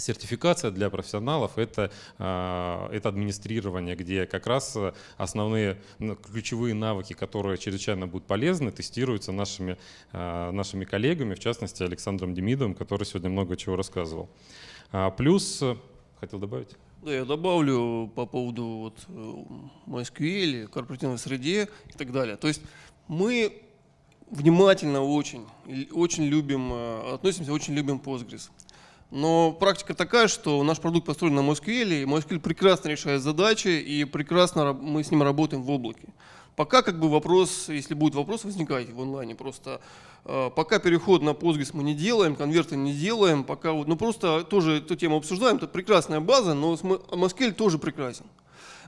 Сертификация для профессионалов это, а, – это администрирование, где как раз э, основные ну, ключевые навыки, которые чрезвычайно будут полезны, тестируются нашими, а, нашими коллегами, в частности Александром Демидовым, который сегодня много чего рассказывал. А, плюс, э, хотел добавить? Да, я добавлю по поводу вот э, MySQL, корпоративной среде и так далее. То есть мы внимательно очень, очень любим, относимся, очень любим Postgres. Но практика такая, что наш продукт построен на MySQL, и MySQL прекрасно решает задачи, и прекрасно мы с ним работаем в облаке. Пока как бы вопрос, если будет вопрос возникать в онлайне, просто э, пока переход на Postgres мы не делаем, конверты не делаем, пока вот, ну просто тоже эту тему обсуждаем, это прекрасная база, но MySQL тоже прекрасен.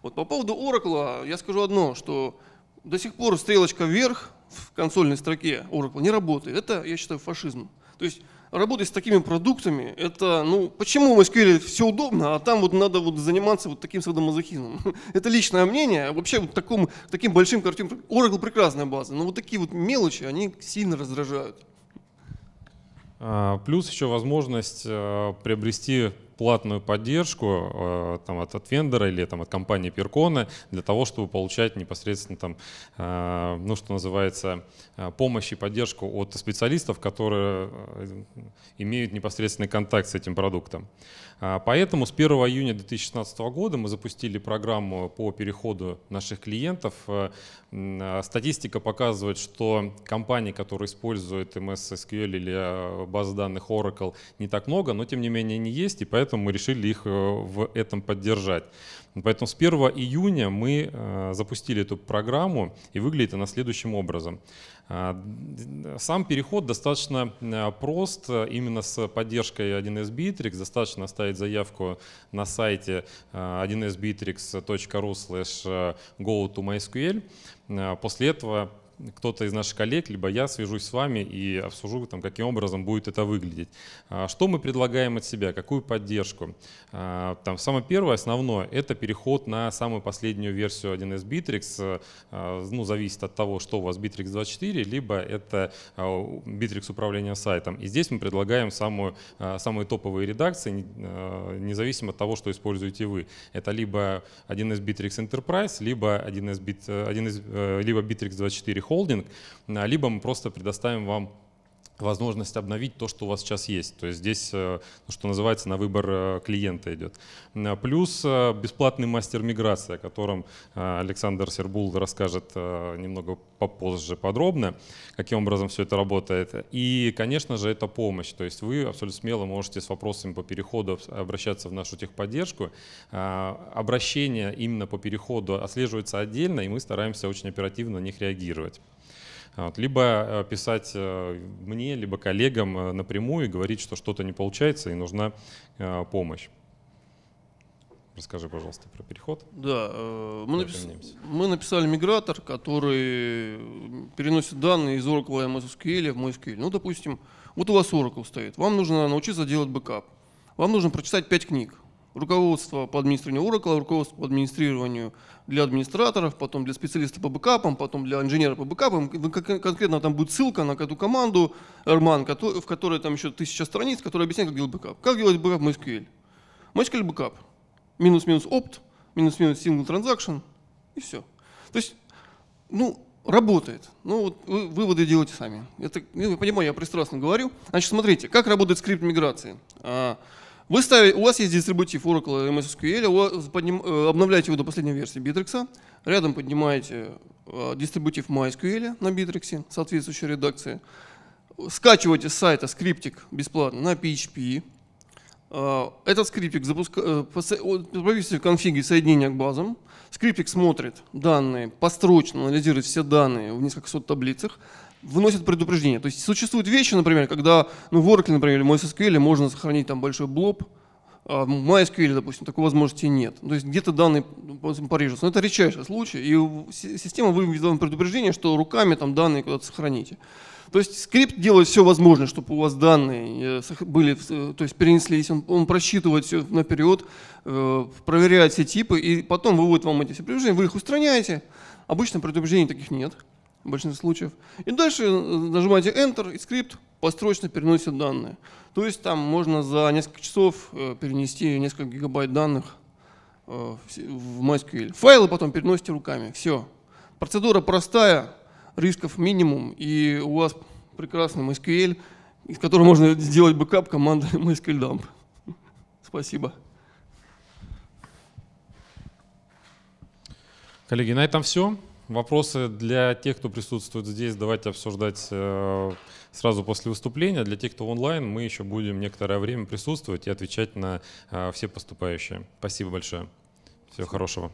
Вот по поводу Oracle я скажу одно, что до сих пор стрелочка вверх в консольной строке Oracle не работает. Это, я считаю, фашизм. То есть работать с такими продуктами, это, ну, почему в SQL все удобно, а там вот надо вот заниматься вот таким садомазохизмом. это личное мнение. А вообще вот такому, таким большим картинам Oracle прекрасная база, но вот такие вот мелочи, они сильно раздражают. А, плюс еще возможность э, приобрести платную поддержку э, там, от, от вендора или там, от компании Перкона для того, чтобы получать непосредственно, там, э, ну, что называется, э, помощь и поддержку от специалистов, которые имеют непосредственный контакт с этим продуктом. А, поэтому с 1 июня 2016 года мы запустили программу по переходу наших клиентов. Статистика показывает, что компаний, которые используют MS SQL или базы данных Oracle, не так много, но тем не менее они есть, и поэтому поэтому мы решили их э, в этом поддержать. Поэтому с 1 июня мы э, запустили эту программу, и выглядит она следующим образом. Э, сам переход достаточно прост, именно с поддержкой 1С Bittrex. Достаточно оставить заявку на сайте 1sbitrix.ru slash go to mysql. После этого кто-то из наших коллег, либо я свяжусь с вами и обсужу, там, каким образом будет это выглядеть. А, что мы предлагаем от себя, какую поддержку? А, там, самое первое, основное, это переход на самую последнюю версию 1С Bittrex. А, ну, зависит от того, что у вас Bittrex 24, либо это Bittrex управления сайтом. И здесь мы предлагаем самую, самые топовые редакции, независимо от того, что используете вы. Это либо 1С Bittrex Enterprise, либо 1С Bit, s э, э, либо Bittrex 24 холдинг, а, либо мы просто предоставим вам возможность обновить то, что у вас сейчас есть. То есть здесь, э, ну, что называется, на выбор э, клиента идет. А плюс э, бесплатный мастер миграции, о котором Александр Сербул расскажет немного попозже подробно, каким образом все это работает. И, конечно же, это помощь. То есть вы абсолютно смело можете с вопросами по переходу обращаться в нашу техподдержку. А, обращение именно по переходу отслеживается отдельно, и мы стараемся очень оперативно на них реагировать. Вот. Либо э, писать э, мне, либо коллегам э, напрямую и говорить, что что-то не получается и нужна помощь. Расскажи, пожалуйста, про переход. Да, мы, напис... мы написали мигратор, который переносит данные из Oracle MSSQL в MySQL. Ну, допустим, вот у вас Oracle стоит, вам нужно научиться делать бэкап, вам нужно прочитать 5 книг руководство по администрированию Oracle, руководство по администрированию для администраторов, потом для специалиста по бэкапам, потом для инженера по бэкапам. Конкретно там будет ссылка на эту команду Erman, в которой там еще тысяча страниц, которая объясняет, как делать бэкап. Как делать бэкап MySQL? MySQL бэкап. Минус-минус опт, минус-минус single transaction и все. То есть, ну, работает. Ну, вот вы выводы делайте сами. Это, я понимаю, я пристрастно говорю. Значит, смотрите, как работает скрипт миграции. А, вы ставите, у вас есть дистрибутив Oracle MS SQL, подним, э, обновляете его до последней версии Bittrex, рядом поднимаете э, дистрибутив MySQL на Bittrex, соответствующей редакции, скачиваете с сайта скриптик бесплатно на PHP, э, этот скриптик запускается в конфиге соединения к базам. Скриптик смотрит данные, построчно анализирует все данные в нескольких сот таблицах выносят предупреждение. То есть существуют вещи, например, когда ну, в Oracle, например, или в MySQL можно сохранить там большой блоб, а в MySQL, допустим, такой возможности нет. То есть где-то данные порежутся. Но это редчайший случай. И система выведет вам предупреждение, что руками там данные куда-то сохраните. То есть скрипт делает все возможное, чтобы у вас данные э, были, э, то есть перенеслись, он, он просчитывает все наперед, э, проверяет все типы, и потом выводит вам эти все предупреждения, вы их устраняете. Обычно предупреждений таких нет в большинстве случаев. И дальше э, нажимаете Enter, и скрипт построчно переносит данные. То есть там можно за несколько часов э, перенести несколько гигабайт данных э, в MySQL. Файлы потом переносите руками. Все. Процедура простая, рисков минимум, и у вас прекрасный MySQL, из которого можно сделать бэкап команды MySQL Dump. Спасибо. Коллеги, на этом все. Вопросы для тех, кто присутствует здесь, давайте обсуждать э, сразу после выступления. Для тех, кто онлайн, мы еще будем некоторое время присутствовать и отвечать на э, все поступающие. Спасибо большое. Всего хорошего.